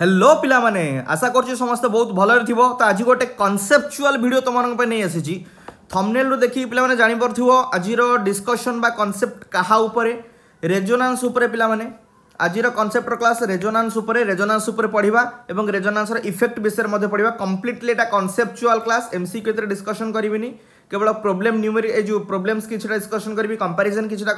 Hello পিলামানে আশা করছি সমস্ত বহুত ভালরে থিব তো আজি গোটে কনসেপচুয়াল ভিডিও তোমাদের পাই নিয়ে এসেছি থমনেলু দেখি পিলামানে জানিপারুথিব আজির ডিসকসন বা কনসেপ্ট কাহা উপরে রেজোনান্স উপরে পিলামানে আজির কনসেপ্টর ক্লাস রেজোনান্স উপরে রেজোনান্স উপরে পড়া এবং রেজোনান্সর ইফেক্ট বিষয়ে মধ্যে পড়া কমপ্লিটলি এটা কনসেপচুয়াল ক্লাস এমসিকিউ এতে ডিসকসন করবিনি केवल प्रोब्लेम न्यूमेरी ए जो प्रोब्लेम्स किछटा डिस्कशन करी कंपारिजन किछटा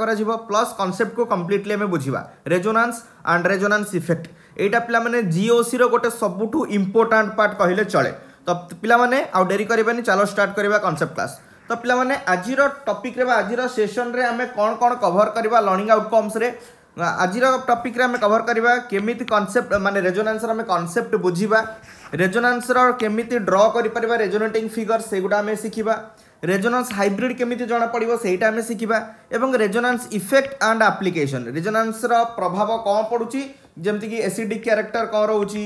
प्लस कनसेप्ट को कंप्लीटली आम बुझा रेजोनांस आंड रेजोनान्स इफेक्ट यहाँ पे जीओसी रोटे सबुठ इम्पोर्टाट पार्ट कहले चले तो पाने आउ डेरी करवानी चलो स्टार्ट करवा कनसेप्ट क्लास तो पाने आज टपिक आज सेसन में आम कौन कौन कभर करवा लर्णिंग आउटकम्स आज टपिक्रे कभर करवा केमी कनसेप्ट मानने रेजोनान्स आम कनसेप्ट बुझा रेजोनान्सर केमी ड्र कर रेजोनेटिंग फिगर से गुड़ा आम शिखा ରେଜୋନାନ୍ସ ହାଇବ୍ରିଡ୍ କେମିତି ଜଣାପଡ଼ିବ ସେଇଟା ଆମେ ଶିଖିବା ଏବଂ ରେଜୋନାନ୍ସ ଇଫେକ୍ଟ ଆଣ୍ଡ ଆପ୍ଲିକେସନ୍ ରେଜୋନାନ୍ସର ପ୍ରଭାବ କ'ଣ ପଡ଼ୁଛି ଯେମିତିକି ଏସିଡ଼ିକ୍ କ୍ୟାରେକ୍ଟର କ'ଣ ରହୁଛି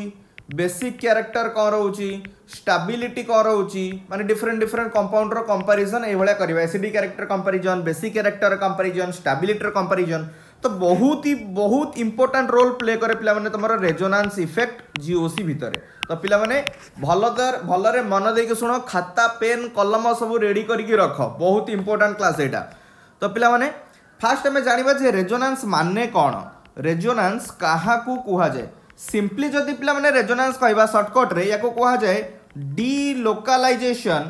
ବେସିକ୍ କ୍ୟାରେକ୍ଟର କ'ଣ ରହୁଛି ଷ୍ଟାବିଲିଟି କ'ଣ ରହୁଛି ମାନେ ଡିଫରେଣ୍ଟ ଡିଫରେଣ୍ଟ କମ୍ପାଉଣ୍ଡର କମ୍ପାରିଜନ୍ ଏଇଭଳିଆ କରିବା acidic character comparison basic character comparison ଷ୍ଟାବିଲିଟିର କମ୍ପାରିଜନ୍ তো বহুত হি বহুত ইম্পর্টাট রোল প্লে করে পিলামানে তোমার রেজোনান্স ইফেক্ট জিওসি ভিতরে তো পিলামানে ভালদর ভালরে মন দিয়ে শুণ খাতা পেন কলম সবু রেডি করিকি রখ বহুত ইম্পর্টাট ক্লাস এটা তো পিলামানে ফার্স্ট আমি জাঁয়া যে রেজোনান্স মানে কোণ রেজোনান্স কাহাকু কুহযায় সিম্পলি যদি পিলামানে রেজোনান্স কহবা সর্টকটরে ইয়াকু কুহযায় delocalization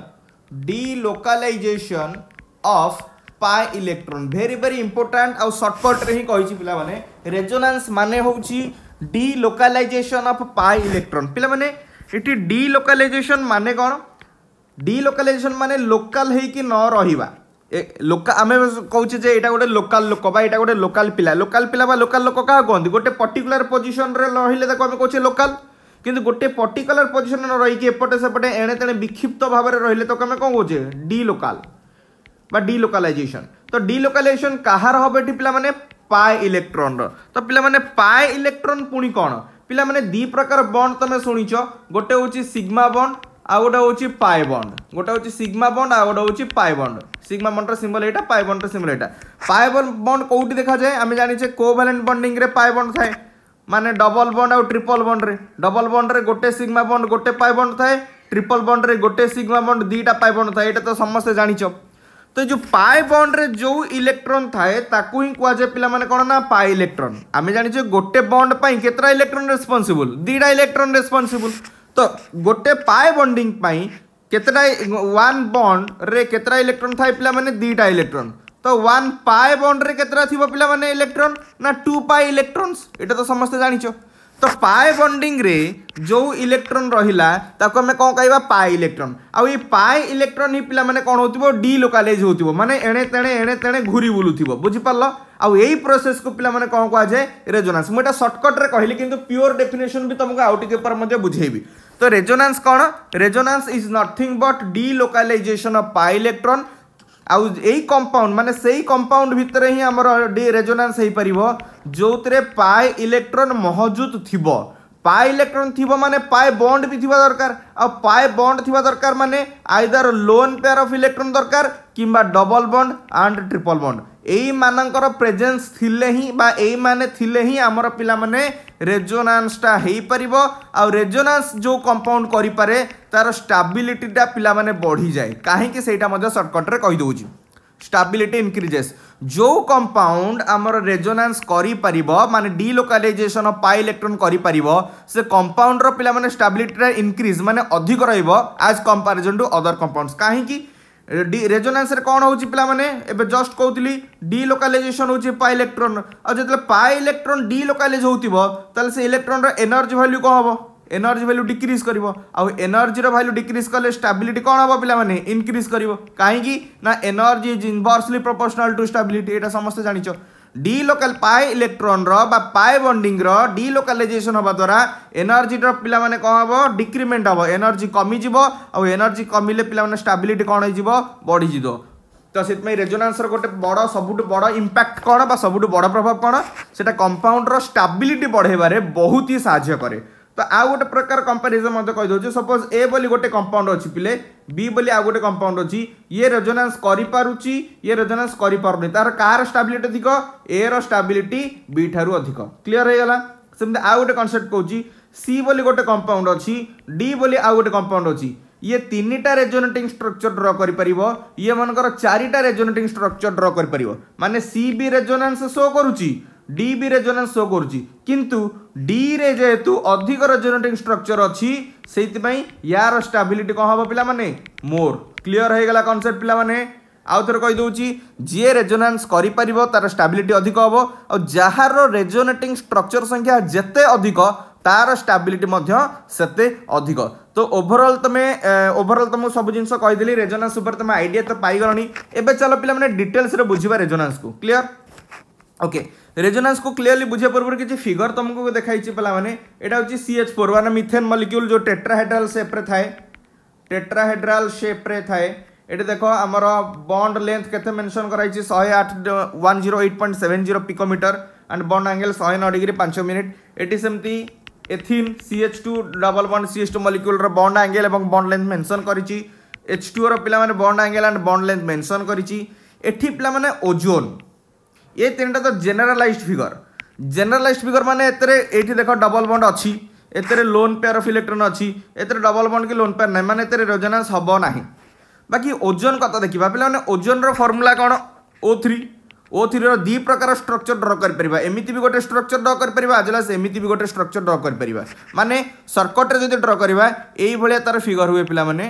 delocalization of pi electron very very important ଆଉ ସର୍ଟକଟ୍ରେ ହିଁ କହିଛି ପିଲାମାନେ ରେଜୋନାନ୍ସ ମାନେ ହେଉଛି delocalization of pi electron ପିଲାମାନେ ଏଠି ଡି ଲୋକାଲାଇଜେସନ୍ ମାନେ କ'ଣ ଡି ଲୋକାଲାଇଜେସନ୍ ମାନେ ଲୋକାଲ୍ ହେଇକି ନ ରହିବା ଲୋକା ଆମେ କହୁଛେ ଯେ ଏଇଟା ଗୋଟେ ଲୋକାଲ୍ ଲୋକ ବା ଏଇଟା ଗୋଟେ ଲୋକାଲ୍ ପିଲା ଲୋକାଲ୍ ପିଲା ବା ଲୋକାଲ୍ ଲୋକ କାହା କୁହନ୍ତି ଗୋଟେ ପର୍ଟିକୁଲାର ପୋଜିସନ୍ରେ ରହିଲେ ତାକୁ ଆମେ କହୁଛେ ଲୋକାଲ୍ କିନ୍ତୁ ଗୋଟେ ପର୍ଟିକୁଲାର ପୋଜିସନ୍ ନ ରହିକି ଏପଟେ ସେପଟେ ଏଣେ ତେଣେ ବିକ୍ଷିପ୍ତ ଭାବରେ ରହିଲେ ତାକୁ ଆମେ କ'ଣ କହୁଛେ ଡି ଲୋକାଲ୍ বা ଡିଲୋକାଲାଇଜେସନ୍ ତ ଡିଲୋକାଲାଇଜେସନ୍ କାହାର ହେବ ଏଠି ପିଲାମାନେ ପାଏ ଇଲେକ୍ଟ୍ରନ୍ର ତ ପିଲାମାନେ ପାଏ ଇଲେକ୍ଟ୍ରନ୍ ପୁଣି କ'ଣ ପିଲାମାନେ ଦୁଇ ପ୍ରକାର ବଣ୍ଡ ତୁମେ ଶୁଣିଛ ଗୋଟେ ହେଉଛି ସିଗ୍ମା ବଣ୍ଡ ଆଉ ଗୋଟେ ହେଉଛି ପାଏ ବଣ୍ଡ ଗୋଟେ ହେଉଛି ସିଗ୍ମା ବଣ୍ଡ ଆଉ ଗୋଟେ ହେଉଛି ପାଏ ବଣ୍ଡ ସିଗ୍ମା ବଣ୍ଡର ସିମ୍ବଲ ଏଇଟା ପାଏ ବଣ୍ଡର ସିମ୍ବଲ ଏଇଟା ପାଏ ବଣ୍ଡ କେଉଁଠି ଦେଖାଯାଏ ଆମେ ଜାଣିଛେ କୋଭାଲେଣ୍ଟ ବଣ୍ଡିଂରେ ପାଏ ବଣ୍ଡ ଥାଏ ମାନେ ଡବଲ ବଣ୍ଡ ଆଉ ଟ୍ରିପଲ ବଣ୍ଡରେ ଡବଲ ବଣ୍ଡରେ ଗୋଟେ ସିଗ୍ମା ବଣ୍ଡ ଗୋଟେ ପାଏ ବଣ୍ଡ ଥାଏ ଟ୍ରିପଲ ବଣ୍ଡରେ ଗୋଟେ ସିଗ୍ମା ବଣ୍ଡ ଦୁଇଟା ପାଏ ବଣ୍ଡ ଥାଏ ଏଇଟା ତ ସମସ୍ତେ ଜାଣିଛ तो जो पाए बंड रे जो इलेक्ट्रोन थाए ताकु ही कुआ जाए पिला माने कौन पाए इलेक्ट्रोन आमे जाने जो गोटे बंड पाई केतरा इलेक्ट्रॉन रिस्पांसिबल दीडा इलेक्ट्रॉन रिस्पांसिबल तो गोटे पाए बॉन्डिंग पाई केतरा वन बॉन्ड रे केतरा इलेक्ट्रॉन थाए पिला माने दीडा इलेक्ट्रॉन तो वन पाए बंड रे केतरा थिबो पिला माने इलेक्ट्रॉन ना टू पाए इलेक्ट्रॉन्स एटा तो समस्त जानिचो तो पाए बंडिंग रे जो इलेक्ट्रोन रहा आम कौन कह पाए इलेक्ट्रोन आउ ये पाए इलेक्ट्रोन ही पिला मैंने कौन हो डिलोकालाइज हो माने एणे तेणे एणे तेणे घूरी बुलू बुझिपार आउ यही प्रोसेस को पिला मैंने कौन कहुए रेजोनांस मुझे सर्टकट्रे कहली कि प्योर डेफिनेसन भी तुमको आउ टे पर बुझेबी तो रेजोनांस कौन resonance is nothing but delocalization of pi electron ଆଉ ଏଇ କମ୍ପାଉଣ୍ଡ ମାନେ ସେଇ କମ୍ପାଉଣ୍ଡ ଭିତରେ ହିଁ ଆମର ଡି ରେଜୋନାନ୍ସ ହେଇପାରିବ ଯେଉଁଥିରେ ପାଏ ଇଲେକ୍ଟ୍ରନ୍ ମହଜୁଦ ଥିବ ପାଏ ଇଲେକ୍ଟ୍ରନ୍ ଥିବ ମାନେ ପାଏ ବଣ୍ଡ ବି ଥିବା ଦରକାର ଆଉ ପାଏ ବଣ୍ଡ ଥିବା ଦରକାର ମାନେ either lone pair of electron ଦରକାର କିମ୍ବା double bond and triple bond এইমানଙ୍କର ପ୍ରେଜେନ୍ସ ଥିଲେ ହିଁ ବା ଏଇମାନେ ଥିଲେ ହିଁ ଆମର ପିଲାମାନେ ରେଜୋନାନ୍ସଟା ହେଇପାରିବ ଆଉ ରେଜୋନାନ୍ସ ଯେଉଁ କମ୍ପାଉଣ୍ଡ କରିପାରେ ତା'ର ଷ୍ଟାବିଲିଟିଟା ପିଲାମାନେ ବଢ଼ିଯାଏ କାହିଁକି ସେଇଟା ମଧ୍ୟ ସର୍ଟକଟ୍ରେ କହିଦେଉଛି ଷ୍ଟାବିଲିଟି ଇନକ୍ରିଜେସ୍ ଯେଉଁ କମ୍ପାଉଣ୍ଡ ଆମର ରେଜୋନାନ୍ସ କରିପାରିବ ମାନେ ଡିଲୋକାଲାଇଜେସନ୍ ଅଫ୍ ପାଇ ଇଲେକ୍ଟ୍ରୋନ୍ କରିପାରିବ ସେ କମ୍ପାଉଣ୍ଡର ପିଲାମାନେ ଷ୍ଟାବିଲିଟିଟା ଇନକ୍ରିଜ୍ ମାନେ ଅଧିକ ରହିବ as comparison to other compounds କାହିଁକି ରେଜୋନାନ୍ସରେ କ'ଣ ହେଉଛି ପିଲାମାନେ ଏବେ ଜଷ୍ଟ କହୁଥିଲି ଡି ଲୋକାଲାଇଜେସନ୍ ହେଉଛି ପା ଇଲେକ୍ଟ୍ରନ୍ ଆଉ ଯେତେବେଳେ ପା ଇଲେକ୍ଟ୍ରନ୍ ଡି ଲୋକାଲାଇଜ୍ ହେଉଥିବ ତାହେଲେ ସେ ଇଲେକ୍ଟ୍ରନ୍ର ଏନର୍ଜି ଭ୍ୟାଲ୍ୟୁ କ'ଣ ହେବ ଏନର୍ଜି ଭ୍ୟାଲ୍ୟୁ ଡିକ୍ରିଜ୍ କରିବ ଆଉ ଏନର୍ଜିର ଭ୍ୟାଲ୍ୟୁ ଡିକ୍ରିଜ୍ କଲେ ଷ୍ଟାବିଲିଟି କ'ଣ ହେବ ପିଲାମାନେ ଇନକ୍ରିଜ୍ କରିବ କାହିଁକି ନା energy is inversely proportional to stability ଏଇଟା ସମସ୍ତେ ଜାଣିଛ ডিলোকাল পাଏ ଇଲେକ୍ଟ୍ରନର ବା ପାଏ ବଣ୍ଡିଙ୍ଗର ଡିଲୋକାଲାଇଜେସନ୍ ହେବା ଦ୍ୱାରା ଏନର୍ଜିର ପିଲାମାନେ କ'ଣ ହେବ ଡିକ୍ରିମେଣ୍ଟ ହେବ ଏନର୍ଜି କମିଯିବ ଆଉ ଏନର୍ଜି କମିଲେ ପିଲାମାନେ ଷ୍ଟାବିଲିଟି କ'ଣ ହେଇଯିବ ବଢ଼ିଯିବ ତ ସେଥିପାଇଁ ରେଜୋନାନ୍ସର ଗୋଟେ ବଡ଼ ସବୁଠୁ ବଡ଼ ଇମ୍ପାକ୍ଟ କ'ଣ ବା ସବୁଠୁ ବଡ଼ ପ୍ରଭାବ କ'ଣ ସେଇଟା କମ୍ପାଉଣ୍ଡର ଷ୍ଟାବିଲିଟି ବଢ଼େଇବାରେ ବହୁତ ହି ସାହାଯ୍ୟ କରେ তো আউ গোটে প্রকার কম্পারিজন মধ্যে কইদেউছি সপোজ এ বলি গোটে কম্পাউন্ড অছি পিলে বি বলি আউ গোটে কম্পাউন্ড অছি ইয়ে রেজোনান্স করিপারুছি ইয়ে রেজোনান্স করিপারুনি তার কার স্টাবিলিটি অধিক এ র স্টাবিলিটি বি ঠারু অধিক ক্লিয়ার হয়েগলা সেমতি আউ গোটে কনসেপ্ট কৌছি সি বলি গোটে কম্পাউন্ড অছি ডি বলি আউ গোটে কম্পাউন্ড অছি ইয়ে তিনটা রেজোনেটিং স্ট্রকচর ড্র করিপারিব ইয়ে মনকর চারিটা রেজোনেটিং স্ট্রকচর ড্র করিপারিব মানে সি বি রেজোনান্স শো করুছি ডি বি রেজোনান্স শো করুচি কিন্তু ডি রে যেহেতু অধিক রেজোনেটিং স্ট্রকচর অছি সেইপাই ইয়ার স্টাবিলিটি কম হব পিলা মানে মোর ক্লিয়ার হয়ে গলা কনসেপ্ট পিলা মানে আউথরে কইদি যিয়ে রেজোনান্স করে পাব তার স্টাবিলিটি অধিক হব আহার রেজোনেটিং স্ট্রকচর সংখ্যা যেতে অধিক তার স্টাবিলিটি মধ্যে সেতে অধিক তো ওভরঅল তুমি ওভরঅল তুমি সব জিনিস কইদেলি রেজোনান্স উপরে তুমি আইডিয়া তো পাইগলি এবে চলো পিলা মানে ডিটেলসরে বুঝবা রেজোনান্স কু ক্লিয়ার ওকে ରେଜୋନାନ୍ସ କୁ କ୍ଲିୟରଲି ବୁଝିବା ପୂର୍ବରୁ କିଛି ଫିଗର ତମକୁ ଦେଖାଇଛି ପିଲାମାନେ ଏଇଟା ହେଉଛି ସି ଏଚ୍ ଫୋର୍ ମାନେ ମିଥେନ୍ ମଲିକ୍ୟୁଲ ଯେଉଁ ଟେଟ୍ରାହେଡ୍ରାଲ ସେପ୍ରେ ଥାଏ ଟେଟ୍ରାହେଡ୍ରାଲ ସେପ୍ରେ ଥାଏ ଏଠି ଦେଖ ଆମର ବଣ୍ଡ ଲେନ୍ଥ କେତେ ମେନସନ୍ କରାଯାଇଛି ଶହେ ଆଠ one zero eight point seven zero picometer and bond angle ଶହେ ନଅ ଡିଗ୍ରୀ ପାଞ୍ଚ ମିନିଟ୍ ଏଠି ସେମିତି ethene C H two double bond C H two ମଲିକ୍ୟୁଲର ବଣ୍ଡ ଆଙ୍ଗେଲ ଏବଂ ବଣ୍ଡ ଲେନ୍ଥ ମେନସନ୍ କରିଛି ଏଚ୍ ଟୁର ପିଲାମାନେ bond angle and bond length mention କରିଛି ଏଠି ପିଲାମାନେ ଓଜୋନ୍ ଏ ତିନିଟା ତ ଜେନେରାଲାଇଜ୍ ଫିଗର ଜେନେରାଲାଇଜ୍ ଫିଗର ମାନେ ଏଥିରେ ଏଇଠି ଦେଖ ଡବଲ ବଣ୍ଡ ଅଛି ଏଥିରେ ଲୋନ୍ ପେୟାର ଅଫ୍ ଇଲେକ୍ଟ୍ରନ୍ ଅଛି ଏଥିରେ ଡବଲ ବଣ୍ଡ କି ଲୋନ୍ ପେୟାର ନାହିଁ ମାନେ ଏଥିରେ ରେଜୋନାନ୍ସ ହେବ ନାହିଁ ବାକି ଓଜନ କଥା ଦେଖିବା ପିଲାମାନେ ଓଜନର ଫର୍ମୁଲା କ'ଣ ଓ ଥ୍ରୀ ଓ ଥ୍ରୀର ଦୁଇ ପ୍ରକାର ଷ୍ଟ୍ରକ୍ଚର ଡ୍ର କରିପାରିବା ଏମିତି ବି ଗୋଟେ ଷ୍ଟ୍ରକ୍ଚର ଡ୍ର କରିପାରିବା ଆଜଲାସ୍ ଏମିତି ବି ଗୋଟେ ଷ୍ଟ୍ରକ୍ଚର୍ ଡ୍ର କରିପାରିବା ମାନେ ସର୍କଟରେ ଯଦି ଡ୍ର କରିବା ଏଇଭଳିଆ ତା'ର ଫିଗର ହୁଏ ପିଲାମାନେ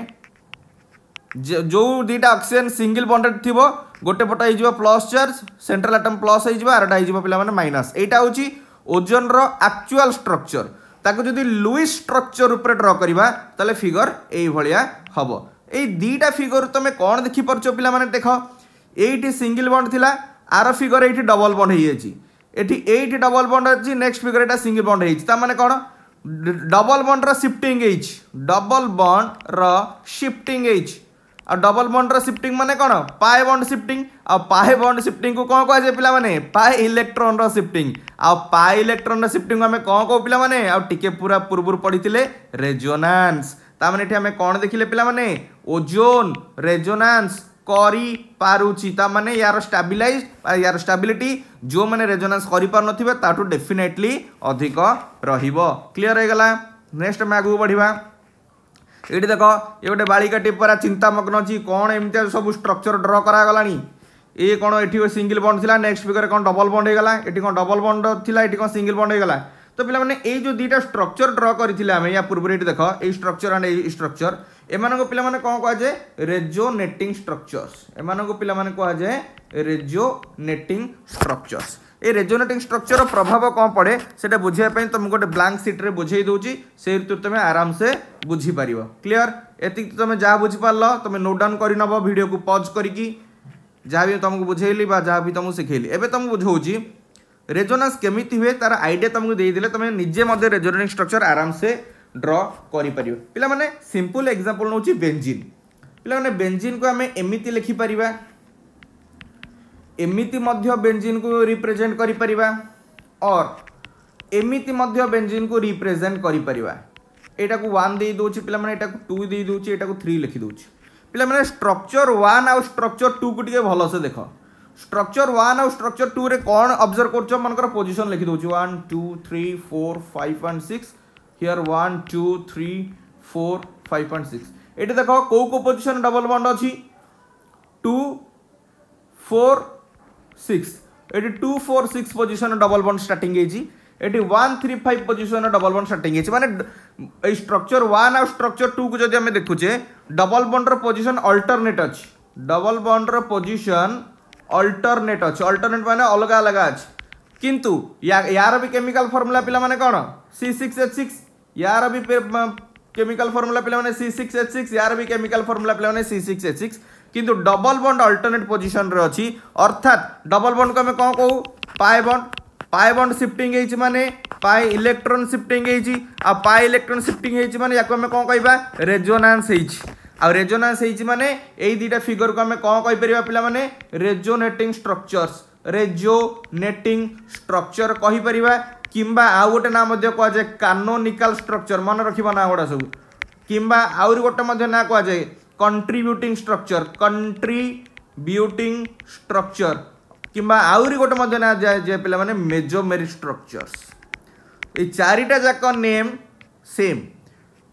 ଯେଉଁ ଦୁଇଟା ଅକ୍ସିଜେନ୍ ସିଙ୍ଗିଲ୍ ବଣ୍ଡେଡ୍ ଥିବ ଗୋଟେ ପଟ ହେଇଯିବ plus charge central atom plus ହେଇଯିବ ଆରଟା ହେଇଯିବ ପିଲାମାନେ ମାଇନସ୍ ଏଇଟା ହେଉଛି ଓଜନର ଆକ୍ଚୁଆଲ୍ ଷ୍ଟ୍ରକ୍ଚର୍ ତାକୁ ଯଦି ଲୁଇସ୍ ଷ୍ଟ୍ରକ୍ଚର୍ ଉପରେ ଡ୍ର କରିବା ତାହେଲେ ଫିଗର ଏଇଭଳିଆ ହେବ ଏଇ ଦୁଇଟା ଫିଗରରୁ ତୁମେ କ'ଣ ଦେଖିପାରୁଛ ପିଲାମାନେ ଦେଖ ଏଇଠି ସିଙ୍ଗିଲ୍ ବଣ୍ଡ ଥିଲା ଆର ଫିଗର ଏଇଠି ଡବଲ୍ ବଣ୍ଡ ହେଇଯାଇଛି ଏଠି ଏଇଠି ଡବଲ୍ ବଣ୍ଡ ଅଛି ନେକ୍ସଟ ଫିଗର ଏଇଟା ସିଙ୍ଗିଲ୍ ବଣ୍ଡ ହେଇଛି ତା ମାନେ କ'ଣ ଡବଲ୍ ବଣ୍ଡର ସିଫ୍ଟିଂ ହେଇଛି ଡବଲ୍ ବଣ୍ଡର ସିଫ୍ଟିଂ ହେଇଛି ଆଉ ଡବଲ ବଣ୍ଡର ସିଫ୍ଟିଂ ମାନେ କ'ଣ ପାଏ ବଣ୍ଡ ସିଫ୍ଟିଂ ଆଉ ପାଏ ବଣ୍ଡ ସିଫ୍ଟିଂକୁ କ'ଣ କୁହାଯାଏ ପିଲାମାନେ ପାଏ ଇଲେକ୍ଟ୍ରନର ସିଫ୍ଟିଂ ଆଉ ପାଏ ଇଲେକ୍ଟ୍ରନର ସିଫ୍ଟିଂକୁ ଆମେ କ'ଣ କହୁ ପିଲାମାନେ ଆଉ ଟିକେ ପୁରା ପୂର୍ବରୁ ପଢ଼ିଥିଲେ ରେଜୋନାନ୍ସ ତାମାନେ ଏଠି ଆମେ କ'ଣ ଦେଖିଲେ ପିଲାମାନେ ଓଜୋନ୍ ରେଜୋନାନ୍ସ କରିପାରୁଛି ତାମାନେ ୟାର ଷ୍ଟାବିଲାଇଜ ୟାର ଷ୍ଟାବିଲିଟି ଯେଉଁମାନେ ରେଜୋନାନ୍ସ କରିପାରୁନଥିବେ ତାଠୁ ଡେଫିନେଟଲି ଅଧିକ ରହିବ କ୍ଲିଅର ହେଇଗଲା ନେକ୍ସଟ ଆମେ ଆଗକୁ ବଢ଼ିବା ଏଇଠି ଦେଖ ଏ ଗୋଟେ ବାଳିକାଟି ପୁରା ଚିନ୍ତାମଗ୍ନ ଅଛି କ'ଣ ଏମିତିଆ ସବୁ ଷ୍ଟ୍ରକ୍ଚର ଡ୍ର କରାଗଲାଣି ଏ କ'ଣ ଏଠି ସିଙ୍ଗିଲ୍ ବଣ୍ଡ ଥିଲା ନେକ୍ସଟ ଫିଗରରେ କ'ଣ ଡବଲ ବଣ୍ଡ ହେଇଗଲା ଏଠି କ'ଣ ଡବଲ ବଣ୍ଡ ଥିଲା ଏଠି କ'ଣ ସିଙ୍ଗିଲ୍ ବଣ୍ଡ ହେଇଗଲା ତ ପିଲାମାନେ ଏଇ ଯେଉଁ ଦୁଇଟା ଷ୍ଟ୍ରକ୍ଚର ଡ୍ର କରିଥିଲେ ଆମେ ୟା ପୂର୍ବରୁ ଏଠି ଦେଖ ଏଇ ଷ୍ଟ୍ରକ୍ଚର ଆଣ୍ଡ ଏଇ ଷ୍ଟ୍ରକ୍ଚର ଏମାନଙ୍କୁ ପିଲାମାନେ କ'ଣ କୁହାଯାଏ ରେଜୋନେଟିଂ ଷ୍ଟ୍ରକ୍ଚର୍ସ ଏମାନଙ୍କୁ ପିଲାମାନେ କୁହାଯାଏ ରେଜୋନେଟିଂ ଷ୍ଟ୍ରକ୍ଚର୍ସ ଏ ରେଜୋନେଟିଂ ଷ୍ଟ୍ରକ୍ଚରର ପ୍ରଭାବ କ'ଣ ପଡ଼େ ସେଇଟା ବୁଝିବା ପାଇଁ ତୁମକୁ ଗୋଟେ ବ୍ଲାଙ୍କ ସିଟ୍ରେ ବୁଝେଇ ଦେଉଛି ସେଇ ଋତୁରେ ତୁମେ ଆରାମସେ ବୁଝିପାରିବ କ୍ଲିଅର ଏତିକି ତୁମେ ଯାହା ବୁଝିପାରିଲ ତୁମେ ନୋଟ୍ ଡାଉନ୍ କରିନେବ ଭିଡ଼ିଓକୁ ପଜ୍ କରିକି ଯାହା ବି ତୁମକୁ ବୁଝେଇଲି ବା ଯାହା ବି ତୁମକୁ ଶିଖେଇଲି ଏବେ ତୁମକୁ ବୁଝାଉଛି ରେଜୋନାନ୍ସ କେମିତି ହୁଏ ତାର ଆଇଡ଼ିଆ ତୁମକୁ ଦେଇଦେଲେ ତୁମେ ନିଜେ ମଧ୍ୟ ରେଜୋନେଟିଂ ଷ୍ଟ୍ରକ୍ଚର ଆରାମସେ ଡ୍ର କରିପାରିବ ପିଲାମାନେ ସିମ୍ପଲ୍ ଏକ୍ଜାମ୍ପଲ୍ ନେଉଛି ବେଞ୍ଜିନ୍ ପିଲାମାନେ ବେଞ୍ଜିନ୍କୁ ଆମେ ଏମିତି ଲେଖିପାରିବା एमती बेंजिन को रिप्रेजेंट कर और एमती बेंजिन को रिप्रेजेंट कर यटा को वन देदे पे टू देदे यटा थ्री लिखिदे पे स्ट्रक्चर वन आउ स्ट्रक्चर टू को भल से देख स्ट्रक्चर वन आउ स्ट्रक्चर टू रे कौन अब्जर्व कर पोजिशन लिखिदे one two three four five and six here one two three four five and six ये देख कौ कौ पोजिशन डबल बंड अच्छी टू फोर सिक्स ये two four six position double one starting ये one three five position double one start मैंने structure one structure two को जब देखुचे डबल वन रोजिशन अल्टरनेट अच्छी डबल वन रोजिशन अल्टरनेट अच्छे alternate मैंने अलग अलग अच्छे किंतु यार भी केमिकाल फर्मूला पे कौन सी सिक्स एच सिक्स यार भी केमिकाल फर्मुला पे सी सिक्स एच सिक्स यार भी केमिकाल फर्मुला पे सी सिक्स एच सिक्स কিন্তু ডবল বন্ড অল্টরনেট পজিশনরে অছি অর্থাৎ ডবল বন্ডকে আমি কম কহু পায়ে বন্ড পায়ে বন্ড সিফটিং হয়েছি মানে পায়ে ইলেকট্রন সিফটিং হয়েছি আর পায়ে ইলেকট্রন সিফটিং হয়েছি মানে ইয়াকে আমি কম কহবা রেজোনান্স হয়েছি ଆଉ ରେଜୋନାନ୍ସ ହେଇଛି ମାନେ ଏଇ ଦୁଇଟା ଫିଗରକୁ ଆମେ କ'ଣ କହିପାରିବା ପିଲାମାନେ ରେଜୋନେଟିଂ ଷ୍ଟ୍ରକ୍ଚର୍ସ ରେଜୋନେଟିଂ ଷ୍ଟ୍ରକ୍ଚର କହିପାରିବା କିମ୍ବା ଆଉ ଗୋଟେ ନାଁ ମଧ୍ୟ କୁହାଯାଏ କାନୋନିକାଲ ଷ୍ଟ୍ରକ୍ଚର ମନେ ରଖିବ ନାଁ ଗୁଡ଼ା ସବୁ କିମ୍ବା ଆହୁରି ଗୋଟେ ମଧ୍ୟ ନାଁ କୁହାଯାଏ कंट्रीब्यूटिंग स्ट्रक्चर कंट्रीब्यूटिंग स्ट्रक्चर কিংবা আহরি গোটে মধ্যে না যায় যে পিলামানে মেজোমেরি স্ট্রকচর্স এই চারিটা যাক নেম সেম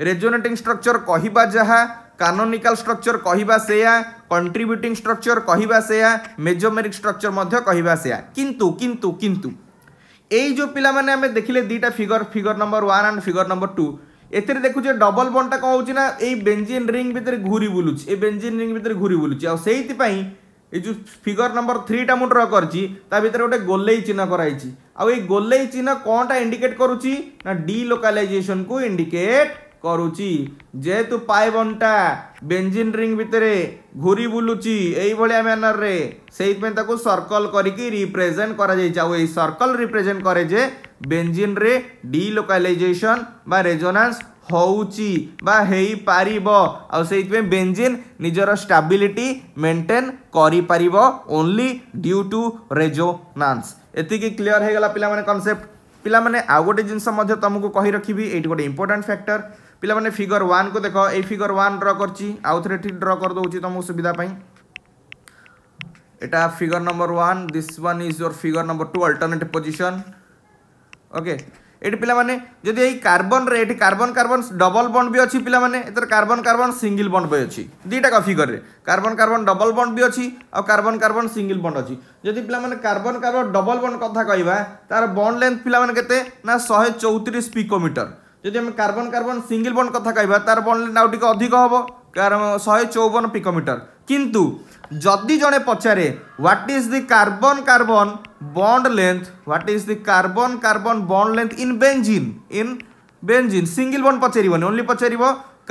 রেজোনেটিং স্ট্রকচর কহিবা যাহা কানোনিকাল স্ট্রকচর কহিবা সেয়া কন্ট্রিবিউটিং স্ট্রকচর কহিবা সেয়া মেজোমেরিক স্ট্রকচর মধ্যে কহিবা সেয়া কিন্তু কিন্তু কিন্তু এই যে পিলামানে আমি দেখিলে দুইটা figure figure number one and figure number two এতে দেখুছে ডবল বন্ডটা কম হচ্ছে না এই বেঞ্জিন রিং ভিতরে ঘুরি বুলুছি এই বেঞ্জিন রিং ভিতরে ঘুরি বুলুছি আর সেইপাই এই যে ফিগর নম্বর থ্রিটা মু ড্র করছি তা ভিতরে গোটে গোলেই চিহ্ন କରାইছি ଆଉ ଏଇ চিহ্ন ଚିହ୍ନ ইন্ডিকেট করুছি না ডি ଡି ଲୋକାଲାଇଜେସନକୁ ইন্ডিকেট କରୁଛି ଯେହେତୁ ପାଇବନଟା ବେଞ୍ଜିନ୍ ରିଙ୍ଗ ଭିତରେ ଘୁରି ବୁଲୁଛି ଏଇଭଳିଆ ମ୍ୟାନରରେ ସେଇଥିପାଇଁ ତାକୁ ସର୍କଲ୍ କରିକି ରିପ୍ରେଜେଣ୍ଟ କରାଯାଇଛି ଆଉ ଏଇ ସର୍କଲ୍ ରିପ୍ରେଜେଣ୍ଟ କରେ ଯେ ବେଞ୍ଜିନ୍ରେ ଡିଲୋକାଲାଇଜେସନ୍ ବା ରେଜୋନାନ୍ସ ହେଉଛି ବା ହେଇପାରିବ ଆଉ ସେଇଥିପାଇଁ ବେଞ୍ଜିନ୍ ନିଜର ଷ୍ଟାବିଲିଟି ମେଣ୍ଟେନ୍ କରିପାରିବ ଓନ୍ଲି ଡ୍ୟୁ ଟୁ ରେଜୋନାନ୍ସ ଏତିକି କ୍ଲିଅର୍ ହେଇଗଲା ପିଲାମାନେ କନସେପ୍ଟ ପିଲାମାନେ ଆଉ ଗୋଟେ ଜିନିଷ ମଧ୍ୟ ତୁମକୁ କହି ରଖିବି ଏଇଠି ଗୋଟେ ଇମ୍ପୋର୍ଟାଣ୍ଟ ଫ୍ୟାକ୍ଟର ପିଲାମାନେ ଫିଗର ୱାନ୍କୁ ଦେଖ ଏଇ ଫିଗର ୱାନ୍ ଡ୍ର କରିଛି ଆଉ ଥରେ ଏଠି ଡ୍ର କରିଦେଉଛି ତୁମକୁ ସୁବିଧା ପାଇଁ এটা figure number one this one is your figure number two alternative position okay এটি পিলামানে যদি এই কার্বনরে এটি কার্বন কার্বন ডবল বন্ড বি অছি পিলামানে এতে কার্বন কার্বন সিঙ্গল বন্ড বি অছি দুইটাক ফিগরে কার্বন কার্বন ডবল বন্ড বি অছি আর কার্বন কার্বন সিঙ্গল বন্ড অছি যদি পিলামানে কার্বন কার্বন ডবল বন্ড কথা কইবা তার বন্ড লেন্থ পিলামানে কেতে না 134 পিকোমিটার ଯଦି ଆମେ କାର୍ବନ୍ କାର୍ବନ୍ ସିଙ୍ଗିଲ୍ ବଣ୍ଡ କଥା କହିବା ତା'ର ବଣ୍ଡ ଲେନ୍ଥ ଆଉ ଟିକେ ଅଧିକ ହେବ କାରଣ ଶହେ ଚଉବନ ପିକୋମିଟର କିନ୍ତୁ ଯଦି ଜଣେ ପଚାରେ what is the carbon carbon bond length what is the carbon carbon bond length in benzene in benzene single bond ପଚାରିବନି ଓନ୍ଲି ପଚାରିବ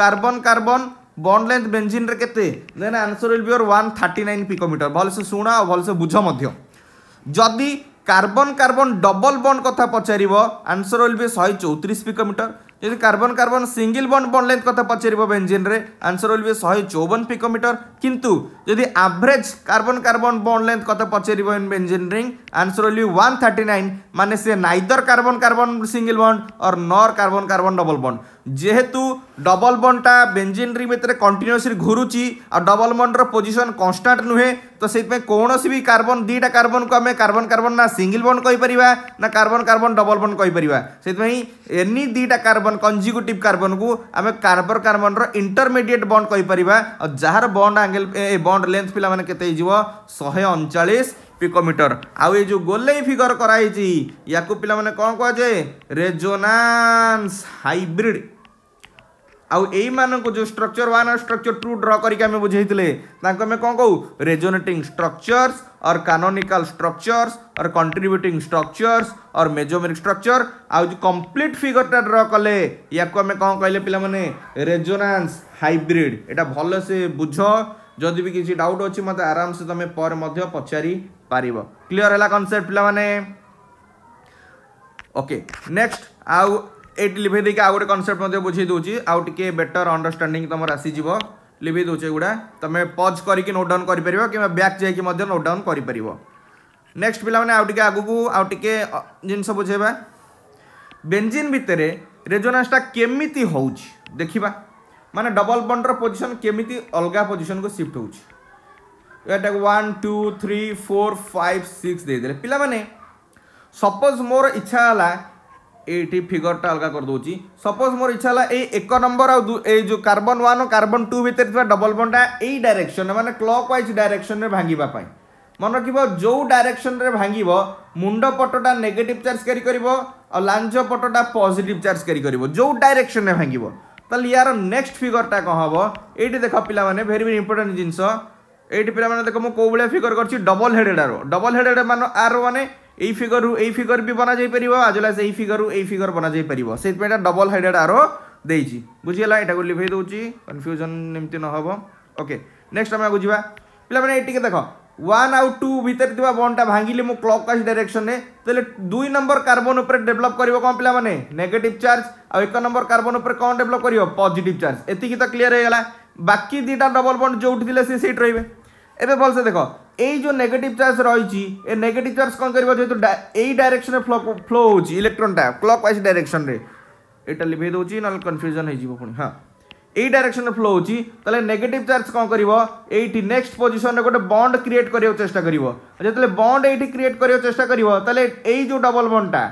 କାର୍ବନ୍ କାର୍ବନ୍ বন্ড লেন্থ বেঞ্জিনরে কেতে then answer will be or one thirty nine picometer ভালসে শুণ আর ভালসে বুঝ মধ্য যদি কার্বন কার্বন ডবল বন্ড কথা পচারিব আনসর উইল বি শহে চৌত্রিশ পিকোমিটর যদি carbon carbon single bond bond length কথা পচারিব বেঞ্জিন্রে আনসর উইল বি শহে চৌবন পিকোমিটর কিন্তু যদি average carbon carbon bond length কথা পচারিব in benzene ring answer will be one thirty nine মানে সে neither carbon carbon single bond or nor carbon carbon double bond যেহেতু ডবল বন্ডটা বেঞ্জিন রিং ভিতরে কন্টিনিউসলি ঘুরুচি আর ডবল বন্ডর পোজিশন কনস্টাট নুহে তো সেইপাই কৌশি বি কার্বন দুইটা কার্বনকু আমি কার্বন কার্বন না সিঙ্গল বন্ড কইপারিবা না কার্বন কার্বন ডবল বন্ড কইপারিবা সেইপাই এনি দুইটা কার্বন কনজিকুটিভ কার্বনকু আমি কার্বন কার্বনর ইন্টরমিডিয়েট বন্ড কইপারিবা আর যাহার বন্ড আঙ্গেল এ বন্ড লেন্থ পিলামানে কেতে হইযিব 139 পিকোমিটর আউ এই যে গোলেই ফিগর করা হয়েছি ইয়াকু পিলামানে কোন কুয়া যায় রেজোনান্স হাইব্রিড आउ यही जो स्ट्रक्चर वन और स्ट्रक्चर टू ड्र करके बुझे आम कौन कहू रेजोनेटिंग स्ट्रक्चर्स और कानोनिकाल स्ट्रक्चर्स और कंट्रीब्यूटिंग स्ट्रक्चर्स और मेजोमेरिक स्ट्रक्चर आउ जो फिगर टा ड्र कले या आम कौन कहले पे रेजोनान्स हाइब्रिड यहाँ भल से बुझ जदि भी किसी डाउट अच्छी मत आराम से तुम पर पचारि पार क्लीयर है कनसेप्ट पे ओके नेक्स्ट आउ ये लिभे देखिए आउ गए कनसेप्ट बुझे दूसरी आउ टे बेटर अंडरस्टाडिंग तुम आसीज लिभे दूचे एगुड़ा तुम पज करके नोट डाउन कर बैक जाइए नोट डाउन कर नेक्स्ट पे आगे टे आगू आउ टे जिनस बुझेबा बेंजीन भितर रेजोनासटा केमी हो देखा मान डबल बंडर पोजिशन केमी अलग पोजिशन को सिफ्ट हो वा two three four five six देदे पे सपोज मोर इच्छा है এইটি ফিগরটা অলগা করেদি সপোজ মোর ইচ্ছা হল এই এক নম্বর এই যে কার্বন ওয়ান কার্বন টু ভিতরে থাকা ডবল বন্ডা এই ডাইরেকশন মানে ক্লক ওয়াইজ ডাইরেকশন ভাঙ্গা মনে রাখব যে ডাইরেকশন ভাঙ্গব মুন্ড পটটা নেগেটিভ চার্জ ক্যারি করব আঞ্জ পটটা পজিটিভ চার্জ ক্যারি করব যে ডাইরেকশন ভাঙ্গব তাহলে ইয়ার নেক্সট ফিগরটা কম হব এইটি দেখ পিলা মানে ভেরি ভেরি ইম্পর্টাট জিনিস এইটি পিলা মানে দেখ মু কেউ ভাবে ফিগর করছি ডবল হেডেড আর ডবল হেডেড মানে আর মানে এই ফিগর এই ফিগর বি বনা যাই পারিব আজ ওয়াজ এই ফিগর এই ফিগর বনা যাই পারিব সেইপাই এটা ডবল হাইডেড আরো ଦେଇଛି ବୁଝିଗଲା ଏଇଟାକୁ ଲିଭେଇ ଦେଉଛି କନଫ୍ୟୁଜନ୍ ଏମିତି ନ ହେବ ଓକେ ନେକ୍ସଟ ଆମେ ଆଗକୁ ଯିବା ପିଲାମାନେ ଏଇ ଟିକେ ଦେଖ ୱାନ୍ ଆଉ ଟୁ ଭିତରେ ଥିବା ବଣ୍ଡଟା ଭାଙ୍ଗିଲି ମୁଁ କ୍ଲକ୍ ୱାଇଜ୍ ଡାଇରେକ୍ସନରେ ତାହେଲେ ଦୁଇ ନମ୍ବର କାର୍ବନ୍ ଉପରେ ଡେଭଲପ୍ କରିବ କ'ଣ ପିଲାମାନେ ନେଗେଟିଭ୍ ଚାର୍ଜ ଆଉ ଏକ ନମ୍ବର କାର୍ବନ୍ ଉପରେ କ'ଣ ଡେଭଲପ୍ କରିବ ପଜିଟିଭ୍ ଚାର୍ଜ ଏତିକି ତ କ୍ଲିଅର୍ ହେଇଗଲା ବାକି ଦୁଇଟା ଡବଲ୍ ବଣ୍ଡ ଯେଉଁଠି ଥିଲେ ସେ ସେଇଠି ରହିବେ এবে ভালসে দেখ এই যে নেগেটিভ চার্জ রয়েছে এ নেগেটিভ চার্জ কম করব যেহেতু এই ডাইরেকশন ফ্লো ফ্লো হচ্ছে ইলেকট্রনটা ক্লক ওয়াইজ ডাইরেকশন রে এটা লিভাই দেছি না কনফ্যুজন হয়ে যাব পুনি হ্যাঁ এই ডাইরেকশন ফ্লো হচ্ছে তাহলে নেগেটিভ চার্জ কম করব এইটি নেক্সট পজিশনরে গোটে বন্ড ক্রিয়েট করার চেষ্টা করব যেতলে বন্ড এইটি ক্রিয়েট করার চেষ্টা করব তাহলে এই যে ডবল বন্ডটা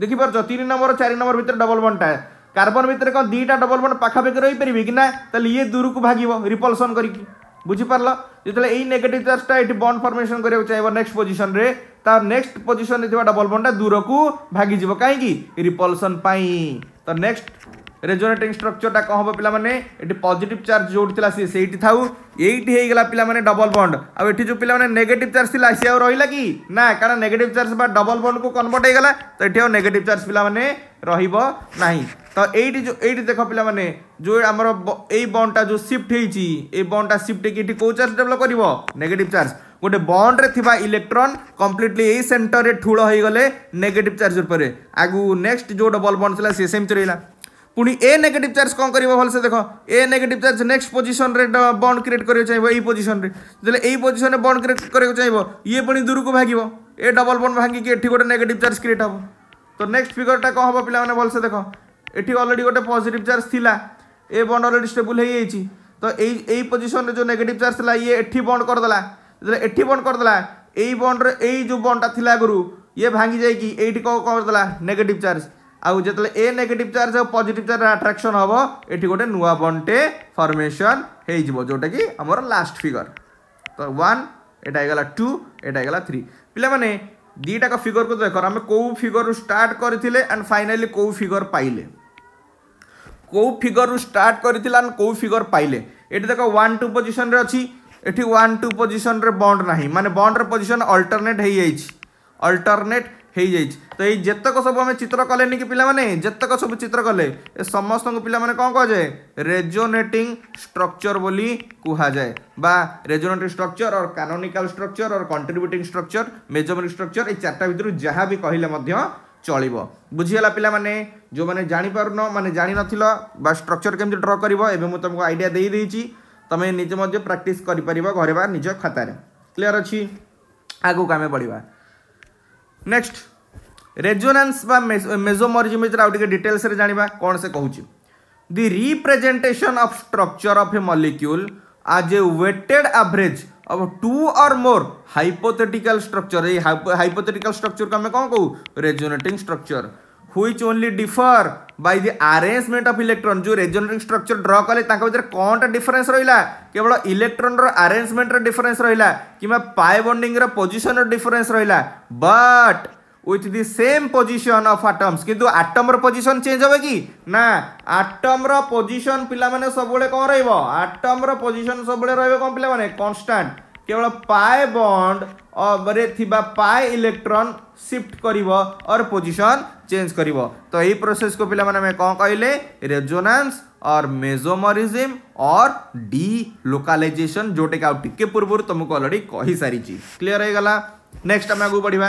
দেখিপারছ তিন নম্বর চারি নম্বর ভিতরে ডবল বন্ডটা কার্বন ভিতরে কোন দুইটা ডবল বন্ড পাখাপাখি রইপারি কি না তাহলে ইয়ে দূরক ভাগিব রিপলসন করিকি बुझिपार जो यही नेगेटिव चार्जटा ये बंड फर्मेसन कर चाहिए नेक्स्ट पोजिशन में तार नेक्स्ट पोजिशन डबल बंडा दूर को भागिज कहीं रिपलसन तो नेक्स्ट रेजोनेटिंग स्ट्रक्चरटा कह पाने पे पजिट चार्ज जो थी सी था पाने डबल बंड आठ जो पे नेगेट चार्ज थी सी रहा कि ना कहना नेगेट चार्ज बा डबल बंड को कनवर्ट होगा तो ये नेगेट चार्ज पाने रही ତ ଏଇଠି ଯେଉଁ ଏଇଠି ଦେଖ ପିଲାମାନେ ଯେଉଁ ଆମର ଏଇ ବଣ୍ଡଟା ଯେଉଁ ସିଫ୍ଟ ହେଇଛି ଏଇ ବଣ୍ଡଟା ସିଫ୍ଟ ହେଇକି ଏଠି କେଉଁ ଚାର୍ଜ ଡେଭଲପ୍ କରିବ ନେଗେଟିଭ୍ ଚାର୍ଜ ଗୋଟେ ବଣ୍ଡରେ ଥିବା ଇଲେକ୍ଟ୍ରନ୍ କମ୍ପ୍ଲିଟଲି ଏଇ ସେଣ୍ଟରରେ ଠୁଳ ହେଇଗଲେ ନେଗେଟିଭ୍ ଚାର୍ଜ ଉପରେ ଆଗକୁ ନେକ୍ସଟ ଯେଉଁ ଡବଲ୍ ବଣ୍ଡ ଥିଲା ସେ ସେମିତି ରହିଲା ପୁଣି ଏ ନେଗେଟିଭ୍ ଚାର୍ଜ କ'ଣ କରିବ ଭଲସେ ଦେଖ ଏ ନେଗେଟିଭ୍ ଚାର୍ଜ ନେକ୍ସଟ ପୋଜିସନରେ ବଣ୍ଡ କ୍ରିଏଟ୍ କରିବାକୁ ଚାହିଁବ ଏଇ ପୋଜିସନରେ ଯେତେବେଳେ ଏଇ ପୋଜିସନରେ ବଣ୍ଡ କ୍ରିଏଟ୍ କରିବାକୁ ଚାହିଁବ ଇଏ ପୁଣି ଦୂରକୁ ଭାଙ୍ଗିବ ଏ ଡବଲ୍ ବଣ୍ଡ ଭାଙ୍ଗିକି ଏଠି ଗୋଟେ ନେଗେଟିଭ୍ ଚାର୍ଜ କ୍ରିଏଟ୍ ହେବ ତ ନେକ୍ସଟ ଫିଗରଟା କ'ଣ ହେବ ପିଲାମାନେ ଭଲସେ ଦେଖ এটি অলরেডি গোটে পজিটিভ চার্জ লা এ বন্ড অলরেডি স্টেবল হয়েযাই তো এই এই পজিশনরে যে নেগেটিভ চার্জ লা ইয়ে এটি বন্ড করদেলা যেতে এটি বন্ড করদেলা এই বন্ডরে এই যে বন্ডটা লা আগুরু ইয়ে ভাঙ্গি যাই এইটি কম করদেলা নেগেটিভ চার্জ আউ যেতে এ নেগেটিভ চার্জ আর পজিটিভ চার্জ আট্রাকশন হব এটি গোটে নূয়া বন্ডটে ফর্মেসন হয়েযিব যেটা কি আমার লাস্ট ফিগর তো ওয়ান এটা হয়ে টু এটা হয়ে থ্রি পিলামানে দুইটাক ফিগর কু দেখ আমি কেউ ফিগর স্টার্ট করে অ্যান্ড ফাইনালি কেউ ফিগর পাইলে কেউ ফিগর স্টার্ট করে কেউ ফিগর পাইলে এটি দেখ ওয়ান টু পজিশনরে অছি এটি ওয়ান টু পজিশনরে বন্ড না মানে বন্ডর পজিশন অল্টরনেট হয়ে যাই অল্টরনেট হয়ে যাই তো এই যেতক সব আমি চিত্র কলে নাকি পিলামানে যেতক সব চিত্র কলে এ সমস্ত পিলামানে কম কুহযায় রেজোনেটিং স্ট্রকচর বলি কুহযায় বা resonating structure or canonical structure or contributing structure mesomeric structure এই চারটা ভিতর যাহা বি কহিলে মধ্য চলব বুঝিগলা পিলামানে যে জাঁপারুন মানে জাঁ নথিল বা স্ট্রকচর কেমি ড্র করব এবে মু তোমাকে আইডিয়া দিয়ে দিয়েছি তুমি নিজে মধ্যে প্র্যাকটিস করে পার ঘরে বা নিজ খাতার ক্লিয়ার অছি আগুক আমি বড়া নেক্সট রেজোনান্স বা মেজোমরিজম ভিতরে আউ টিকে ডিটেলসরে জাঁয়া কোণ সে কুচি the representation of structure of a molecule as a weighted average अब two or more hypothetical structure ये हाइपोथेटिकल स्ट्रक्चर को आम कौन कहू resonating structure which only differ by the arrangement of electron जो रेजोनेटिंग स्ट्रक्चर ड्र कले भितर कौनटा difference रहा केवल इलेक्ट्रोन रेजमेंट डिफरेन्स रहा कि पाए बंडिंग पोजिशन डिफरेन्स रहा but with the same position of atoms कितु आटम्र पोजिशन चेंज हे कि ना आटम्र पोजिशन पे सब कौन रटम्र पोजिशन सब कौन पे कन्स्टाट केवल पाए बंड पाए इलेक्ट्रॉन सिफ्ट कर और पोजिशन चेंज कर तो यही प्रोसेस को पे कौन कहले रेजोनान्स और मेजोमरीजिम और डी लोकालाइजेशन जोटा कि पूर्व तुमको अलरेडी कही सारी क्लीयर हो गला नेक्स्ट आम आगे बढ़िया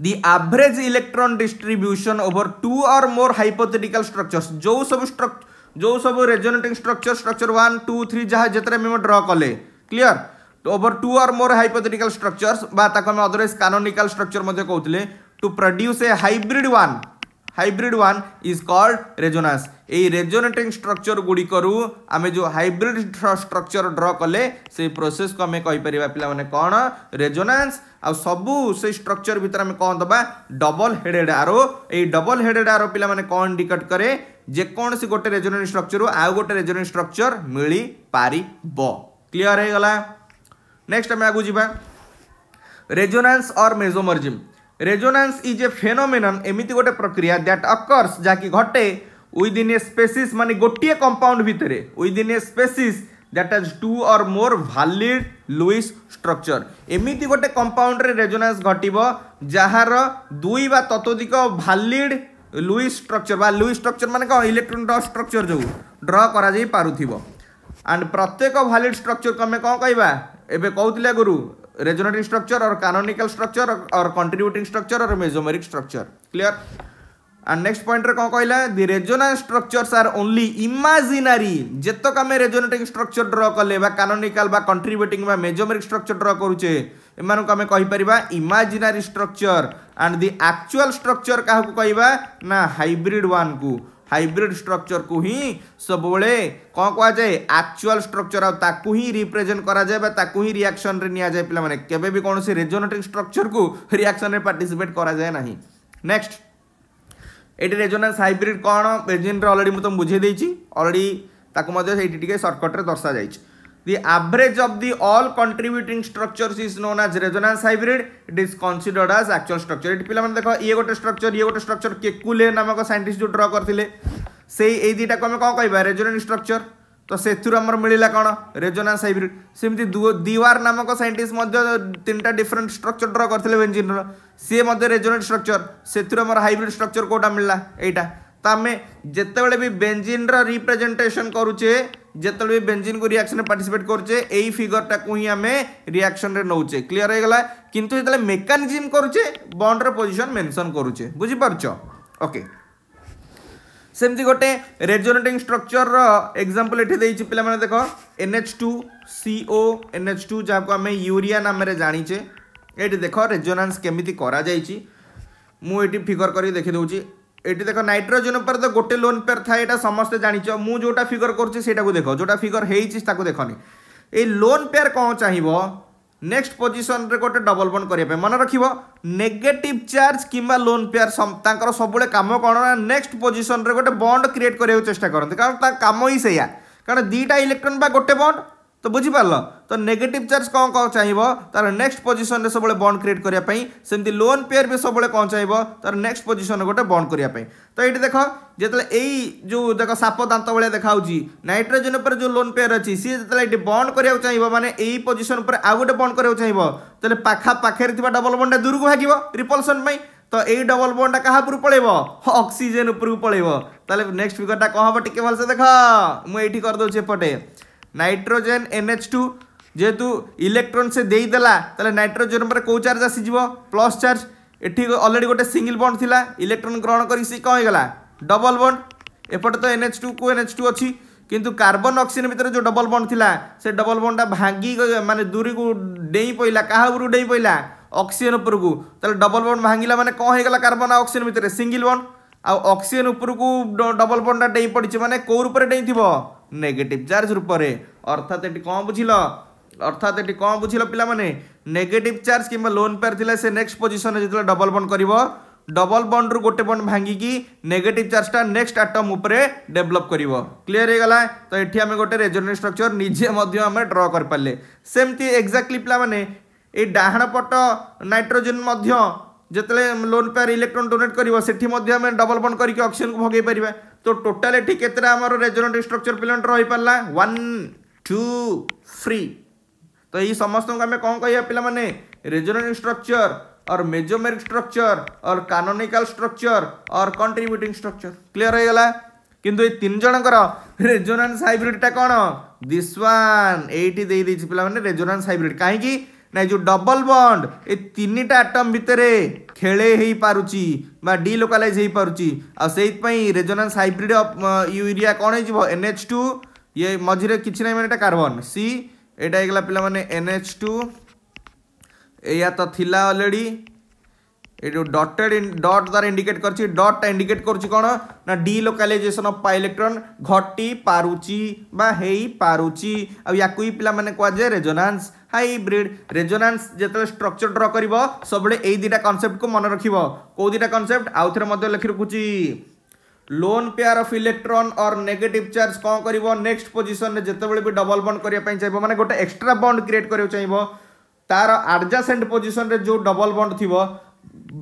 the average electron distribution over two or more hypothetical structures जो सब structure जो सब resonating structure structure one two three जहाँ जितने भी ड्र कले क्लीयर तो over two or more hypothetical structures बा ताको हम अदरवाइज कानोनिकल स्ट्रक्चर मध्ये कहउतले to produce a hybrid one hybrid one is called resonance ଏଇ ରେଜୋନେଟିଂ ଷ୍ଟ୍ରକ୍ଚର ଗୁଡ଼ିକରୁ ଆମେ ଯେଉଁ ହାଇବ୍ରିଡ୍ ଷ୍ଟ୍ରକ୍ଚର ଡ୍ର କଲେ ସେଇ ପ୍ରୋସେସ୍କୁ ଆମେ କହିପାରିବା ପିଲାମାନେ କ'ଣ ରେଜୋନାନ୍ସ ଆଉ ସବୁ ସେଇ ଷ୍ଟ୍ରକ୍ଚର ଭିତରେ ଆମେ କ'ଣ ଦେବା ଡବଲ୍ ହେଡ଼େଡ଼ ଆରୋ ଏଇ ଡବଲ୍ ହେଡ଼େଡ଼ ଆରୋ ପିଲାମାନେ କ'ଣ ଇଣ୍ଡିକେଟ୍ କରେ ଯେକୌଣସି ଗୋଟେ ରେଜୋନେଟିଂ ଷ୍ଟ୍ରକ୍ଚରରୁ ଆଉ ଗୋଟେ ରେଜୋନେଟିଂ ଷ୍ଟ୍ରକ୍ଚର ମିଳିପାରିବ କ୍ଲିଅର୍ ହେଇଗଲା ନେକ୍ସଟ ଆମେ ଆଗକୁ ଯିବା resonance or mesomerism resonance is a phenomenon એમિતિ ગોટે પ્રક્રિયા દેટ અકર્સ જાકી ઘટે ઉઇદિન એ સ્પેસીસ મને ગોટીએ કમ્પાઉન્ડ ભીતરે within a species that is two or more valid Lewis structure এমিতি গোটে কম্পাউন্ডরে রেজোনান্স ঘটিব যাহার দুই বা ততোধিক ভালিড লুইস স্ট্রকচর বা লুইস স্ট্রকচর মানে কম ইলেকট্রন ডট স্ট্রকচর যে ড্র করা যাই পারুথিব আন্ড প্রত্যেক ভালিড স্ট্রকচর আমি কম কইবা এবে কৌলে গুরু resonating structure or canonical structure or, or contributing structure or mesomeric structure clear আর নেক্সট পয়েন্টরে কম কহিলা the resonance structures are only imaginary যেতক আমি রেজোনেটিং স্ট্রকচর ড্র কলে বা কানোনিকাল বা কন্ট্রিবিউটিং বা মেজোমেরিক স্ট্রকচর ড্র করুছে এমানকু আমি কহিপারিবা imaginary structure and the actual structure কাহাকু কহিবা না হাইব্রিড ওয়ান কু ହାଇବ୍ରିଡ୍ ଷ୍ଟ୍ରକ୍ଚରକୁ ହିଁ ସବୁବେଳେ କ'ଣ କୁହାଯାଏ ଆକ୍ଚୁଆଲ୍ ଷ୍ଟ୍ରକ୍ଚର ଆଉ ତାକୁ ହିଁ ରିପ୍ରେଜେଣ୍ଟ କରାଯାଏ ବା ତାକୁ ହିଁ ରିଆକ୍ସନରେ ନିଆଯାଏ ପିଲାମାନେ କେବେ ବି କୌଣସି ରେଜୋନେଟିକ୍ ଷ୍ଟ୍ରକ୍ଚରକୁ ରିଆକ୍ସନରେ ପାର୍ଟିସିପେଟ୍ କରାଯାଏ ନାହିଁ ନେକ୍ସଟ ଏଠି ରେଜୋନାନ୍ସ ହାଇବ୍ରିଡ୍ କ'ଣ ବେଜିନ୍ରେ ଅଲରେଡ଼ି ମୁଁ ତୁମକୁ ବୁଝେଇ ଦେଇଛି ଅଲରେଡ଼ି ତାକୁ ମଧ୍ୟ ସେଇଠି ଟିକେ ସର୍ଟକଟ୍ରେ ଦର୍ଶାଯାଇଛି The average of the all contributing structures is known as resonance hybrid. It is considered as actual structure. It पिलाମାନେ देखो ये गोटे structure ये गोटे structure केकुले नामक scientist जो draw करथिले सेई एई दिटा को हमें कोन कहबा resonance structure तो सेथुरु हमर मिलिला कोन resonance hybrid. सेमति दीवार नामक scientist मध्य तीनटा different structure draw करथिले benzene रो से मध्य resonance structure सेथुरु हमर hybrid structure कोटा मिलला एटा ତ ଆମେ ଯେତେବେଳେ ବି ବେଞ୍ଜିନ୍ର ରିପ୍ରେଜେଣ୍ଟେସନ୍ କରୁଛେ ଯେତେବେଳେ ବି ବେଞ୍ଜିନ୍କୁ ରିଆକ୍ସନ୍ରେ ପାର୍ଟିସିପେଟ୍ କରୁଛେ ଏଇ ଫିଗରଟାକୁ ହିଁ ଆମେ ରିଆକ୍ସନ୍ରେ ନେଉଛେ କ୍ଲିଅର୍ ହେଇଗଲା କିନ୍ତୁ ଯେତେବେଳେ ମେକାନିଜିମ୍ କରୁଛେ ବଣ୍ଡର ପୋଜିସନ୍ ମେନ୍ସନ୍ କରୁଛେ ବୁଝିପାରୁଛ ଓକେ ସେମିତି ଗୋଟେ ରେଜୋନେଟିଂ ଷ୍ଟ୍ରକ୍ଚରର ଏକ୍ଜାମ୍ପଲ୍ ଏଠି ଦେଇଛି ପିଲାମାନେ ଦେଖ N H two CO N H two ଯାହାକୁ ଆମେ ୟୁରିଆ ନାମରେ ଜାଣିଛେ ଏଠି ଦେଖ ରେଜୋନାନ୍ସ କେମିତି କରାଯାଇଛି ମୁଁ ଏଠି ଫିଗର କରିକି ଦେଖିଦେଉଛି এটি দেখো নাইট্রোজেন উপরে তো গোটে লোন পেয়ার থাকে এটা সমস্ত জাঁচ মু যেটা ফিগর করছি সেটাকে দেখ যেটা ফিগর হয়েছি তাকে দেখনি এই লোন পেয়ার কম চাহিব নেক্সট পজিশনরে গোটে ডবল বন্ড করা মনে রাখব নেগেটিভ চার্জ কিংবা লোন পেয়ার তাঁর সবুলে কাম কোণ না নেক্সট পজিশনরে গোটে বন্ড ক্রিয়েট করার চেষ্টা করতে কারণ তা কাম হি সেইয়া কারণ দুইটা ইলেকট্রন বা গোটে বন্ড तो बुझिपार तो नेगेटिव चार्ज कौन कौन चाहिए तार नेक्स्ट पोजिशन सब बंड क्रिएट करने लोन पेयर भी सब कौन चाहिए तार नेक्स्ट पोजिशन गोटे बंड करने तो ये देख जिते यही जो देख साप दात भाया देखा नाइट्रोजेन पर जो लोन पेयर अच्छी सी जो बंड करा चाहिए मैंने यही पोजिशन पर आउ गोटे बंड करा चाहिए तेल पाखापाखे डबल बंडा दूर को भाग रिपल्सन तो यही डबल बंडा क्या पलैब अक्सीजेन उपरू पलैब नेक्स्ट फिगरटा कह हम टी भलसे देख मुझे करदे एपटे নাইট্রোজেন এনএচ টু যেহেতু ইলেকট্রন সে দেইদেলা তাহলে নাইট্রোজেন উপরে কেউ চার্জ আসিযোগ প্লস চার্জ এটি অলরেডি গোটে সিঙ্গল বন্ড লা ইলেকট্রন গ্রহণ করি সে কম হয়ে গলা ডবল বন্ড এপটে তো এনএচ টু কু এনএচ টু অছি কিন্তু কার্বন অক্সিজেন ভিতরে যে ডবল বন্ড লা সে ডবল বন্ডটা ভাঙ্গি মানে দূরকু ডেই পইলা কাহা উপরু ডেই পইলা অক্সিজেন উপরকু তাহলে ডবল বন্ড ভাঙ্গিলা মানে কম হয়ে গলা কার্বন আর অক্সিজেন ভিতরে সিঙ্গল বন্ড ଆଉ ଅକ୍ସିଜେନ୍ ଉପରକୁ ଡବଲ୍ ବଣ୍ଡା ଡେଇଁ ପଡ଼ିଛି ମାନେ କେଉଁ ରୂପରେ ଡେଇଁଥିବ নেগেটিভ চার্জ রূপে অর্থাৎ এটি কম বুঝিল অর্থাৎ এটি কম বুঝিল পিলামানে নেগেটিভ চার্জ কিংবা লোন পেয়ার লে সে নেক্সট পজিশনে যেত ডবল বন্ড করব ডবল বন্ড্রু গোটে বন্ড ভাঙ্গিকি নেগেটিভ চার্জটা নেক্সট আটম উপরে ডেভেলপ করব ক্লিয়ার হয়েগলা তো এটি আমি গোটে রেজোনেন্স স্ট্রকচর নিজে মধ্যে আমি ড্র করিপারে সেমতি এক্জাক্টলি পিলামানে এই ডাহাণ পট নাইট্রোজেন মধ্য যেতলে লোন পেয়ার ইলেকট্রন ডোনেট করব সেটি মধ্যে আমি ডবল বন্ড করি অক্সিজেন ভোগাই পারিবা तो टोटालीटी के रेजोनेट स्ट्रक्चर पिलेट रही पार्ला वन टू थ्री तो ये समस्त को आम कौन कह पे रेजोनेट स्ट्रक्चर और मेजोमेरिक स्ट्रक्चर और कानोनिकाल स्ट्रक्चर और कंट्रीब्यूटिंग स्ट्रक्चर क्लीयर हो गला किंतु ये तीन जनकर रेजोनान्स हाइब्रिडटा कौन दिस वन एटी दे पाने रेजोनान्स हाइब्रिड कहीं ନା ଯେଉଁ ଡବଲ୍ ବଣ୍ଡ ଏ ତିନିଟା ଆଟମ୍ ଭିତରେ ଖେଳେଇ ହେଇପାରୁଛି ବା ଡିଲୋକାଲାଇଜ୍ ହେଇପାରୁଛି ଆଉ ସେଇଥିପାଇଁ ରେଜୋନାନ୍ସ ହାଇବ୍ରିଡ଼ ୟୁରିଆ କ'ଣ ହେଇଯିବ ଏନ୍ ଏଚ୍ ଟୁ ଇଏ ମଝିରେ କିଛି ନାହିଁ ମାନେ ଏଇଟା କାର୍ବନ୍ ସି ଏଇଟା ହେଇଗଲା ପିଲାମାନେ ଏନ୍ ଏଚ୍ ଟୁ ଏଇଆ ତ ଥିଲା ଅଲରେଡ଼ି ये जो डटेड डट द्वारा इंडिकेट करछि डट टा इंडिकेट करछि कोन ना delocalization of pi electron घटी पारुची बा हेई पारुची आ याकुई पिला माने को जे रेजोनेंस हाइब्रिड रेजोनेंस जेते स्ट्रक्चर ड्रा करबो सबले एई दिटा कांसेप्ट को मन रखिबो को दिटा कांसेप्ट आउथरे मध्य लिखि रखुची लोन पेयर ऑफ इलेक्ट्रॉन और नेगेटिव चार्ज कौन कर नेक्स्ट पोजिशन जितेबाला भी डबल बंड करने चाहिए मैंने गोटे एक्सट्रा बंड क्रिएट कर चाहिए तार आडजासेंट पोजिशन जो डबल बंड थी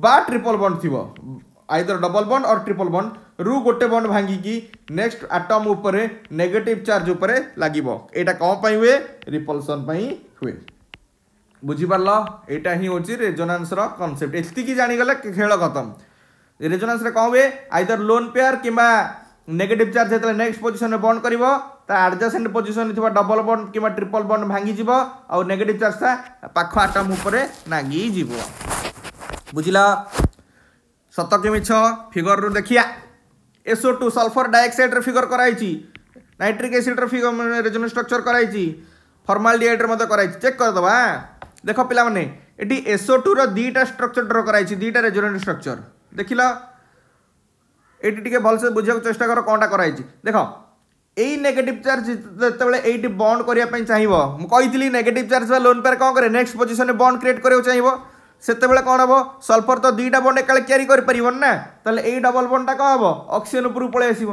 বা ଟ୍ରିପଲ୍ ବଣ୍ଡ ଥିବ either double bond or triple bond ରୁ ଗୋଟେ ବଣ୍ଡ ଭାଙ୍ଗିକି ନେକ୍ସଟ ଆଟମ୍ ଉପରେ ନେଗେଟିଭ୍ ଚାର୍ଜ ଉପରେ ଲାଗିବ ଏଇଟା କ'ଣ ପାଇଁ ହୁଏ ରିପଲ୍ସନ୍ ପାଇଁ ହୁଏ ବୁଝିପାରିଲ ଏଇଟା ହିଁ ହେଉଛି ରେଜୋନାନ୍ସର କନସେପ୍ଟ ଏତିକି ଜାଣିଗଲେ ଖେଳ ଖତମ ରେଜୋନାନ୍ସରେ କ'ଣ ହୁଏ ଆଇଦର ଲୋନ୍ ପେୟାର କିମ୍ବା ନେଗେଟିଭ୍ ଚାର୍ଜ ଯେତେବେଳେ ନେକ୍ସଟ ପୋଜିସନରେ ବଣ୍ଡ କରିବ ତା ଆଡ଼ଜସେଣ୍ଟ ପୋଜିସନରେ ଥିବା ଡବଲ ବଣ୍ଡ କିମ୍ବା ଟ୍ରିପଲ୍ ବଣ୍ଡ ଭାଙ୍ଗିଯିବ ଆଉ ନେଗେଟିଭ୍ ଚାର୍ଜଟା ପାଖ ଆଟମ୍ ଉପରେ ନାଗିଯିବ বুঝল সত কি মিছ ফিগর রু দেখিয়া এসো টু সলফর ডাইঅক্সাইড্র ফিগর করা হয়েছি নাইট্রিক এসিড্র ফিগর রেজোনেন্স স্ট্রকচর করা হয়েছি ফর্মাল ডিআইড্র মধ্যে করা হয়েছে চেক করে দেবা হ্যাঁ? দেখ পিলামানে এটি এসো টুর দুইটা স্ট্রকচর ড্র করা হয়েছে দুইটা রেজোনেন্স স্ট্রকচর দেখিল এটি টিকে ভালসে বুঝার চেষ্টা কর কোনটা করা হয়েছে দেখ এই নেগেটিভ চার্জ যেতবে এইটি বন্ড করা চাইব মুি নেগেটিভ চার্জ বা লোন পেয়ার কম করে নেক্সট পজিশন বন্ড ক্রিয়েট করা চাইব সেতবে কম হব সলফর তো দুইটা বন্ড একালে ক্যারি করে পারিব না তাহলে এই ডবল বন্ডটা কম হব অক্সিজেন উপরু পড়ে আসব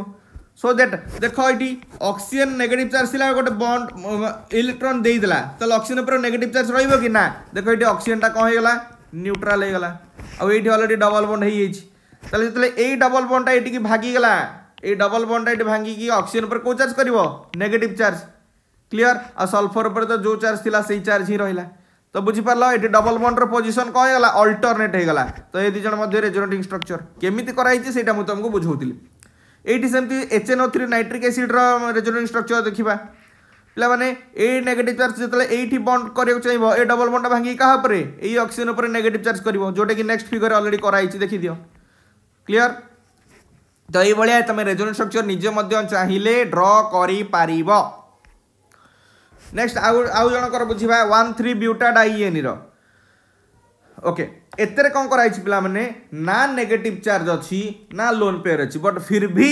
সো দ্যাট দেখ এটি অক্সিজেন নেগেটিভ চার্জ লা গোটে বন্ড ইলেকট্রন দিয়েদেলা তাহলে অক্সিজেন উপরে নেগেটিভ চার্জ রহব কি না দেখ এটি অক্সিজেনটা কম হয়ে গলা নিউট্রাল হয়ে গলা আইটি অলরেডি ডবল বন্ড হয়ে যাই তাহলে যেতে এই ডবল বন্ডটা এটি ভাগি গলা এই ডবল বন্ডটা এটি ভাঙ্গিকি অক্সিজেন উপরে কেউ চার্জ করব নেগেটিভ চার্জ ক্লিয়ার আর সলফর উপরে তো যে চার্জ লা সেই চার্জ হি রহিলা তো বুঝিপার এটি ডবল বন্ডর পোজিশন কম হয়ে অল্টরনেট হয়ে গলা তো এই দুজন মধ্যে রেজোনেটিং স্ট্রকচর কেমিতি করা হয়েছে সেইটা মু তোমাকে বুঝাউলি এইটি সেমতি এচএনও থ্রি নাইট্রিক এসিড্র রেজোনেটিং স্ট্রকচর দেখা ପିଲାମାନେ ଏ ନେଗେଟିଭ୍ ଚାର୍ଜ ଯେତେବେଳେ ଏଇଠି ବଣ୍ଡ କରିବାକୁ ଚାହିଁବ ଏ ଡବଲ୍ ବଣ୍ଡ ଭାଙ୍ଗିକି କାହା ଉପରେ ଏଇ ଅକ୍ସିଜେନ୍ ଉପରେ ନେଗେଟିଭ୍ ଚାର୍ଜ କରିବ ଯେଉଁଟାକି ନେକ୍ସଟ ଫିଗର ଅଲରେଡ଼ି କରାହେଇଛି ଦେଖିଦିଅ କ୍ଲିଅର ତ ଏଇଭଳିଆ ତୁମେ ରେଜୋନେଟ୍ ଷ୍ଟ୍ରକ୍ଚର ନିଜେ ମଧ୍ୟ ଚାହିଁଲେ ଡ୍ର କରିପାରିବ ନେକ୍ସଟ ଆଉ ଆଉ ଜଣଙ୍କର ବୁଝିବା ୱାନ୍ ଥ୍ରୀ ବ୍ୟୁଟା ଡାଇଏନିର ଓକେ ଏଥିରେ କ'ଣ କରାହେଇଛି ପିଲାମାନେ ନା ନେଗେଟିଭ୍ ଚାର୍ଜ ଅଛି ନା ଲୋନ୍ ପେୟର ଅଛି ବଟ୍ ଫିର୍ ଭି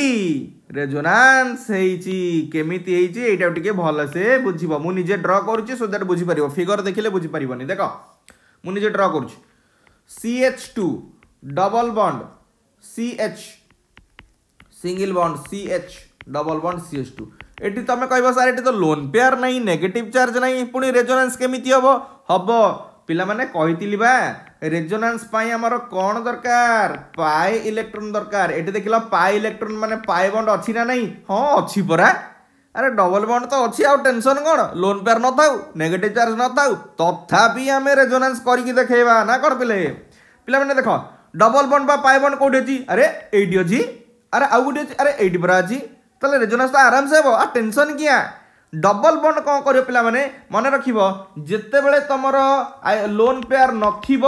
ରେଜୋନାନ୍ସ ହେଇଛି କେମିତି ହେଇଛି ଏଇଟା ଟିକେ ଭଲସେ ବୁଝିବ ମୁଁ ନିଜେ ଡ୍ର କରୁଛି ସୋ ଦ୍ୟାଟ୍ ବୁଝିପାରିବ ଫିଗର ଦେଖିଲେ ବୁଝିପାରିବନି ଦେଖ ମୁଁ ନିଜେ ଡ୍ର କରୁଛି C H two double bond C H single bond C H double bond C H two এটি তুমি কহব স্যার এটি তো লোন পেয়ার নাই নেগেটিভ চার্জ নাই পুঁ রেজোনান্স কেমিতি হব হব ପିଲାମାନେ କହିଥିଲି ବା ରେଜୋନାନ୍ସ ପାଇଁ ଆମର କ'ଣ ଦରକାର ପାଏ ଇଲେକ୍ଟ୍ରୋନ୍ ଦରକାର ଏଠି ଦେଖିଲ ପାଏ ଇଲେକ୍ଟ୍ରୋନ୍ ମାନେ ପାଏ ବଣ୍ଡ ଅଛି ନା ନାହିଁ ହଁ ଅଛି ପରା ଆରେ ଡବଲ ବଣ୍ଡ ତ ଅଛି ଆଉ ଟେନସନ୍ କ'ଣ ଲୋନ୍ ପେୟାର ନଥାଉ ନେଗେଟିଭ୍ ଚାର୍ଜ ନଥାଉ ତଥାପି ଆମେ ରେଜୋନାନ୍ସ କରିକି ଦେଖେଇବା ନା କ'ଣ ପିଲେ ପିଲାମାନେ ଦେଖ ଡବଲ ବଣ୍ଡ ବା ପାଏ ବଣ୍ଡ କେଉଁଠି ଅଛି ଆରେ ଏଇଠି ଅଛି ଆରେ ଆଉ ଗୋଟିଏ ଅଛି ଆରେ ଏଇଠି ପରା ଅଛି তাহলে রেজোনান্স তো আরামসে হব আর টেনশন কিয়া ডবল বন্ড কম করবে পিলামানে মনে রাখব যেতবে তোমার লোন পেয়ার নথিব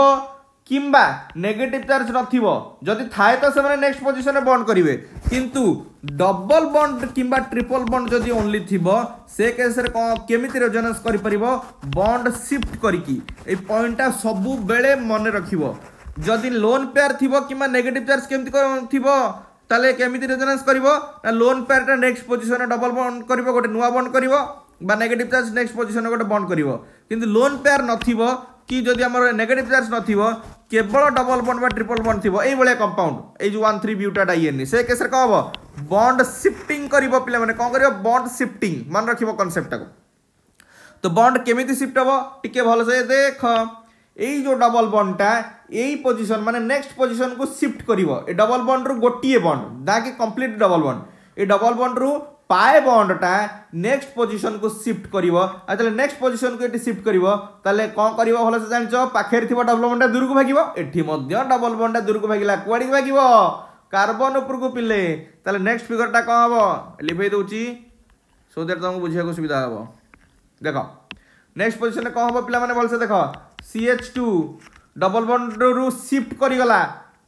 কিংবা নেগেটিভ চার্জ নথিব যদি থাকে তো সে নেক্সট পজিশনে বন্ড করবে কিন্তু ডবল বন্ড কিংবা ট্রিপল বন্ড যদি ওনলি থিব সে কেসরে কেমিতি রেজোনান্স করিপারিব বন্ড সিফট করিকি এই পয়েন্টটা সবুবেলে মনে রাখিব যদি লোন পেয়ার থিব কিংবা নেগেটিভ চার্জ কেমতি থিব তাহলে কেমিতি রেজোনান্স করব না লোন পেয়ারটা নেক্সট পজিশনে ডবল বন্ড করব গোটে নূয়া বন্ড করব বা নেগেটিভ চার্জ নেক্সট পজিশনে গোটে বন্ড করব কিন্তু লোন পেয়ার নথিব কি যদি আমার নেগেটিভ চার্জ নথিব কেবল ডবল বন্ড বা ট্রিপল বন্ড থিব এইভাবে কম্পাউন্ড এই যে ওয়ান থ্রি বিউটাটা ইয়েনি সে কেসরে কম হব বন্ড সিফটিং করব পিলামানে কম করব বন্ড সিফটিং মনে রাখব কনসেপ্টটাকে তো বন্ড কেমিতি সিফট হব টিকে ভালসে দেখ এই যে ডবল বন্ডটা এই ପୋଜିସନ୍ ମାନେ ନେକ୍ସଟ ପୋଜିସନ୍କୁ ସିଫ୍ଟ କରିବ ଏ ଡବଲ ବଣ୍ଡରୁ ଗୋଟିଏ ବଣ୍ଡ ଯାହାକି କମ୍ପ୍ଲିଟ୍ ଡବଲ ବଣ୍ଡ ଏ ଡବଲ ବଣ୍ଡରୁ ପାଏ ବଣ୍ଡଟା ନେକ୍ସଟ ପୋଜିସନ୍କୁ ସିଫ୍ଟ କରିବ ଆଉ ତାହେଲେ ନେକ୍ସଟ ପୋଜିସନ୍କୁ ଏଠି ସିଫ୍ଟ କରିବ ତାହେଲେ କ'ଣ କରିବ ଭଲସେ ଜାଣିଛ ପାଖରେ ଥିବା ଡବଲ ବଣ୍ଡଟା ଦୂରକୁ ଭାଗିବ ଏଠି ମଧ୍ୟ ଡବଲ ବଣ୍ଡଟା ଦୂରକୁ ଭାଗିଲା କୁଆଡ଼ିକି ଭାଗିବ କାର୍ବନ ଉପରକୁ ପିଲେ ତାହେଲେ ନେକ୍ସଟ ଫିଗରଟା କ'ଣ ହେବ ଲିଭେଇ ଦେଉଛି ସୋ ଦ୍ୟାଟ୍ ତୁମକୁ ବୁଝିବାକୁ ସୁବିଧା ହେବ ଦେଖ ନେକ୍ସଟ ପୋଜିସନରେ କ'ଣ ହେବ ପିଲାମାନେ ଭଲସେ ଦେଖ ସି ଏଚ୍ ଟୁ ডবল বন্ডরু সিফট করিগলা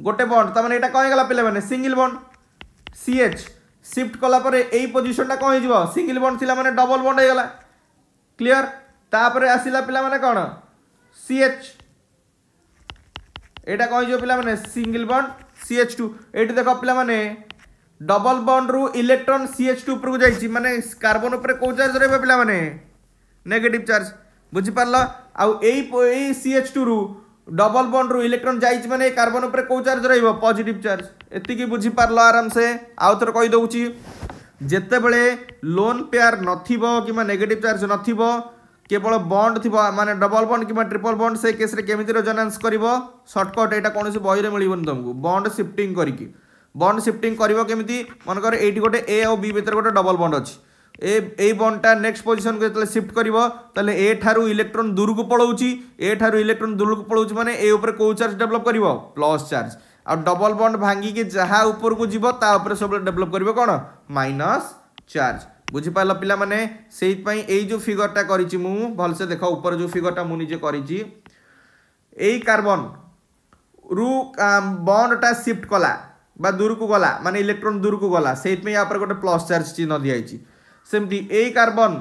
গোটে বন্ড তার মানে এটা কম হয়ে গেল পিলামানে সিঙ্গল বন্ড সিএচ সিফট কলাপরে এই পজিশনটা কম হয়ে যাব সিঙ্গল বন্ড লা মানে ডবল বন্ড হয়ে গলা ক্লিয়ার তাপরে আসিলা পিলামানে কোণ সিএচ এটা কম হয়ে যাব পিলামানে সিঙ্গল বন্ড সিএচ টু এইটি দেখ পিলামানে ডবল বন্ডরু ইলেকট্রন সিএচ টু উপরকু যাইছি মানে কার্বন উপরে কেউ চার্জ রহব পিলামানে নেগেটিভ চার্জ বুঝিপারল আউ এই এই সিএচ টু রু ଡବଲ୍ ବଣ୍ଡରୁ ଇଲେକ୍ଟ୍ରନ୍ ଯାଇଛି ମାନେ କାର୍ବନ୍ ଉପରେ କେଉଁ ଚାର୍ଜ ରହିବ ପଜିଟିଭ୍ ଚାର୍ଜ ଏତିକି ବୁଝିପାରିଲ ଆରାମସେ ଆଉ ଥରେ କହିଦେଉଛି ଯେତେବେଳେ ଲୋନ୍ ପେୟାର୍ ନଥିବ କିମ୍ବା ନେଗେଟିଭ୍ ଚାର୍ଜ ନଥିବ କେବଳ ବଣ୍ଡ ଥିବ ମାନେ ଡବଲ୍ ବଣ୍ଡ କିମ୍ବା ଟ୍ରିପଲ୍ ବଣ୍ଡ ସେ କେସ୍ରେ କେମିତି ରେଜୋନାନ୍ସ କରିବ ସର୍ଟକଟ୍ ଏଇଟା କୌଣସି ବହିରେ ମିଳିବନି ତୁମକୁ ବଣ୍ଡ ସିଫ୍ଟିଂ କରିକି ବଣ୍ଡ ସିଫ୍ଟିଂ କରିବ କେମିତି ମନେକର ଏଇଠି ଗୋଟେ ଏ ଆଉ ବି ଭିତରେ ଗୋଟେ ଡବଲ୍ ବଣ୍ଡ ଅଛି ए ए बॉन्डटा नेक्स्ट पोजिशन को जो सिफ्ट कर ताले ए ठारू इलेक्ट्रोन दूर को पलाऊँ ए ठारू इलेक्ट्रोन दूर को पलाऊँ मैंने ए उपर कौ चार्ज डेभलप कर प्लस चार्ज आ डबल बंड भांगिकी जहाँ उपर को जीव तापर सब डेभलप कर कौन माइनस चार्ज বুঝিপার পিলামানে से এই যে ফিগরটা করেছি মু ভালসে দেখ উপরে যে ফিগরটা रु নিজে করেছি এই কার্বন রু বন্ডটা সিফট কলা বা দূরকু গলা মানে ইলেকট্রন দূরকু গলা সেইপাই ইয়াপরে গোটে প্লস চার্জ চিহ্ন দিয়েছি ସେମିତି ଏଇ କାର୍ବନ୍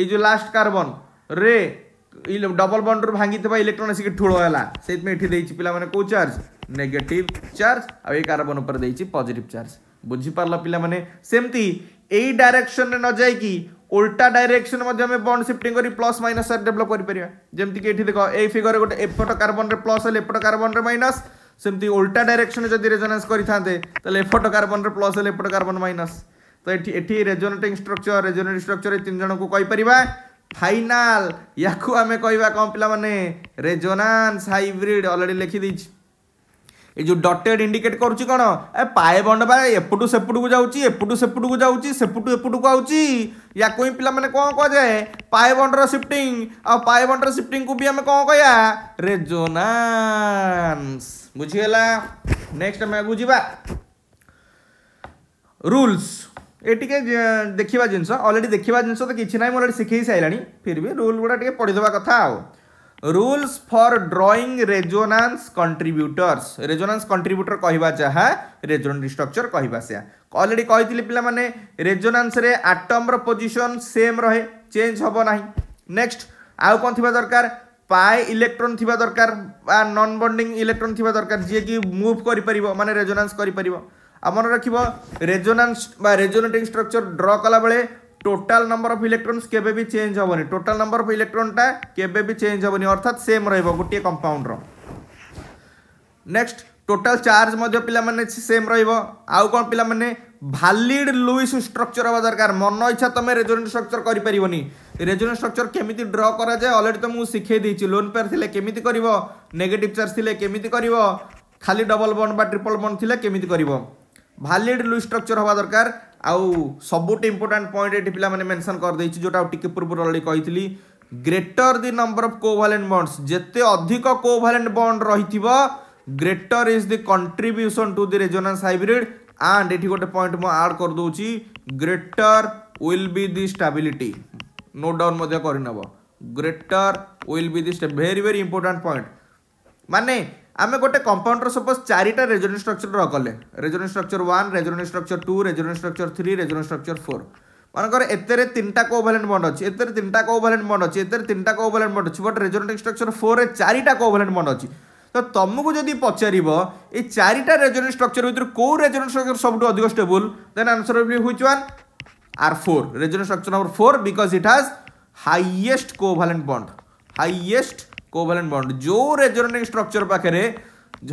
ଏଇ ଯେଉଁ ଲାଷ୍ଟ କାର୍ବନ୍ ରେ ଡବଲ ବଣ୍ଡରୁ ଭାଙ୍ଗିଥିବା ଇଲେକ୍ଟ୍ରନ୍ ଆସିକି ଠୁଳ ହେଲା ସେଇଥିପାଇଁ ଏଠି ଦେଇଛି ପିଲାମାନେ କେଉଁ ଚାର୍ଜ ନେଗେଟିଭ୍ ଚାର୍ଜ ଆଉ ଏଇ କାର୍ବନ୍ ଉପରେ ଦେଇଛି ପଜିଟିଭ୍ ଚାର୍ଜ ବୁଝିପାରିଲ ପିଲାମାନେ ସେମିତି ଏଇ ଡାଇରେକ୍ସନରେ ନ ଯାଇକି ଓଲ୍ଟା ଡାଇରେକ୍ସନ ମଧ୍ୟ ଆମେ ବଣ୍ଡ ସିଫ୍ଟିଂ କରି ପ୍ଲସ୍ ମାଇନସ୍ ସାର୍ ଡେଭଲପ୍ କରିପାରିବା ଯେମିତିକି ଏଠି ଦେଖ ଏଇ ଫିଗରରେ ଗୋଟେ ଏପଟ କାର୍ବନରେ ପ୍ଲସ୍ ହେଲେ ଏପଟ କାର୍ବନରେ ମାଇନସ୍ ସେମିତି ଓଲ୍ଟା ଡାଇରେକ୍ସନରେ ଯଦି ରେଜୋନାନ୍ସ କରିଥାନ୍ତେ ତାହେଲେ ଏପଟ କାର୍ବନରେ ପ୍ଲସ୍ ହେଲେ ଏପଟ କାର୍ବନ ମାଇନସ୍ तो ये रेजोनेटिंग स्ट्रक्चर रेजोनेटिंग स्ट्रक्चर तीन जन को कहीपर फाइनाल या आम कह कौन पाने रेजोनान्स हाइब्रिड अलरेडी लिखिदी ये जो डटेड इंडिकेट कर पाए बंड पा एपटू सेपट को जापटू सेपट को जापटू एपट को आऊँगी या कोई पे कौन कह जाए पाए बंडर सिफ्टिंग आ पाए बंडर सिफ्टिंग को भी आम कौन कह रेजोनान्स बुझीगला नेक्स्ट आम आगे जा रूल्स ଏ ଟିକେ ଦେଖିବା ଜିନିଷ ଅଲରେଡ଼ି ଦେଖିବା ଜିନିଷ ତ କିଛି ନାହିଁ ମୁଁ ଅଲରେଡ଼ି ଶିଖେଇ ସାରିଲାଣି ଫିର୍ ବି ରୁଲ୍ ଗୁଡ଼ା ଟିକେ ପଢ଼ିଦେବା କଥା ଆଉ rules for drawing resonance contributors resonance contributor କହିବା ଯାହା ରେଜୋନାନ୍ସ ଷ୍ଟ୍ରକ୍ଚର କହିବା ସେୟା ଅଲରେଡ଼ି କହିଥିଲି ପିଲାମାନେ ରେଜୋନାନ୍ସରେ ଆଟମ୍ର ପୋଜିସନ୍ ସେମ୍ ରହେ ଚେଞ୍ଜ ହେବ ନାହିଁ ନେକ୍ସଟ ଆଉ କ'ଣ ଥିବା ଦରକାର ପାଏ ଇଲେକ୍ଟ୍ରନ୍ ଥିବା ଦରକାର ବା ନନ୍ ବଣ୍ଡିଂ ଇଲେକ୍ଟ୍ରନ୍ ଥିବା ଦରକାର ଯିଏକି ମୁଭ୍ କରିପାରିବ ମାନେ ରେଜୋନାନ୍ସ କରିପାରିବ ଆମର ରଖିବ ରେଜୋନାନ୍ସ ବା ରେଜୋନେଟିଂ ଷ୍ଟ୍ରକ୍ଚର ଡ୍ର କଲାବେଳେ টোটাল নম্বর অফ ইলেকট্রনস কেবে বি চেঞ্জ হবনি টোটাল নম্বর অফ ইলেকট্রনটা কেবে বি চেঞ্জ হবনি অর্থাৎ সেম রহব গোটিয়ে কম্পাউন্ডর নেক্সট টোটাল চার্জ মধ্যে পিলামানে সেম রহব আউ কোন পিলামানে ভালিড লুইস স্ট্রকচর হওয়া দরকার মন ইচ্ছা তুমি রেজোনেন্ট স্ট্রকচর করে পারিবনি রেজোনেন্ট স্ট্রকচর কেমিতি ড্র করা যায় অলরেডি তো মু শিখাই দিয়েছি লোন পেয়ার থিলে কেমিতি করিব নেগেটিভ চার্জ থিলে কেমিতি করিব খালি ডবল বন্ড বা ট্রিপল বন্ড থিলে কেমিতি করিব ଭାଲିଡ୍ ଲୁଇ ଷ୍ଟ୍ରକ୍ଚର୍ ହେବା ଦରକାର ଆଉ ସବୁଠୁ ଇମ୍ପୋର୍ଟାଣ୍ଟ ପଏଣ୍ଟ ଏଠି ପିଲାମାନେ ମେନସନ୍ କରିଦେଇଛି ଯେଉଁଟା ଆଉ ଟିକେ ପୂର୍ବରୁ ଅଲରେଡ଼ି କହିଥିଲି greater the number of covalent bonds ଯେତେ ଅଧିକ କୋଭାଲେଣ୍ଟ ବଣ୍ଡ ରହିଥିବ greater is the contribution to the resonance hybrid and ଏଠି ଗୋଟେ ପଏଣ୍ଟ ମୁଁ ଆଡ୍ କରିଦେଉଛି greater will be the stability note down ମଧ୍ୟ କରିନେବ greater will be the very very important point ମାନେ ଆମେ ଗୋଟେ କମ୍ପାଉଣ୍ଡର ସପୋଜ୍ ଚାରିଟା ରେଜୋନେଟ୍ ଷ୍ଟ୍ରକ୍ଚର ଡ୍ର କଲେ resonate structure one resonate structure two resonate structure three resonate structure four ମନେକର ଏଥିରେ ତିନିଟା କୋଭଲେଣ୍ଟ ବଣ୍ଡ ଅଛି ଏଥିରେ ତିନିଟା କୋଭଲେଣ୍ଟ ବଣ୍ଡ ଅଛି ଏଥିରେ ତିନିଟା କୋଭଲେଣ୍ଟ ବଣ୍ଡ ଅଛି ବଟ୍ ରେଜୋନେଟ୍ ଷ୍ଟ୍ରକ୍ଚର ଫୋର୍ରେ ଚାରିଟା କୋଭଲେଣ୍ଟ ବଣ୍ଡ ଅଛି ତ ତୁମକୁ ଯଦି ପଚାରିବ ଏଇ ଚାରିଟା ରେଜୋନେଟ୍ ଷ୍ଟ୍ରକ୍ଚର ଭିତରୁ କେଉଁ ରେଜୋନେଟ୍ ଷ୍ଟ୍ରକ୍ଚର ସବୁଠୁ ଅଧିକ stable then answer be which one or four resonate structure number four because it has highest covalent bond highest covalent bond ଯେଉଁ স্ট্রকচর পাখে ପାଖରେ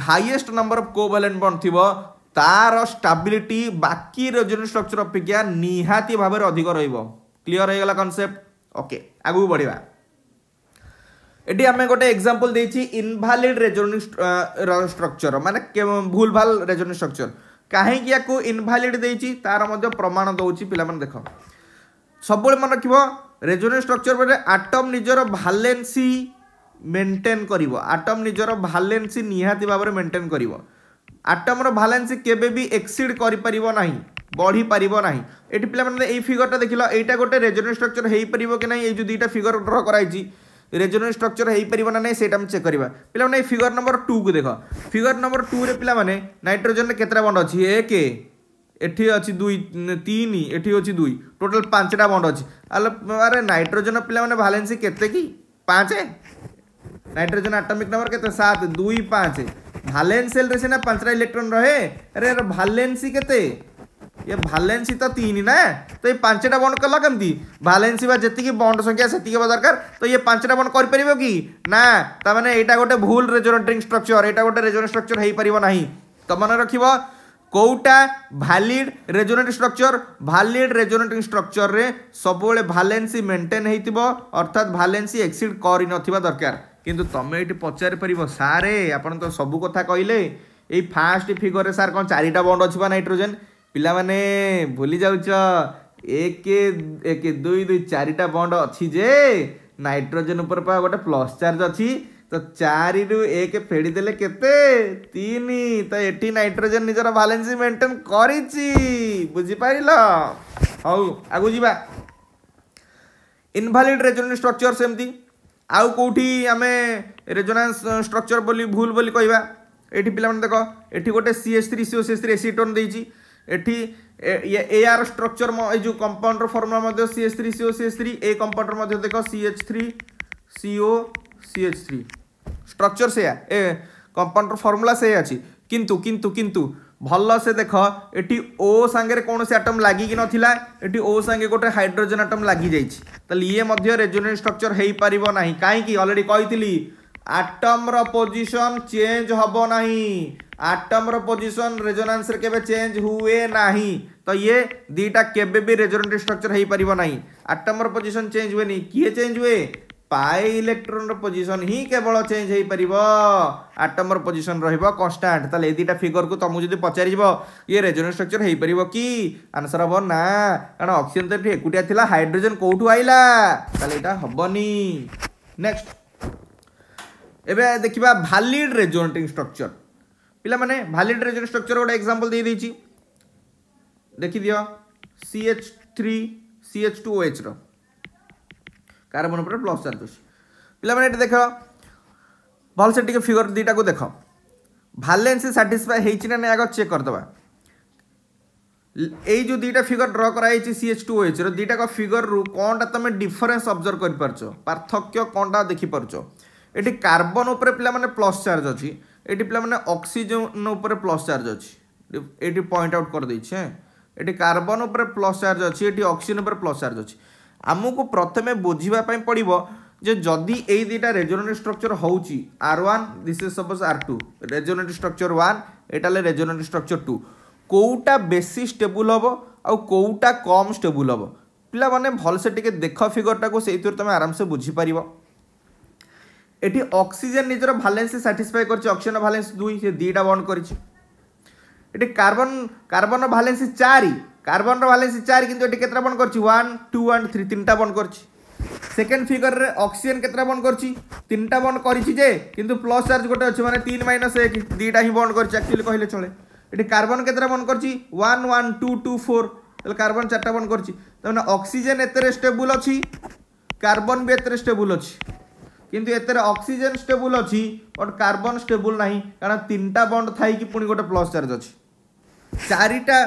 highest number of bond bond ଥିବ ତାର ଷ୍ଟାବିଲିଟି ବାକି স্ট্রকচর অপেক্ষা ଅପେକ୍ଷା ନିହାତି ଭାବରେ ଅଧିକ ରହିବ হয়ে গেল କନସେପ୍ଟ ଓକେ ଆଗକୁ ବଢ଼ିବା এটি আমি গোটে এক্সাম্পল দিয়েছি ইনভালিড রেজোনিং স্ট্রকচর মানে ভাল রেজোনিং স্ট্রকচর কাহিকি ইয়াকু ইনভ্যালিড দিয়েছি তার মধ্যে প্রমাণ দৌছি পিলামানে দেখ সবুলে মনে রাখব রেজোনিং স্ট্রকচর বেলে আটম নিজের ভালেন্সি মেন্টেন করিব আটম নিজের ভালেন্সি নিহাতি ভাবে মেন্টেন করিব আটমর ভালেন্সি কেবে বি এক্সিড করিপারিব না বড়ি পারিব না এটি পিলামানে এই ফিগরটা দেখিল এইটা গোটে রেজোনেন্স স্ট্রকচর হয়েপারিব কি না এই যে দুইটা ফিগর ড্র করাইছি রেজোনেন্স স্ট্রকচর হয়েপারিব না নাই সেইটা আমি চেক করা পিলামানে এই ফিগর নম্বর টু কু দেখ ফিগর নম্বর টুরে পিলামানে নাইট্রোজেনরে কেতটা বন্ড অছি এক এটি অছি দুই তিন এটি অছি দুই টোটাল পাঁচটা বন্ড অছি আরে নাইট্রোজেন পিলামানে ভালেন্সি কেতে কি পাঁচ नाइट्रोजन आटोमिक नंबर के सात दुई पाँच भालेन्सेल से ना पांचटा इलेक्ट्रोन रहे अरे यार भालेन्सी के ये भालेन्सी तो तीन ना तो ये पांचटा बंड कल कमी भालेन्सी जी बंड संख्या से दरकार तो ये पांचटा बंड कर कि ना तो मैंने यहाँ गोटे भूल रेजोनेटरी स्ट्रक्चर यहाँ गोटे रेजोनेट स्ट्रक्चर हो पार ना तो मन रख कौटा भालीड रेजोनेटरी स्ट्रक्चर भालीड रेजोनेटरी स्ट्रक्चर में सब भालेन्सी मेन्टेन होर्थात भालेन्सी एक्सीड कर दरकार କିନ୍ତୁ ତୁମେ ଏଠି ପଚାରି ପାରିବ ସାରେ ଆପଣ ତ ସବୁ କଥା କହିଲେ ଏଇ ଫାଷ୍ଟ ଫିଗରରେ ସାର୍ କ'ଣ ଚାରିଟା ବଣ୍ଡ ଅଛି ବା ନାଇଟ୍ରୋଜେନ୍ ପିଲାମାନେ ଭୁଲି ଯାଉଛ ଏକ ଏକ ଦୁଇ ଦୁଇ ଚାରିଟା ବଣ୍ଡ ଅଛି ଯେ ନାଇଟ୍ରୋଜେନ୍ ଉପରେ ପା ଗୋଟେ ପ୍ଲସ୍ ଚାର୍ଜ ଅଛି ତ ଚାରିରୁ ଏକ ଫେଡ଼ିଦେଲେ କେତେ ତିନି ତ ଏଠି ନାଇଟ୍ରୋଜେନ୍ ନିଜର ବାଲାନ୍ସ ମେଣ୍ଟେନ୍ କରିଛି ବୁଝିପାରିଲ ହଉ ଆଗକୁ ଯିବା ଇନଭାଲିଡ୍ ରେଜୋନେଟ୍ ଷ୍ଟ୍ରକ୍ଚର୍ ସେମିତି ଆଉ କେଉଁଠି ଆମେ ରେଜୋନାନ୍ସ ଷ୍ଟ୍ରକ୍ଚର ବୋଲି ଭୁଲ ବୋଲି କହିବା ଏଠି ପିଲାମାନେ ଦେଖ ଏଠି ଗୋଟେ C S three C O C S three acetone ଦେଇଛି ଏଠି ଏ ଏଆର ଷ୍ଟ୍ରକ୍ଚର ଏ ଯେଉଁ କମ୍ପାଉଣ୍ଡର ଫର୍ମୁଲା ମଧ୍ୟ C S three CO O C S three ଏ କମ୍ପାଉଣ୍ଡର ମଧ୍ୟ ଦେଖ C H three C O C H three structure ସେୟା ଏ କମ୍ପାଉଣ୍ଡର ଫର୍ମୁଲା ସେୟା ଅଛି କିନ୍ତୁ କିନ୍ତୁ କିନ୍ତୁ ଭଲସେ ଦେଖ ଏଠି ଓ ସାଙ୍ଗରେ କୌଣସି ଆଟମ୍ ଲାଗିକି ନଥିଲା ଏଠି ଓ ସାଙ୍ଗେ ଗୋଟେ ହାଇଡ୍ରୋଜେନ୍ ଆଟମ୍ ଲାଗିଯାଇଛି ତାହେଲେ ଇଏ ମଧ୍ୟ ରେଜୋନେଣ୍ଟ ଷ୍ଟ୍ରକ୍ଚର୍ ହେଇପାରିବ ନାହିଁ କାହିଁକି ଅଲରେଡ଼ି କହିଥିଲି ଆଟମ୍ର ପୋଜିସନ୍ ଚେଞ୍ଜ ହେବ ନାହିଁ ଆଟମ୍ର ପୋଜିସନ୍ ରେଜୋନାନ୍ସରେ କେବେ ଚେଞ୍ଜ ହୁଏ ନାହିଁ ତ ଇଏ ଦୁଇଟା କେବେ ବି ରେଜୋନେଣ୍ଟ ଷ୍ଟ୍ରକ୍ଚର୍ ହେଇପାରିବ ନାହିଁ ଆଟମ୍ର ପୋଜିସନ୍ ଚେଞ୍ଜ ହୁଏନି କିଏ ଚେଞ୍ଜ ହୁଏ पाई इलेक्ट्रोन रोजिशन ही केवल चेंज हो पार आटम रोजिशन रनस्टाट ताल दुटा फिगर को तुम जब पचार ये रेजोन स्ट्रक्चर हो पार कि आंसर हम ना कारण अक्सीजन तो ये एक्टिया था हाइड्रोजेन कौटू आईला यहाँ हेनी नेक्स्ट एवं देखा भालीड रेजोनेटिंग स्ट्रक्चर पे भालीड रेजोन स्ट्रक्चर गोटे एक्जामपल दे देखिदि C H three C H two O H र କାର୍ବନ୍ ଉପରେ ପ୍ଲସ୍ ଚାର୍ଜେସ୍ ପିଲାମାନେ ଏଠି ଦେଖ ଭଲସେ ଟିକେ ଫିଗର ଦୁଇଟାକୁ ଦେଖ ଭାଲେନ୍ସ ସାଟିସ୍ଫାଏ ହେଇଛି ନା ନାହିଁ ଆଗ ଚେକ୍ କରିଦେବା ଏଇ ଯେଉଁ ଦୁଇଟା ଫିଗର ଡ୍ର କରାଯାଇଛି ସି ଏଚ୍ ଟୁ ଏଚ୍ର ଦୁଇଟାକ ଫିଗରରୁ କ'ଣଟା ତୁମେ ଡିଫରେନ୍ସ ଅବଜର୍ଭ କରିପାରୁଛ ପାର୍ଥକ୍ୟ କ'ଣଟା ଦେଖିପାରୁଛ ଏଠି କାର୍ବନ୍ ଉପରେ ପିଲାମାନେ ପ୍ଲସ୍ ଚାର୍ଜ ଅଛି ଏଠି ପିଲାମାନେ ଅକ୍ସିଜେନ୍ ଉପରେ ପ୍ଲସ୍ ଚାର୍ଜ ଅଛି ଏଠି ପଏଣ୍ଟ ଆଉଟ୍ କରିଦେଇଛି ଏଠି କାର୍ବନ୍ ଉପରେ ପ୍ଲସ୍ ଚାର୍ଜ ଅଛି ଏଠି ଅକ୍ସିଜେନ୍ ଉପରେ ପ୍ଲସ୍ ଚାର୍ଜ ଅଛି ଆମକୁ ପ୍ରଥମେ ବୁଝିବା ପାଇଁ ପଡ଼ିବ ଯେ ଯଦି ଏଇ ଦୁଇଟା ରେଜୋନେଟ୍ ଷ୍ଟ୍ରକ୍ଚର୍ ହେଉଛି R one this is suppose R two resonate structure one ଏଇଟା ହେଲେ ରେଜୋନେଟ୍ ଷ୍ଟ୍ରକ୍ଚର୍ ଟୁ କେଉଁଟା ବେଶୀ ଷ୍ଟେବୁଲ୍ ହେବ ଆଉ କେଉଁଟା କମ୍ ଷ୍ଟେବୁଲ୍ ହେବ ପିଲାମାନେ ଭଲସେ ଟିକେ ଦେଖ ଫିଗରଟାକୁ ସେଇଥିରୁ ତୁମେ ଆରାମସେ ବୁଝିପାରିବ এটি অক্সিজেন নিজের ভালেন্স স্যাটিসফাই করছে অক্সিজেন ভালেন্স দুই সে দুইটা বন্ড করেছে এটি কার্বন কার্বন ভালেন্স চারি কার্বনর ভালেন্সি চার কিন্তু এটি কেতটা বন্ড করছি ওয়ান টু অ্যান্ড থ্রি তিনটা বন্ড করছি সেকেন্ড ফিগরের অক্সিজেন কেতটা বন্ড করছি তিনটা বন্ড করেছি যে কিন্তু প্লস চার্জ গোটে অছে মানে তিন মাইনস এক দুইটা হি বন্ড করছি অ্যাকচুয়ালি কহিলে চলে এটি কার্বন কেতটা বন্ড করছি one one two two four তাহলে কার্বন চারটা বন্ড করছি তার মানে অক্সিজেন এতে স্টেবল অছি কার্বন বি এতে স্টেবল অছি কিন্তু এতে অক্সিজেন স্টেবল অছি বট কার্বন স্টেবল না কারণ তিনটা বন্ড থাইকি পুঁ গোটে প্লস চার্জ অছি চারিটা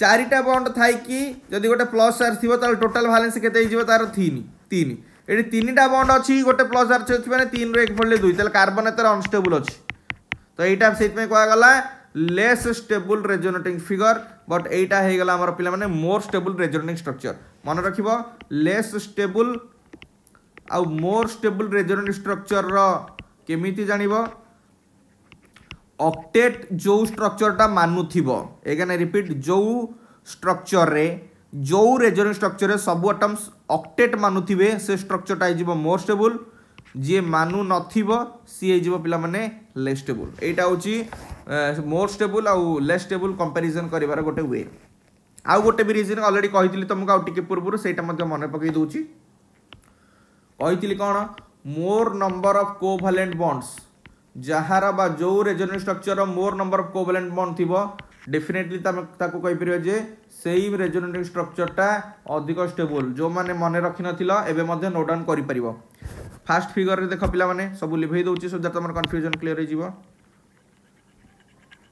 চারিটা বন্ড থাইকি যদি গোটে প্লস চার্জ থিব তাহলে টোটাল ভালেন্স কেতে হয়ে যাব তার তিন তিন এটি তিনটা বন্ড অছি গোটে প্লস চার্জ অছি মানে তিন রু এক পড়লে দুই তাহলে কার্বন এত অনস্টেবল অছি তো এইটা সেইপাই কুয়াগলা less stable resonating figure but এইটা হয়ে গেল আমার পিলা মানে মোর স্টেবল রেজোনেটিং স্ট্রকচর মনে রাখব লেস স্টেবল আউ মোর স্টেবল রেজোনেটিং স্ট্রকচর কেমিতি জাণিব অক্টেট ଯେଉଁ ଷ୍ଟ୍ରକ୍ଚରଟା ମାନୁଥିବ ଏଗାନେ ରିପିଟ୍ ଯେଉଁ ଷ୍ଟ୍ରକ୍ଚରରେ ଯେଉଁ ରେଜୋନେନ୍ସ ଷ୍ଟ୍ରକ୍ଚରରେ ସବୁ ଆଟମ୍ସ ଅକ୍ଟେଟ୍ ମାନୁଥିବେ ସେ ଷ୍ଟ୍ରକ୍ଚରଟା ହେଇଯିବ ମୋର୍ ଷ୍ଟେବୁଲ୍ ଯିଏ ମାନୁ ନଥିବ ସିଏ ହେଇଯିବ ପିଲାମାନେ ଲେସ୍ ଷ୍ଟେବୁଲ୍ ଏଇଟା ହେଉଛି ମୋର୍ ଷ୍ଟେବୁଲ୍ ଆଉ ଲେସ୍ ଷ୍ଟେବୁଲ୍ କମ୍ପାରିଜନ୍ କରିବାର ଗୋଟେ ୱେ ଆଉ ଗୋଟେ ବି ରିଜିନ୍ ଅଲରେଡ଼ି କହିଥିଲି ତୁମକୁ ଆଉ ଟିକେ ପୂର୍ବରୁ ସେଇଟା ମଧ୍ୟ ମନେ ପକାଇ ଦେଉଛି କହିଥିଲି କ'ଣ more number of covalent bonds ଯାହାର ବା ଯେଉଁ ରେଜୋନେଟ୍ ଷ୍ଟ୍ରକ୍ଚର୍ର more number of covalent bond ଥିବ ଡେଫିନେଟଲି ତମେ ତାକୁ କହିପାରିବ ଯେ ସେଇ ରେଜୋନେଟିଂ ଷ୍ଟ୍ରକ୍ଚରଟା ଅଧିକ ଷ୍ଟେବୁଲ୍ ଯେଉଁମାନେ ମନେ ରଖିନଥିଲ ଏବେ ମଧ୍ୟ ନୋଟ୍ ଡାଉନ୍ କରିପାରିବ ଫାଷ୍ଟ ଫିଗରରେ ଦେଖ ପିଲାମାନେ ସବୁ ଲିଭେଇ ଦେଉଛି ସୋ ଦ୍ୟାଟ୍ ତମର କନଫ୍ୟୁଜନ୍ କ୍ଲିୟର୍ ହେଇଯିବ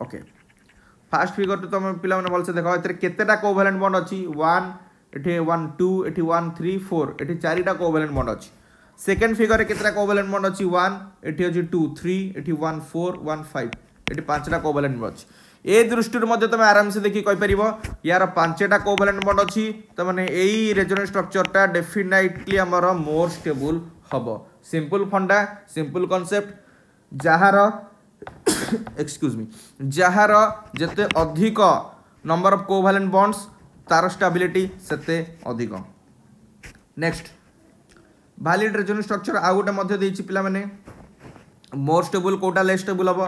ଓକେ ଫାଷ୍ଟ ଫିଗରରୁ ତମେ ପିଲାମାନେ ଭଲସେ ଦେଖ ଏଥିରେ କେତେଟା କୋଭାଲେଣ୍ଟ ବଣ୍ଡ ଅଛି ୱାନ୍ ଏଠି ୱାନ୍ ଟୁ ଏଠି ୱାନ୍ ଥ୍ରୀ ଫୋର୍ ଏଠି ଚାରିଟା କୋଭାଲେଣ୍ଟ ବଣ୍ଡ ଅଛି সেকেন্ড ফিগরে কেতটা কোভ্যালেন্ট বন্ড অছি ওয়ান এটি অছি টু থ্রি এটি ওয়ান ফোর ওয়ান ফাইভ এটি পাঁচটা কোভ্যালেন্ট বন্ড অছি এ দৃষ্টির মধ্যে তুমি আরামসে দেখি কইপারিব ইয়ার পাঁচটা কোভ্যালেন্ট বন্ড অছি তার মানে এই রেজোনেন্স স্ট্রকচরটা ডেফিনাইটলি আমার মোর স্টেবল হব সিম্পল ফন্ডা সিম্পল কনসেপ্ট যাহার এক্সক্যুজ মি যাহার যেতে অধিক নম্বর অফ কোভ্যালেন্ট বন্ডস তার স্টাবিলিটি সেতে অধিক নেক্সট ଭାଲିଡ୍ ରେଜୋନ୍ ଷ୍ଟ୍ରକ୍ଚର୍ ଆଉ ଗୋଟେ ମଧ୍ୟ ଦେଇଛି ପିଲାମାନେ ମୋର୍ ଷ୍ଟେବୁଲ୍ କେଉଁଟା ଲେସ୍ ଷ୍ଟେବୁଲ୍ ହେବ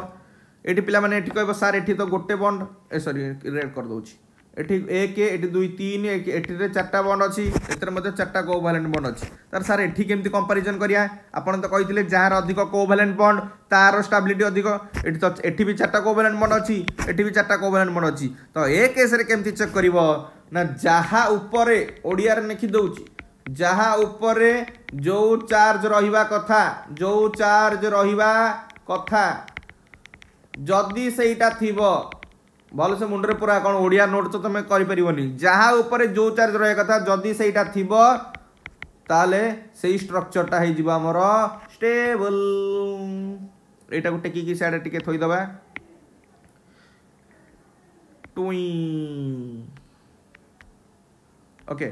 ଏଠି ପିଲାମାନେ ଏଠି କହିବ ସାର୍ ଏଠି ତ ଗୋଟେ ବଣ୍ଡ ଏ ସରି ରେଡ୍ କରିଦେଉଛି ଏଠି ଏକ ଏଠି ଦୁଇ ତିନି ଏଠିରେ ଚାରିଟା ବଣ୍ଡ ଅଛି ଏଥିରେ ମଧ୍ୟ ଚାରିଟା କୋଭାଲେଣ୍ଟ ବଣ୍ଡ ଅଛି ତାର ସାର୍ ଏଠି କେମିତି କମ୍ପାରିଜନ୍ କରିବା ଆପଣ ତ କହିଥିଲେ ଯାହାର ଅଧିକ କୋଭାଲେଣ୍ଟ ବଣ୍ଡ ତାର ଷ୍ଟାବିଲିଟି ଅଧିକ ଏଠି ତ ଏଠି ବି ଚାରିଟା କୋଭାଲେଣ୍ଟ ବଣ୍ଡ ଅଛି ଏଠି ବି ଚାରିଟା କୋଭାଲେଣ୍ଟ ବଣ୍ଡ ଅଛି ତ ଏ କେସ୍ରେ କେମିତି ଚେକ୍ କରିବ ନା ଯାହା ଉପରେ ଓଡ଼ିଆରେ ଲେଖି ଦେଉଛି ଯାହା ଉପରେ ଯେଉଁ ଚାର୍ଜ ରହିବା କଥା ଯେଉଁ ଚାର୍ଜ ରହିବା କଥା ଯଦି ସେଇଟା ଥିବ ଭଲସେ ମୁଣ୍ଡରେ ପୁରା କ'ଣ ଓଡ଼ିଆ ନୋଟ୍ ତ ତୁମେ କରିପାରିବନି ଯାହା ଉପରେ ଯେଉଁ ଚାର୍ଜ ରହିବା କଥା ଯଦି ସେଇଟା ଥିବ ତାହେଲେ ସେଇ ଷ୍ଟ୍ରକ୍ଚର୍ଟା ହେଇଯିବ ଆମର ଷ୍ଟେବଲ୍ ଏଇଟାକୁ ଟେକିକି ସିଆଡ଼େ ଟିକେ ଥୋଇଦେବା ଟୁଇଁ ଓକେ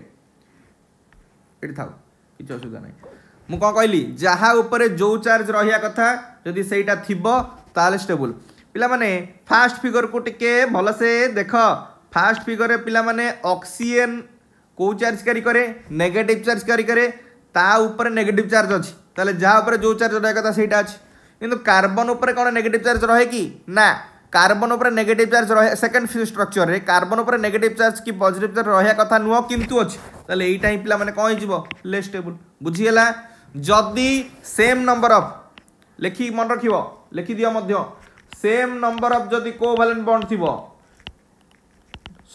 ଏଠି ଥାଉ କିଛି ଅସୁବିଧା ନାହିଁ ମୁଁ କ'ଣ କହିଲି ଯାହା ଉପରେ ଯେଉଁ ଚାର୍ଜ ରହିବା କଥା ଯଦି ସେଇଟା ଥିବ ତାହେଲେ ଷ୍ଟେବୁଲ୍ ପିଲାମାନେ ଫାଷ୍ଟ ଫିଗରକୁ ଟିକେ ଭଲସେ ଦେଖ ଫାଷ୍ଟ ଫିଗରରେ ପିଲାମାନେ ଅକ୍ସିଜେନ୍ କେଉଁ ଚାର୍ଜ କ୍ୟାରି କରେ ନେଗେଟିଭ୍ ଚାର୍ଜ କ୍ୟାରି କରେ ତା ଉପରେ ନେଗେଟିଭ୍ ଚାର୍ଜ ଅଛି ତାହେଲେ ଯାହା ଉପରେ ଯେଉଁ ଚାର୍ଜ ରହିବା କଥା ସେଇଟା ଅଛି କିନ୍ତୁ କାର୍ବନ୍ ଉପରେ କ'ଣ ନେଗେଟିଭ୍ ଚାର୍ଜ ରହେ କି ନା कार्बन उपर नेगेटिव चार्ज रहा सेकेंड फ्यू स्ट्रक्चर रे कार्बन उपर नेगेटिव चार्ज कि पजिट चार्ज रहा कथ नुह किंतु अच्छे यही एटा ही पाने कौन हो लेस बुझीगला जदि सेम नंबर अफ लेख मन रख लिखिदि सेम नंबर अफ जदि कोभालेंट बंड थी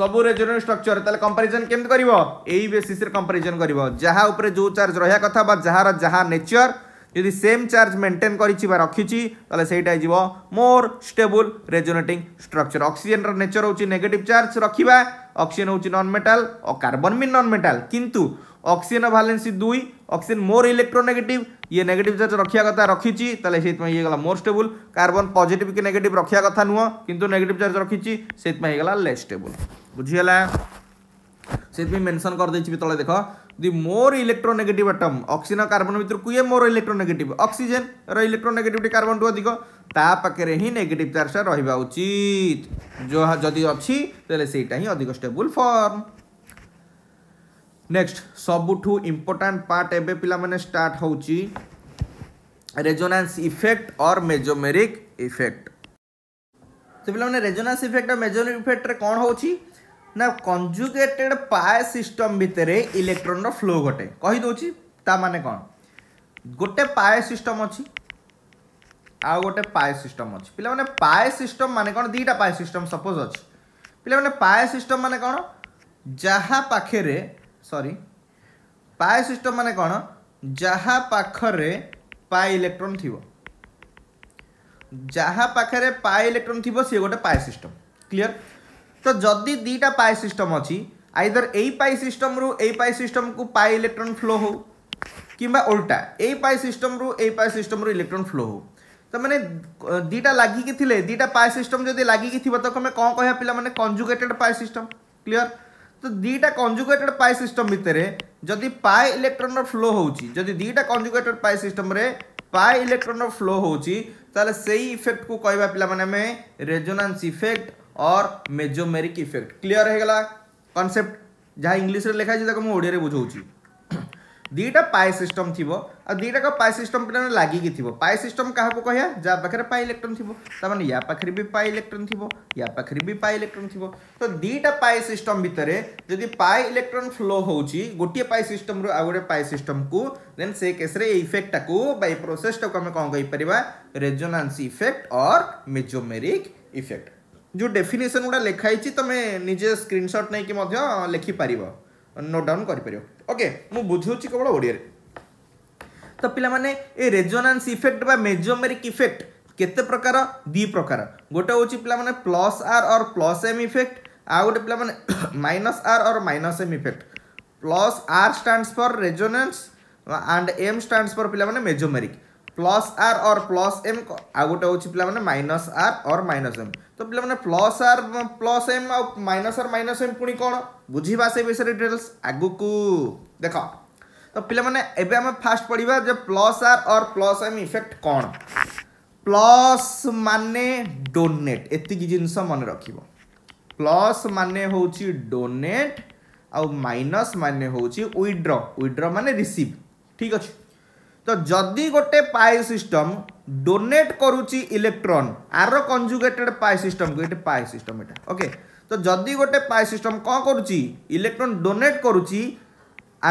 सब रेजोनेंस स्ट्रक्चर ताले कंपैरिजन केमति करिवो एई बेसिस रे कंपैरिजन जहाँ जहा जो चार्ज रहया कथा बा जहार नेचर जदि सेम चार्ज मेन्टेन कर रखी से more stable resonating structure oxygen रेचर हो नेगेट चार्ज रखा अक्सीजेन हूँ नन मेटाल और कार्बन भी नन मेटाल कितु अक्सीजेन भालान्स दुई अक्सीजेन मोर इलेक्ट्रोनेगेटिव ये नेगेटिव चार्ज रखा कथा रखी तेज़े से ये गला मोर स्टेबुल कार्बन पजिट कि नेगेट रखा कथा नुह कितु नेगेट चार्ज रखी से गला लेस स्टेबुल बुझीगला से मेनसन कर भी the more electronegative atom oxygen carbon ଭିତରକୁ ଇଏ ମୋର ଇଲେକ୍ଟ୍ରୋନେଗେଟିଭ୍ ଅକ୍ସିଜେନ୍ର ଇଲେକ୍ଟ୍ରୋନେଗେଟିଭ୍ଟି କାର୍ବନ୍ଠୁ ଅଧିକ ତା ପାଖରେ ହିଁ ନେଗେଟିଭ୍ ଚାର୍ଜଟା ରହିବା ଉଚିତ ଯାହା ଯଦି ଅଛି ତାହେଲେ ସେଇଟା ହିଁ ଅଧିକ ଷ୍ଟେବୁଲ୍ ଫର୍ମ ନେକ୍ସଟ ସବୁଠୁ ଇମ୍ପୋର୍ଟାଣ୍ଟ ପାର୍ଟ ଏବେ ପିଲାମାନେ ଷ୍ଟାର୍ଟ ହେଉଛି resonance effect or mesomeric effect ତ ପିଲାମାନେ ରେଜୋନାନ୍ସ ଇଫେକ୍ଟ ଆଉ ମେଜୋମେରିକ୍ ଇଫେକ୍ଟରେ କ'ଣ ହେଉଛି ନା କଞ୍ଜୁଗେଟେଡ୍ ପାଏ ସିଷ୍ଟମ୍ ଭିତରେ ଇଲେକ୍ଟ୍ରନ୍ର ଫ୍ଲୋ ଘଟେ କହିଦେଉଛି ତା ମାନେ କ'ଣ ଗୋଟେ ପାଏ ସିଷ୍ଟମ୍ ଅଛି ଆଉ ଗୋଟେ ପାଏ ସିଷ୍ଟମ୍ ଅଛି ପିଲାମାନେ ପାଏ ସିଷ୍ଟମ୍ ମାନେ କ'ଣ ଦୁଇଟା ପାଏ ସିଷ୍ଟମ୍ ସପୋଜ୍ ଅଛି ପିଲାମାନେ ପାଏ ସିଷ୍ଟମ୍ ମାନେ କ'ଣ ଯାହା ପାଖରେ ସରି ପାଏ ସିଷ୍ଟମ୍ ମାନେ କ'ଣ ଯାହା ପାଖରେ ପାଏ ଇଲେକ୍ଟ୍ରନ୍ ଥିବ ଯାହା ପାଖରେ ପାଏ ଇଲେକ୍ଟ୍ରନ୍ ଥିବ ସିଏ ଗୋଟେ ପାଏ ସିଷ୍ଟମ୍ କ୍ଲିଅର୍ तो जदि दीटा पाए सिस्टम अच्छी आईदर यही पाए सिस्टम रु यही सिस्टम को पाए इलेक्ट्रॉन फ्लो हो कि उल्टा यही पाए सिस्टम रु पाए सिस्टम रु इलेक्ट्रॉन फ्लो हो तो मैंने दीटा लगिकी थे दीटा पाए सिस्टम जब लगिकी थी तो तुम्हें कौन कह पे कंजुगेटेड पाए सिस्टम क्लीयर तो दीटा कंजुगेटेड पाए सिस्टम भितर जदि पाए इलेक्ट्रोन फ्लो होदि दीटा conjugated pi system pi electron flow हो इफेक्ट को कह पे रेजोनान्स इफेक्ट और मेजोमेरिक इफेक्ट क्लीयर होगा कनसेप्ट जहाँ इंग्लीश्रे लिखा है मुझे ओडिया बुझाऊँ दीटा पाए सिस्टम थी और दुटा का पाए सिस्टम पे लगिकी थी पाए सिस्टम क्या कह जहाँ पाखे पाए इलेक्ट्रोन थी तमें या पाखे भी पाए इलेक्ट्रोन थी या पाखे भी पाए इलेक्ट्रोन थी तो दुटा पाए सिस्टम भितर जदि पाए इलेक्ट्रोन फ्लो हो गोटे पाए सिस्टम रू आ गए पाए सिस्टम को देन से केस्रे इफेक्टा को प्रोसेसटा को आम कौन कहींपर रेजोनान्स इफेक्ट और मेजोमेरिक इफेक्ट जो डेफिनेशन गुड़ा लिखाई तुम निजे स्क्रीनशट नहीं लिखिपार नोट डाउन करके मुझे बुझे केवल ओडिया तो पाने रेजोनांस इफेक्ट बा मेजोमेरिक इफेक्ट केते प्रकार दी प्रकार गोटे हूँ पे प्लस आर और प्लस एम इफेक्ट आ गए पाने माइनस आर और minus M effect plus R stands for resonance and M stands for पाने मेजोमेरिक प्लस आर और प्लस एम आ गोटे हूँ पे माइनस आर और माइनस एम तो पे प्लस आर प्लस एम आ माइनस आर माइनस एम पुणी कौन बुझा से विषय डिटेल्स आगक देख तो पे एम फास्ट पढ़ा जो प्लस आर और प्लस एम इफेक्ट कौन प्लस मान डोनेट एति जिनस मन रख प्लस मान हूँ डोनेट आ माइनस मान हूँ विड्र विड्र मान रिसीव ठीक अच्छे तो जदि गोटे पाए सिस्टम डोनेट करुच्ची इलेक्ट्रन आर कंजुगेटेड पाए सिस्टम को ये पाए सिस्टम यहाँ ओके तो जदि गोटे पाए सिस्टम कौन करुच्ची इलेक्ट्रन डोनेट करुच्ची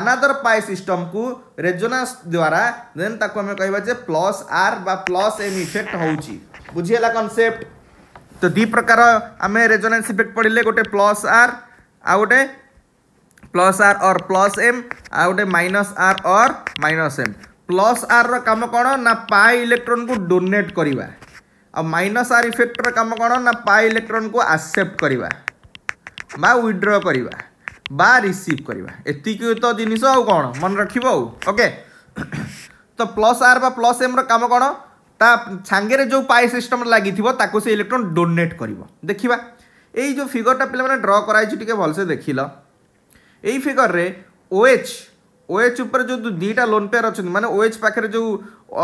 अनादर पाए सिस्टम को रेजोनास द्वारा देन ताको हमें कहबा प्लस आर बा प्लस एम इफेक्ट होउची बुझियला कॉन्सेप्ट तो दी प्रकार आम रेजोनास इफेक्ट पढ़ले गोटे प्लस आर आ गोटे प्लस आर और प्लस एम आ गोटे माइनस आर और माइनस एम प्लस आर राम कौन ना पाए इलेक्ट्रोन को डोनेट करवा माइनस आर इफेक्टर कम कौन ना पाए इलेक्ट्रोन को आक्सेप्ट करवा बा करवा बा रिसीव करवा एतिक तो जिनस कौन मन रख ओके तो प्लस आर बा प्लस एम राम कौन ता सांगे जो पाए सिस्टम लगी से इलेक्ट्रोन डोनेट कर देखा यही जो फिगरटा पे ड्र कराई भलसे देख लिगर में ओएच एच ओएच ऊपर जो दुईटा लोन पेयर अच्छा मानते ओएच पाखे जो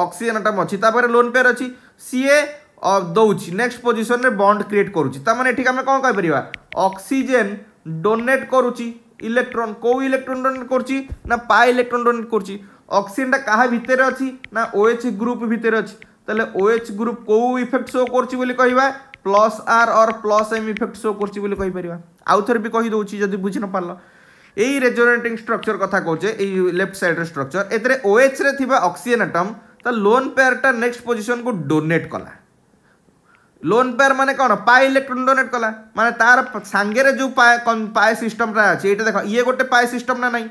अक्सीजेन आटम अच्छी लोन पेयर अच्छी सीए दौर नेक्स्ट पोजिशन में बंड क्रिएट करुच्चे ठीक आम कौन कहपर अक्सीजेन डोनेट करुच्ची इलेक्ट्रोन कौ इलेक्ट्रोन डोनेट कर पा इलेक्ट्रोन डोनेट करुच्ची अक्सीजेनटा क्या भितर अच्छी ना ओएच ग्रुप भितर अच्छी तेल ओएच ग्रुप कौ इफेक्ट शो कर प्लस आर और प्लस एम इफेक्ट शो कर आउ थे भी कहीदे जब बुझे न पार्ल ଏଇ ରେଜୋନେଟିଂ ଷ୍ଟ୍ରକ୍ଚର କଥା କହୁଛେ ଏଇ ଲେଫ୍ଟ ସାଇଡ଼୍ର ଷ୍ଟ୍ରକ୍ଚର ଏଥିରେ ଓଏଚ୍ରେ ଥିବା ଅକ୍ସିଜେନ୍ ଆଟମ୍ ତା ଲୋନ୍ ପେୟାରଟା ନେକ୍ସଟ ପୋଜିସନକୁ ଡୋନେଟ୍ କଲା ଲୋନ୍ ପେୟାର ମାନେ କ'ଣ ପାଏ ଇଲେକ୍ଟ୍ରୋନ୍ ଡୋନେଟ୍ କଲା ମାନେ ତାର ସାଙ୍ଗରେ ଯେଉଁ ପାଏ ପାଏ ସିଷ୍ଟମଟା ଅଛି ଏଇଟା ଦେଖ ଇଏ ଗୋଟେ ପାଏ ସିଷ୍ଟମ ନା ନାହିଁ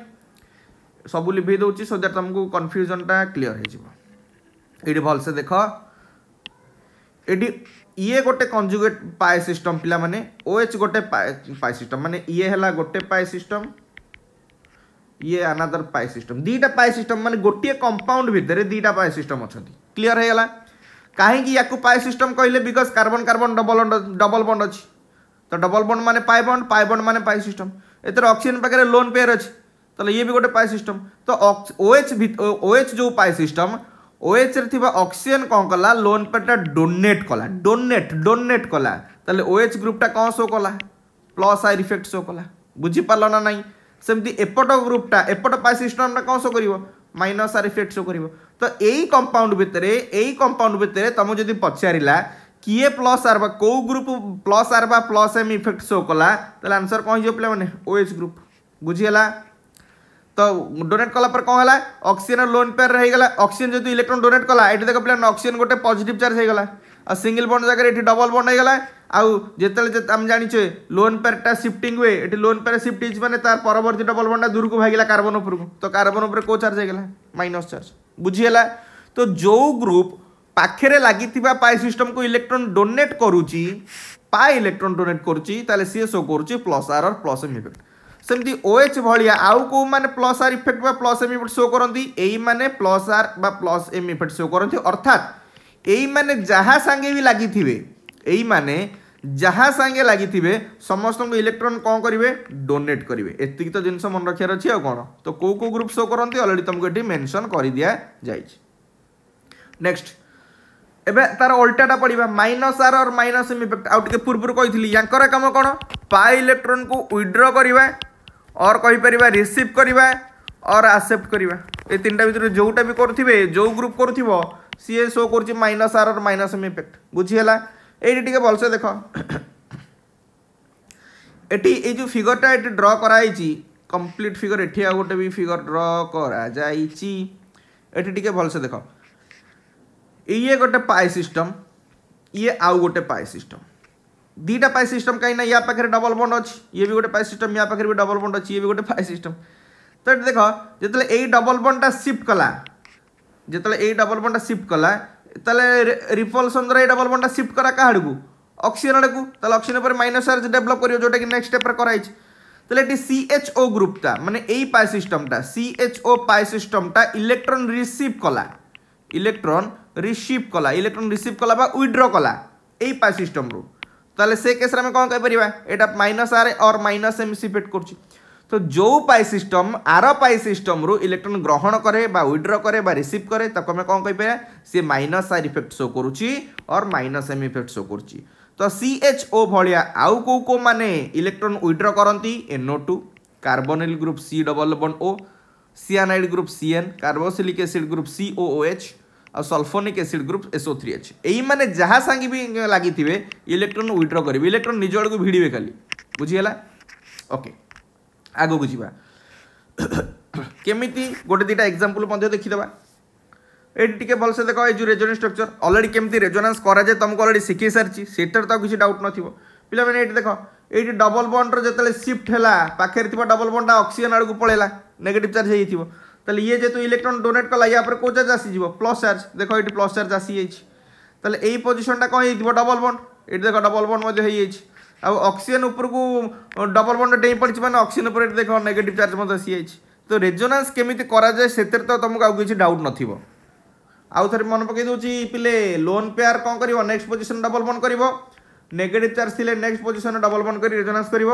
ସବୁ ଲିଭେଇ ଦେଉଛି ସୋ ଦ୍ୟାଟ୍ ତୁମକୁ କନଫ୍ୟୁଜନଟା କ୍ଲିଅର ହେଇଯିବ ଏଇଠି ଭଲସେ ଦେଖ ଏଠି ইয়ে গোটে কনজুগেট পায়ে সিষ্টম পিলা মানে ওএচ গোটে পায়ে সিষ্টম মানে ইয়ে হেলা গোটে পায়ে সিষ্টম ये अनादर पाए सिस्टम दीटा पाए सिस्टम मान गोटे कंपाउंड भितर दीटा पाए सिस्टम अच्छा क्लीयर होगा कहीं या पाए सिस्टम कहले because carbon carbon double double bond अच्छी तो डबल बंड मैंने पाए बंड पाए बंड मैंने पाए सिस्टम एथर अक्सीजेन पाखे लोन पेयर अच्छे तो ये भी गोटे पाए सिस्टम तो ओएच ओएच जो पाए सिस्टम ओएच रे थिबा अक्सीजेन कौन कला लोन टा डोनेट कला डोनेट डोनेट कला तो ओएच ग्रुप टा कौन शो कला प्लस आई इफेक्ट शो कला बुझी ना नहीं সেমতি এপট গ্রুপটা এপট পাই সিস্টমটা কম শো করব মাইনস আর ইফেক্ট শো করব তো এই কম্পাউন্ড ভিতরে এই কম্পাউন্ড ভিতরে তুমি যদি পচারা কিয়ে প্লস আর বা কেউ গ্রুপ প্লস আর বা প্লস এম ইফেক্ট শো কলা তাহলে আনসর কম হয়ে পিলা মানে ও এচ গ্রুপ বুঝিগলা তো ডোনেট কলা পরে কম হল অক্সিজেন লোন পেয়ার হয়ে গলা অক্সিজেন যদি ইলেকট্রন ডোনেট কলা এটি দেখ পিলা অক্সিজেন গোটে পজিটিভ চার্জ হয়ে গলা ଆଉ ସିଙ୍ଗିଲ୍ ବଣ୍ଡ ଜାଗାରେ ଏଠି ଡବଲ୍ ବଣ୍ଡ ହେଇଗଲା ଆଉ ଯେତେବେଳେ ଆମେ ଜାଣିଛେ ଲୋନ୍ ପେୟାରଟା ସିଫ୍ଟିଂ ହୁଏ ଏଠି ଲୋନ୍ ପେୟାର ସିଫ୍ଟ ହେଇଛି ମାନେ ତାର ପରବର୍ତ୍ତୀ ଡବଲ୍ ବଣ୍ଡଟା ଦୂରକୁ ଭାଗିଲା କାର୍ବନ ଉପରକୁ ତ କାର୍ବନ ଉପରେ କେଉଁ ଚାର୍ଜ ହେଇଗଲା ମାଇନସ୍ ଚାର୍ଜ ବୁଝିହେଲା ତ ଯେଉଁ ଗ୍ରୁପ୍ ପାଖରେ ଲାଗିଥିବା ପାଏ ସିଷ୍ଟମ୍କୁ ଇଲେକ୍ଟ୍ରନ୍ ଡୋନେଟ୍ କରୁଛି ପାଏ ଇଲେକ୍ଟ୍ରନ୍ ଡୋନେଟ୍ କରୁଛି ତାହେଲେ ସିଏ ସୋ କରୁଛି plus R or plus M effect ସେମିତି ଓ ଏଚ୍ ଭଳିଆ ଆଉ କେଉଁମାନେ ପ୍ଲସ୍ ଆର୍ ଇଫେକ୍ଟ ବା ପ୍ଲସ୍ ଏମ୍ ଇଫେକ୍ଟ ସୋ କରନ୍ତି ଏଇମାନେ ପ୍ଲସ୍ ଆର୍ ବା ପ୍ଲସ୍ ଏମ୍ ଇଫେକ୍ଟ ସୋ କରନ୍ତି ଅର୍ଥାତ୍ এইমানে ଯାହା ସାଙ୍ଗେ ବି ଲାଗିଥିବେ ଏଇମାନେ ଯାହା ସାଙ୍ଗେ ଲାଗିଥିବେ ସମସ୍ତଙ୍କୁ ଇଲେକ୍ଟ୍ରନ୍ କ'ଣ କରିବେ ଡୋନେଟ୍ କରିବେ ଏତିକି ତ ଜିନିଷ ମନେ ରଖିବାର ଅଛି ଆଉ କ'ଣ ତ କେଉଁ କେଉଁ ଗ୍ରୁପ୍ ସୋ କରନ୍ତି ଅଲରେଡ଼ି ତୁମକୁ ଏଠି ମେନସନ୍ କରିଦିଆଯାଇଛି ନେକ୍ସଟ ଏବେ ତାର ଓଲ୍ଟାଟା ପଡ଼ିବା minus R or minus M effect ଆଉ ଟିକେ ପୂର୍ବରୁ କହିଥିଲି ୟାଙ୍କର କାମ କ'ଣ ପାଏ ଇଲେକ୍ଟ୍ରନ୍କୁ ୱିଡ୍ର କରିବା ଅର୍ କହିପାରିବା ରିସିଭ୍ କରିବା ଅର୍ ଆକ୍ସେପ୍ଟ କରିବା ଏ ତିନିଟା ଭିତରୁ ଯେଉଁଟା ବି କରୁଥିବେ ଯେଉଁ ଗ୍ରୁପ୍ କରୁଥିବ ସିଏ ସୋ କରୁଛି minus R minus M effect ବୁଝିହେଲା ଏଇଠି ଟିକେ ଭଲସେ ଦେଖ ଏଠି ଏଇ ଯେଉଁ ଫିଗରଟା ଏଠି ଡ୍ର କରାହେଇଛି କମ୍ପ୍ଲିଟ୍ ଫିଗର ଏଠି ଆଉ ଗୋଟେ ବି ଫିଗର ଡ୍ର କରାଯାଇଛି ଏଠି ଟିକେ ଭଲସେ ଦେଖ ଇଏ ଗୋଟେ ପାଏ ସିଷ୍ଟମ୍ ଇଏ ଆଉ ଗୋଟେ ପାଏ ସିଷ୍ଟମ୍ ଦୁଇଟା ପାଏ ସିଷ୍ଟମ୍ କାହିଁକିନା ୟା ପାଖରେ ଡବଲ୍ ବଣ୍ଡ ଅଛି ଇଏ ବି ଗୋଟେ ପାଏ ସିଷ୍ଟମ୍ ୟା ପାଖରେ ବି ଡବଲ୍ ବଣ୍ଡ ଅଛି ଇଏ ବି ଗୋଟେ ପାଏ ସିଷ୍ଟମ୍ ତ ଏଠି ଦେଖ ଯେତେବେଳେ ଏଇ ଡବଲ୍ ବଣ୍ଡଟା ସିଫ୍ଟ କଲା যেতবে এই ডবল বন্ডটা সিফ্ট কলা তাহলে রিপলসন দ্বারা এই ডবল বন্ডটা সিফ্ট করা কাহা আড়কু অক্সিজেন আড়কু তাহলে অক্সিজেন উপরে মাইনাস চার্জ ডেভেলপ করবে যেটাকি নেক্সট স্টেপে করা হয়েছে তাহলে এটি সিএচও গ্রুপটা মানে এই পাই সিস্টমটা সিএচও পাই সিস্টমটা ইলেকট্রন রিসিভ কলা ইলেকট্রন রিসিভ কলা ইলেকট্রন রিসিভ কলা বা উইড্র কলা এই পাই সিস্টমরু তাহলে সে কেসরে আমি কম কইপারা এটা minus R or minus M সিপেট করছি তো ଯେଉଁ ପାଇ ସିଷ୍ଟମ୍ ଆର ପାଇ ସିଷ୍ଟମ୍ରୁ ଇଲେକ୍ଟ୍ରନ୍ ଗ୍ରହଣ କରେ ବା ୱିଡ୍ର କରେ ବା ରିସିଭ୍ କରେ ତାକୁ ଆମେ କ'ଣ କହିପାରିବା ସିଏ ମାଇନସ୍ ସାଇଡ୍ ଇଫେକ୍ଟ ଶୋ କରୁଛି or minus M effect show କରୁଛି ତ ସି ଏଚ୍ ଓ ଭଳିଆ ଆଉ କେଉଁ କେଉଁମାନେ ଇଲେକ୍ଟ୍ରନ୍ ୱିଡ୍ର କରନ୍ତି NO two carbonyl group C double bond O cyanide group CN carboxylic acid group C O H ଆଉ sulphonic acid group SO three H ଏଇମାନେ ଯାହା ସାଙ୍ଗେ ବି ଲାଗିଥିବେ ଇଲେକ୍ଟ୍ରନ୍ ୱିଡ୍ର କରିବେ ଇଲେକ୍ଟ୍ରନ୍ ନିଜ ଆଡ଼କୁ ଭିଡ଼ିବେ ଖାଲି ବୁଝିଗଲା ଓକେ ଆଗକୁ ଯିବା କେମିତି ଗୋଟେ ଦୁଇଟା ଏକ୍ଜାମ୍ପଲ୍ ମଧ୍ୟ ଦେଖିଦେବା ଏଠି ଟିକେ ଭଲସେ ଦେଖ ଏ ଯେଉଁ ରେଜୋନେନ୍ସ ଷ୍ଟ୍ରକ୍ଚର ଅଲରେଡ଼ି କେମିତି ରେଜୋନାନ୍ସ କରାଯାଏ ତୁମକୁ ଅଲରେଡ଼ି ଶିଖେଇ ସାରିଛି ସେଠାରେ ତ କିଛି ଡାଉଟ୍ ନଥିବ ପିଲାମାନେ ଏଠି ଦେଖ ଏଇଠି ଡବଲ୍ ବଣ୍ଡର ଯେତେବେଳେ ସିଫ୍ଟ ହେଲା ପାଖରେ ଥିବା ଡବଲ୍ ବଣ୍ଡଟା ଅକ୍ସିଜେନ୍ ଆଡ଼କୁ ପଳେଇଲା ନେଗେଟିଭ୍ ଚାର୍ଜ ହେଇଯାଇଥିବ ତାହେଲେ ଇଏ ଯେହେତୁ ଇଲେକ୍ଟ୍ରନ୍ ଡୋନେଟ୍ କଲା ୟା ପରେ କେଉଁ ଚାର୍ଜ ଆସିଯିବ ପ୍ଲସ୍ ଚାର୍ଜ ଦେଖ ଏଇଠି ପ୍ଲସ୍ ଚାର୍ଜ ଆସିଯାଇଛି ତାହେଲେ ଏଇ ପୋଜିସନଟା କ'ଣ ହେଇଥିବ ଡବଲ୍ ବଣ୍ଡ ଏଠି ଦେଖ ଡବଲ୍ ବଣ୍ଡ ମଧ୍ୟ ହେଇଯାଇଛି ଆଉ ଅକ୍ସିଜେନ୍ ଉପରକୁ ଡବଲ୍ ବଣ୍ଡ ଡେଇଁ ପଡ଼ିଛି ମାନେ ଅକ୍ସିଜେନ୍ ଉପରେ ଦେଖ ନେଗେଟିଭ୍ ଚାର୍ଜ ମଧ୍ୟ ଆସିଯାଇଛି ତ ରେଜୋନାନ୍ସ କେମିତି କରାଯାଏ ସେଥିରେ ତ ତୁମକୁ ଆଉ କିଛି ଡାଉଟ୍ ନଥିବ ଆଉ ଥରେ ମନେ ପକାଇ ଦେଉଛି ପିଲେ ଲୋନ୍ ପେୟାର କ'ଣ କରିବ ନେକ୍ସଟ ପୋଜିସନ୍ ଡବଲ୍ ବଣ୍ଡ କରିବ ନେଗେଟିଭ୍ ଚାର୍ଜ ଥିଲେ ନେକ୍ସଟ ପୋଜିସନ୍ ଡବଲ୍ ବଣ୍ଡ କରି ରେଜୋନାନ୍ସ କରିବ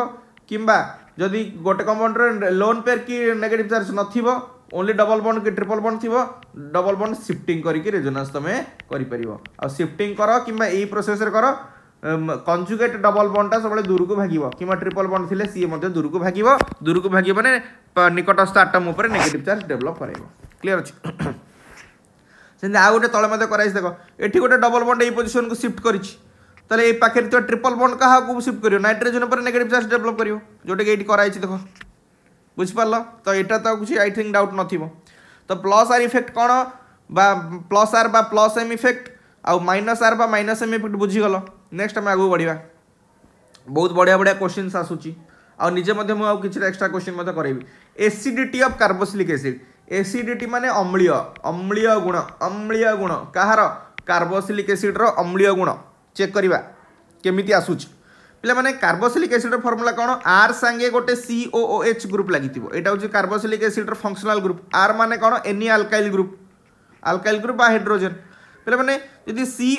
କିମ୍ବା ଯଦି ଗୋଟେ କମ୍ପାଉଣ୍ଡରେ ଲୋନ୍ ପେୟାର କି ନେଗେଟିଭ୍ ଚାର୍ଜ ନଥିବ ଓନ୍ଲି ଡବଲ୍ ବଣ୍ଡ କି ଟ୍ରିପଲ୍ ବଣ୍ଡ ଥିବ ଡବଲ୍ ବଣ୍ଡ ସିଫ୍ଟିଂ କରିକି ରେଜୋନାନ୍ସ ତୁମେ କରିପାରିବ ଆଉ ସିଫ୍ଟିଂ କର କିମ୍ବା ଏଇ ପ୍ରୋସେସ୍ରେ କର কনজুগেট ডবল বন্ডটা সবুলে দূরক ভাগিব কিংবা ট্রিপল বন্ড থিলে সি মধ্যে দূরক ভাগিব দূরক ভাগিব মানে নিকটস্থ আটম উপরে নেগেটিভ চার্জ ডেভেলপ করাইব ক্লিয়ার অছি ସେମିତି ଆଉ ଗୋଟେ ତଳେ ମଧ୍ୟ କରାଯାଇଛି ଦେଖ ଏଠି ଗୋଟେ ଡବଲ ବଣ୍ଡ ଏଇ ପୋଜିସନକୁ ସିଫ୍ଟ କରିଛି ତାହେଲେ ଏଇ ପାଖରେ ଥିବା ଟ୍ରିପଲ୍ ବଣ୍ଡ କାହାକୁ ସିଫ୍ଟ କରିବ ନାଇଟ୍ରୋଜେନ୍ ଉପରେ ନେଗେଟିଭ୍ ଚାର୍ଜ ଡେଭଲପ୍ କରିବ ଯେଉଁଟାକି ଏଇଠି କରାହେଇଛି ଦେଖ ବୁଝିପାରିଲ ତ ଏଇଟା ତ କିଛି ଆଇ ଥିଙ୍କ ଡାଉଟ୍ ନଥିବ ତ ପ୍ଲସ୍ ଆର୍ ଇଫେକ୍ଟ କ'ଣ ବା ପ୍ଲସ୍ ଆର୍ ବା ପ୍ଲସ୍ ଏମ୍ ଇଫେକ୍ଟ ଆଉ ମାଇନସ୍ ଆର୍ ବା ମାଇନସ୍ ଏମ୍ ଇଫେକ୍ଟ ବୁଝିଗଲ ନେକ୍ସଟ ଆମେ ଆଗକୁ ବଢ଼ିବା ବହୁତ ବଢ଼ିଆ ବଢ଼ିଆ କୋଶ୍ଚିନ୍ସ ଆସୁଛି ଆଉ ନିଜେ ମଧ୍ୟ ମୁଁ ଆଉ କିଛି ଏକ୍ସଟ୍ରା କୋଶ୍ଚିନ୍ ମଧ୍ୟ କରେଇବି acidity of carboxylic acid acidity ମାନେ ଅମ୍ଳୀୟ ଅମ୍ଳୀୟ ଗୁଣ ଅମ୍ଳୀୟ ଗୁଣ କାହାର କାର୍ବୋସିଲିକ୍ ଏସିଡ୍ର ଅମ୍ଳୀୟ ଗୁଣ ଚେକ୍ କରିବା କେମିତି ଆସୁଛି ପିଲାମାନେ କାର୍ବୋସିଲିକ୍ ଏସିଡ୍ର ଫର୍ମୁଲା କ'ଣ ଆର୍ ସାଙ୍ଗେ ଗୋଟେ ସି ଓ ଏଚ୍ ଗ୍ରୁପ୍ ଲାଗିଥିବ ଏଇଟା ହେଉଛି କାର୍ବୋସିଲିକ୍ ଏସିଡ୍ର ଫଙ୍କସନାଲ୍ ଗ୍ରୁପ୍ ଆର୍ ମାନେ କ'ଣ any alkyl group alkyl group ବା ହାଇଡ୍ରୋଜେନ୍ पे जी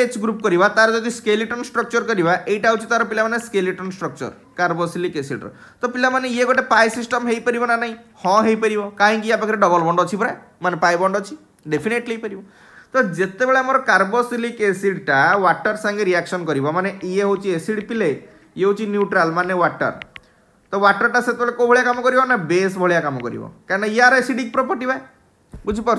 एच ग्रुप करवा तार जो स्केलेटन स्ट्रक्चर करवा यहाँ हो तार पे स्केलेटन स्ट्रक्चर कार्बोसिलिक एसीड्र तो पाने ये गोटे पाए सिस्टम हो पार ना ना हाँ हो पार कहीं डबल बंड अच्छी पूरा मानते पाए बंड अच्छी डेफिनेटली पार तो जितेबाला आम कार्बोसिलिक एसीडा व्टर सागे रियाक्शन कर मानने ये हूँ एसीड पिले ये हूँ न्यूट्राल मानने व्टर तो व्टरटा से कौ भाया कम कर बेस भाया कम कर यार एसीडिक प्रपर्टी बा बुझिपार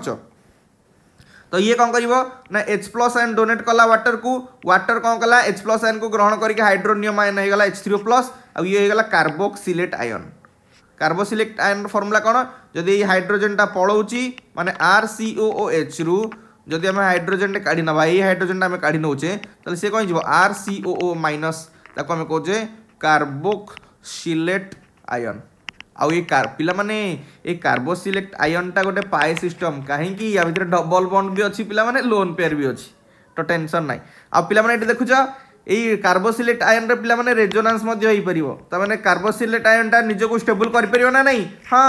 तो ये कौन कर एच प्लस आयन डोनेट कला व्वाटर को व्वाटर कौन कला एच प्लस आयन को ग्रहण करके हाइड्रोनियम आयन होगा एच थ्री प्लस आ ये होगा carboxylate ion carboxylate ion formula कौन जदि हाइड्रोजेनटा पलाऊँगी मानने R C O O H रु जदि आम हाइड्रोजेन काढ़ी ना ये हाइड्रोजेन आम काढ़ी नौचे तो सी कहीं R C O O minus ताको आम कौचे कार्बोक्सिलेट आयन ଆଉ ଏ ପିଲାମାନେ ଏ କାର୍ବୋସିଲେକ୍ଟ ଆୟନଟା ଗୋଟେ ପାଏ ସିଷ୍ଟମ୍ କାହିଁକି ୟା ଭିତରେ ଡବଲ୍ ବଣ୍ଡ ବି ଅଛି ପିଲାମାନେ ଲୋନ୍ ପେୟାର ବି ଅଛି ତ ଟେନସନ୍ ନାହିଁ ଆଉ ପିଲାମାନେ ଏଠି ଦେଖୁଛ ଏଇ କାର୍ବୋସିଲେଟ୍ ଆୟନରେ ପିଲାମାନେ ରେଜୋନାନ୍ସ ମଧ୍ୟ ହେଇପାରିବ ତାମାନେ କାର୍ବୋସିଲେଟ୍ ଆୟନଟା ନିଜକୁ ଷ୍ଟେବୁଲ୍ କରିପାରିବ ନା ନାହିଁ ହଁ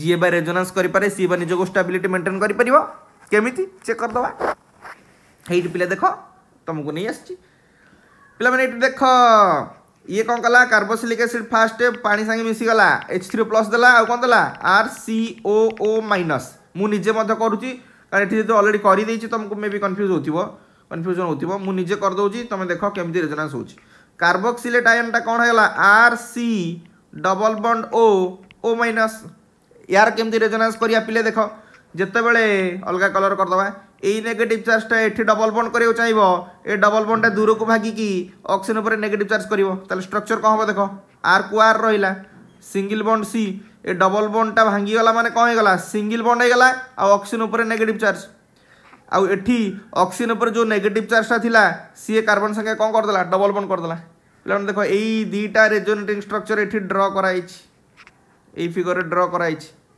ଯିଏ ବା ରେଜୋନାନ୍ସ କରିପାରେ ସିଏ ବା ନିଜକୁ ଷ୍ଟାବିଲିଟି ମେଣ୍ଟେନ୍ କରିପାରିବ କେମିତି ଚେକ୍ କରିଦେବା ହେଇଠି ପିଲା ଦେଖ ତୁମକୁ ନେଇ ଆସିଛି ପିଲାମାନେ ଏଠି ଦେଖ ଇଏ କ'ଣ କଲା କାର୍ବୋସିଲିକ୍ ଏସିଡ୍ ଫାଷ୍ଟ ପାଣି ସାଙ୍ଗେ ମିଶିଗଲା ଏଚ୍ ଥ୍ରୀ ପ୍ଲସ୍ ଦେଲା ଆଉ କ'ଣ ଦେଲା ଆର୍ ସି ଓ ଓ ମାଇନସ୍ ମୁଁ ନିଜେ ମଧ୍ୟ କରୁଛି କାରଣ ଏଠି ଯଦି ଅଲରେଡ଼ି କରିଦେଇଛି ତୁମକୁ ମେ ବି କନଫ୍ୟୁଜ୍ ହେଉଥିବ କନଫ୍ୟୁଜନ୍ ହେଉଥିବ ମୁଁ ନିଜେ କରିଦେଉଛି ତୁମେ ଦେଖ କେମିତି ରେଜୋନାନ୍ସ ହେଉଛି କାର୍ବୋକ୍ସିଲେଟ୍ ଆୟନଟା କ'ଣ ହେଇଗଲା R C double bond O O minus ୟାର କେମିତି ରେଜୋନାନ୍ସ କରିବା ପିଲେ ଦେଖ ଯେତେବେଳେ ଅଲଗା କଲର୍ କରିଦେବା এই নেগেটিভ চার্জটা এটি ডবল বন্ড করিও চাইব এ ডবল বন্ডটা দূরকু ভাগিকি অক্সিজেন উপরে নেগেটিভ চার্জ করিব তাহলে স্ট্রকচর কম হব দেখ আর কু আর রহিলা সিঙ্গল বন্ড সি এ ডবল বন্ডটা গলা মানে কম হয়ে গলা সিঙ্গল বন্ড হয়ে গলা অক্সিজেন উপরে নেগেটিভ চার্জ আউ এটি অক্সিজেন উপরে যে নেগেটিভ চার্জটা লা সি কার্বন সংখ্যা কম করদেলা ডবল বন্ড করদেলা পিলামানে দেখো এই দুইটা রেজোনেটিং স্ট্রকচর এটি ড্র করা এই ফিগরে ড্র করা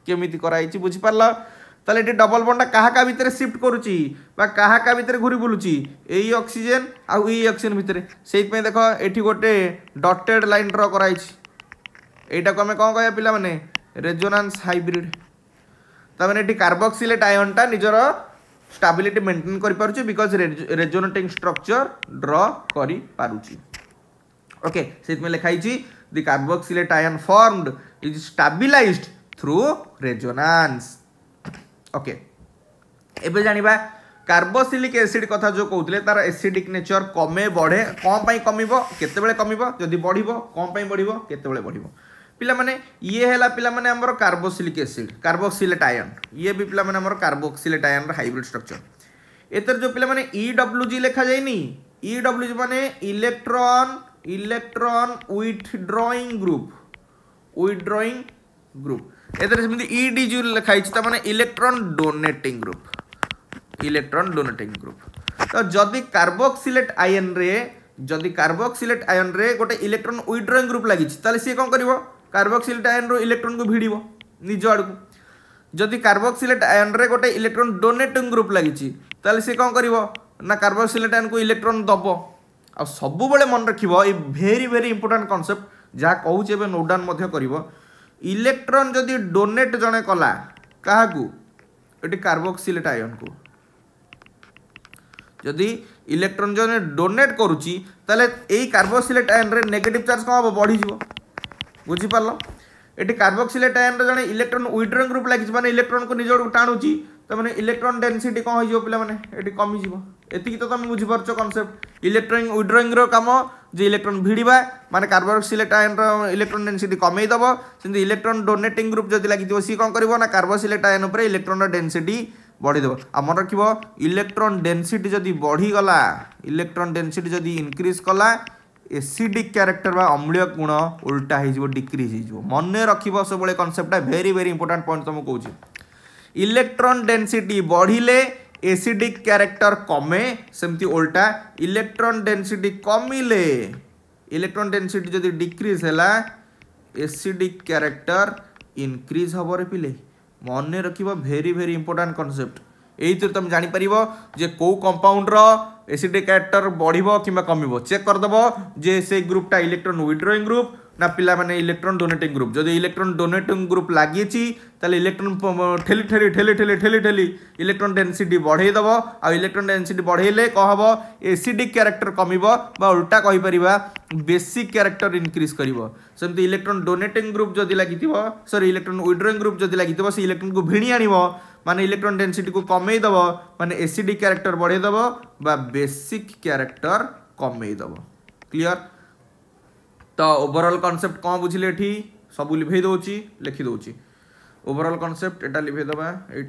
কেমিতি করা হয়েছে বুঝিপারলা তাহলে ଏଠି ଡବଲ ବଣ୍ଡଟା କାହା କାହା ଭିତରେ ସିଫ୍ଟ କରୁଛି ବା କାହା କାହା ଭିତରେ ଘୁରି ବୁଲୁଛି ଏଇ ଅକ୍ସିଜେନ୍ ଆଉ ଏଇ ଅକ୍ସିଜେନ୍ ଭିତରେ ସେଇଥିପାଇଁ ଦେଖ ଏଠି ଗୋଟେ ଡଟେଡ଼ ଲାଇନ୍ ଡ୍ର କରାହେଇଛି ଏଇଟାକୁ ଆମେ କ'ଣ କହିବା ପିଲାମାନେ ରେଜୋନାନ୍ସ ହାଇବ୍ରିଡ଼ ତାମାନେ ଏଠି କାର୍ବକ୍ସିଲେଟ୍ ଆୟନଟା ନିଜର ଷ୍ଟାବିଲିଟି ମେଣ୍ଟେନ୍ କରିପାରୁଛି ବିକଜ୍ ରେଜୋନେଟିଂ ଷ୍ଟ୍ରକ୍ଚର ଡ୍ର କରିପାରୁଛି ଓକେ ସେଇଥିପାଇଁ ଲେଖା ହେଇଛି the carboxylate ion formed is stabilized through resonance okay ଏବେ ଜାଣିବା କାର୍ବୋସିଲିକ୍ ଏସିଡ୍ କଥା ଯେଉଁ କହୁଥିଲେ ତାର ଏସିଡିକ୍ ନେଚର୍ କମେ ବଢ଼େ କ'ଣ ପାଇଁ କମିବ କେତେବେଳେ କମିବ ଯଦି ବଢ଼ିବ କ'ଣ ପାଇଁ ବଢ଼ିବ କେତେବେଳେ ବଢ଼ିବ ପିଲାମାନେ ଇଏ ହେଲା ପିଲାମାନେ ଆମର କାର୍ବୋସିଲିକ୍ ଏସିଡ୍ କାର୍ବୋକ୍ସିଲେଟ୍ ଆୟନ୍ ଇଏ ବି ପିଲାମାନେ ଆମର କାର୍ବୋକ୍ସିଲେଟ୍ ଆୟନ୍ର ହାଇବ୍ରିଡ୍ ଷ୍ଟ୍ରକ୍ଚର୍ ଏଥିରେ ଯେଉଁ ପିଲାମାନେ ଇ ଡବ୍ଲ୍ୟୁ ଜି ଲେଖାଯାଇନି ଇ ଡବ୍ଲ୍ୟୁ ଜି ମାନେ electron electron withdrawing group withdrawing group ଏଥିରେ ସେମିତି ଇ ଡି ଯୁ ଲେଖା ହେଇଛି ତା ମାନେ electron donating group electron donating group ତ ଯଦି କାର୍ବୋକ୍ସିଲେଟ୍ ଆୟନରେ ଯଦି କାର୍ବୋକ୍ସିଲେଟ୍ ଆୟନରେ ଗୋଟେ ଇଲେକ୍ଟ୍ରନ୍ ୱିଡ୍ରଇଂ ଗ୍ରୁପ୍ ଲାଗିଛି ତାହେଲେ ସିଏ କ'ଣ କରିବ କାର୍ବୋକ୍ସିଲେଟ୍ ଆୟନରୁ ଇଲେକ୍ଟ୍ରନ୍କୁ ଭିଡ଼ିବ ନିଜ ଆଡ଼କୁ ଯଦି କାର୍ବୋକ୍ସିଲେଟ୍ ଆୟନରେ ଗୋଟେ ଇଲେକ୍ଟ୍ରନ୍ ଡୋନେଟିଂ ଗ୍ରୁପ୍ ଲାଗିଛି ତାହେଲେ ସିଏ କ'ଣ କରିବ ନା କାର୍ବୋକ୍ସିଲେଟ୍ ଆୟନକୁ ଇଲେକ୍ଟ୍ରନ୍ ଦେବ ଆଉ ସବୁବେଳେ ମନେ ରଖିବ ଏଇ ଭେରି ଭେରି ଇମ୍ପୋର୍ଟାଣ୍ଟ କନସେପ୍ଟ ଯାହା କହୁଛି ଏବେ ନୋଟ୍ ଡାଉନ୍ ମଧ୍ୟ କରିବ ଇଲେକ୍ଟ୍ରନ୍ ଯଦି ଡୋନେଟ୍ ଜଣେ କଲା କାହାକୁ ଏଠି କାର୍ବୋକ୍ସିଲେଟ୍ ଆୟନକୁ ଯଦି ଇଲେକ୍ଟ୍ରନ୍ ଜଣେ ଡୋନେଟ୍ କରୁଛି ତାହେଲେ ଏଇ କାର୍ବୋକ୍ସିଲେଟ୍ ଆୟନରେ ନେଗେଟିଭ୍ ଚାର୍ଜ କ'ଣ ହେବ ବଢ଼ିଯିବ ବୁଝିପାରିଲ ଏଠି କାର୍ବୋକ୍ସିଲେଟ୍ ଆୟନରେ ଜଣେ ଇଲେକ୍ଟ୍ରନ୍ ୱିଡ୍ରଇଂ ଗ୍ରୁପ୍ ଲାଗିଛି ମାନେ ଇଲେକ୍ଟ୍ରନ୍କୁ ନିଜକୁ ଟାଣୁଛି ତାମାନେ ଇଲେକ୍ଟ୍ରନ୍ ଡେନ୍ସିଟି କ'ଣ ହେଇଯିବ ପିଲାମାନେ ଏଠି କମିଯିବ ଏତିକି ତ ତମେ ବୁଝିପାରୁଛ କନସେପ୍ଟ ଇଲେକ୍ଟ୍ରନ୍ ୱିଡ୍ରଇଂର କାମ ଯେ ଇଲେକ୍ଟ୍ରନ୍ ଭିଡ଼ିବା ମାନେ କାର୍ବୋକ୍ସିଲେଟ୍ ଆୟନର ଇଲେକ୍ଟ୍ରନ୍ ଡେନ୍ସିଟି କମେଇ ଦେବ ସେମିତି ଇଲେକ୍ଟ୍ରନ୍ ଡୋନେଟିଂ ଗ୍ରୁପ୍ ଯଦି ଲାଗିଥିବ ସିଏ କ'ଣ କରିବ ନା କାର୍ବୋକ୍ସିଲେଟ୍ ଆୟନ ଉପରେ ଇଲେକ୍ଟ୍ରନ୍ର ଡେନ୍ସିଟି ବଢ଼ିଦେବ ଆଉ ମନେ ରଖିବ ଇଲେକ୍ଟ୍ରନ୍ ଡେନ୍ସିଟି ଯଦି ବଢ଼ିଗଲା ଇଲେକ୍ଟ୍ରନ୍ ଡେନ୍ସିଟି ଯଦି ଇନକ୍ରିଜ୍ କଲା ଏସିଡିକ୍ କ୍ୟାରେକ୍ଟର ବା ଅମ୍ଳୀୟ ଗୁଣ ଉଲ୍ଟା ହେଇଯିବ ଡିକ୍ରିଜ୍ ହେଇଯିବ ମନେ ରଖିବ ସବୁବେଳେ କନସେପ୍ଟଟା ଭେରି ଭେରି ଇମ୍ପୋର୍ଟାଣ୍ଟ ପଏଣ୍ଟ ତୁମକୁ କହୁଛି ଇଲେକ୍ଟ୍ରନ୍ ଡେନ୍ସିଟି ବଢ଼ିଲେ ଏସିଡିକ୍ କ୍ୟାରେକ୍ଟର କମେ ସେମିତି ଓଲଟା ଇଲେକ୍ଟ୍ରନ୍ ଡେନ୍ସିଟି କମିଲେ ଇଲେକ୍ଟ୍ରନ୍ ଡେନ୍ସିଟି ଯଦି ଡିକ୍ରିଜ୍ ହେଲା ଏସିଡିକ୍ କ୍ୟାରେକ୍ଟର ଇନକ୍ରିଜ୍ ହେବରେ ପିଲେ ମନେ ରଖିବ ଭେରି ଭେରି ଇମ୍ପୋର୍ଟାଣ୍ଟ କନସେପ୍ଟ ଏଇଥିରୁ ତୁମେ ଜାଣିପାରିବ ଯେ କେଉଁ କମ୍ପାଉଣ୍ଡର ଏସିଡିକ୍ କ୍ୟାରେକ୍ଟର ବଢ଼ିବ କିମ୍ବା କମିବ ଚେକ୍ କରିଦେବ ଯେ ସେଇ ଗ୍ରୁପ୍ଟା ଇଲେକ୍ଟ୍ରନ୍ ୱିଡ୍ରୋଇଂ ଗ୍ରୁପ୍ ना पिलाने इलेक्ट्रॉन डोनेटिंग ग्रुप जदि इलेक्ट्रोन डोनेटिंग ग्रुप लगी इलेक्ट्रॉन ठेली ठेली ठेली ठेली ठेली ठेली इलेक्ट्रॉन डेनसीटी बढ़ेदेव आ इलेक्ट्रोन डेनसीटी बढ़ेले कह हम एसीडिक क्यारेक्टर कम उल्टा कहीपर बेसिक क्यारेक्टर इनक्रिज करमती इलेक्ट्रॉन डोनेटिंग ग्रुप जदि लगे सरी इलेक्ट्रोन विड्रोइंग ग्रुप जदि लगे से इलेक्ट्रोन को भिणी आन माने इलेक्ट्रॉन डेनसीटी को कमेदेव माने एसीडिक क्यारेक्टर बढ़ेदेव बेसिक क्यारेक्टर कमेदेव क्लीयर तो ओभरअल कनसेप्ट कौन बुझे ये सब लिभे दौर लिखिद ओभरअल कनसेप्ट यहाँ लिभेद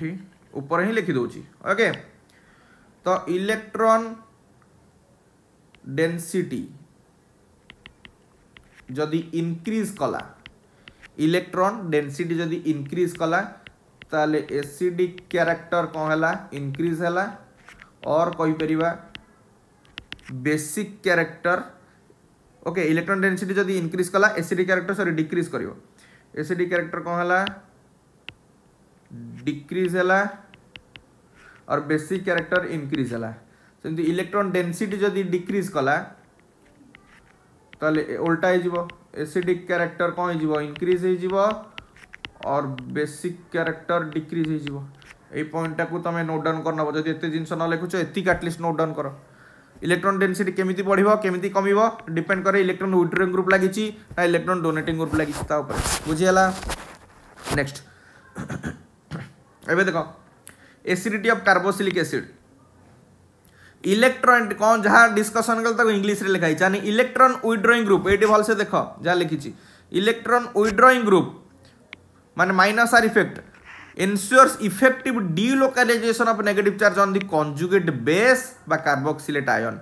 ये ऊपर ही लिखिद ओके तो इलेक्ट्रॉन डेंसिटी जदि इनक्रीज कला इलेक्ट्रॉन डेंसिटी जदि इनक्रीज कला ताले एसिडिक क्यारेक्टर कौन है इनक्रीज है और कहीपर basic character okay electron density जब इनक्रीज कला एसीडी क्यारेक्टर सरी डिक्रीज कर एसीडी क्यारेक्टर कौन है डिक्रीज है और बेसिक क्यारेक्टर इनक्रीज है सेमती इलेक्ट्रोन डेनसीटी जब डिक्रीज कला ओल्टा एसीडिक क्यारेक्टर कौन हो इनक्रीज हो और बेसिक क्यारेक्टर डिक्रीज हो पॉइंट टाक तुम नोट डाउन करनब जब एत जिन न लिखुच एति नोट डाउन कर इलेक्ट्रोन डेनसीटी केमी बढ़ केमी कम डिपेड कै इलेक्ट्रोन विड्रोइंग ग्रुप लगी इलेक्ट्रोन डोनेटिंग ग्रुप लगी बुझीगला नेक्स्ट एवं देख acidity of carboxylic acid electron कौन जहाँ डिस्कसन कले इंग्लीश लिखाई जानी इलेक्ट्रोन विड्रोइंग ग्रुप ये भलसे देख जहाँ लिखी इलेक्ट्रोन विड्रोइंग ग्रुप मान minus R effect ensures effective delocalization of negative charge on the conjugate base by carboxylate ion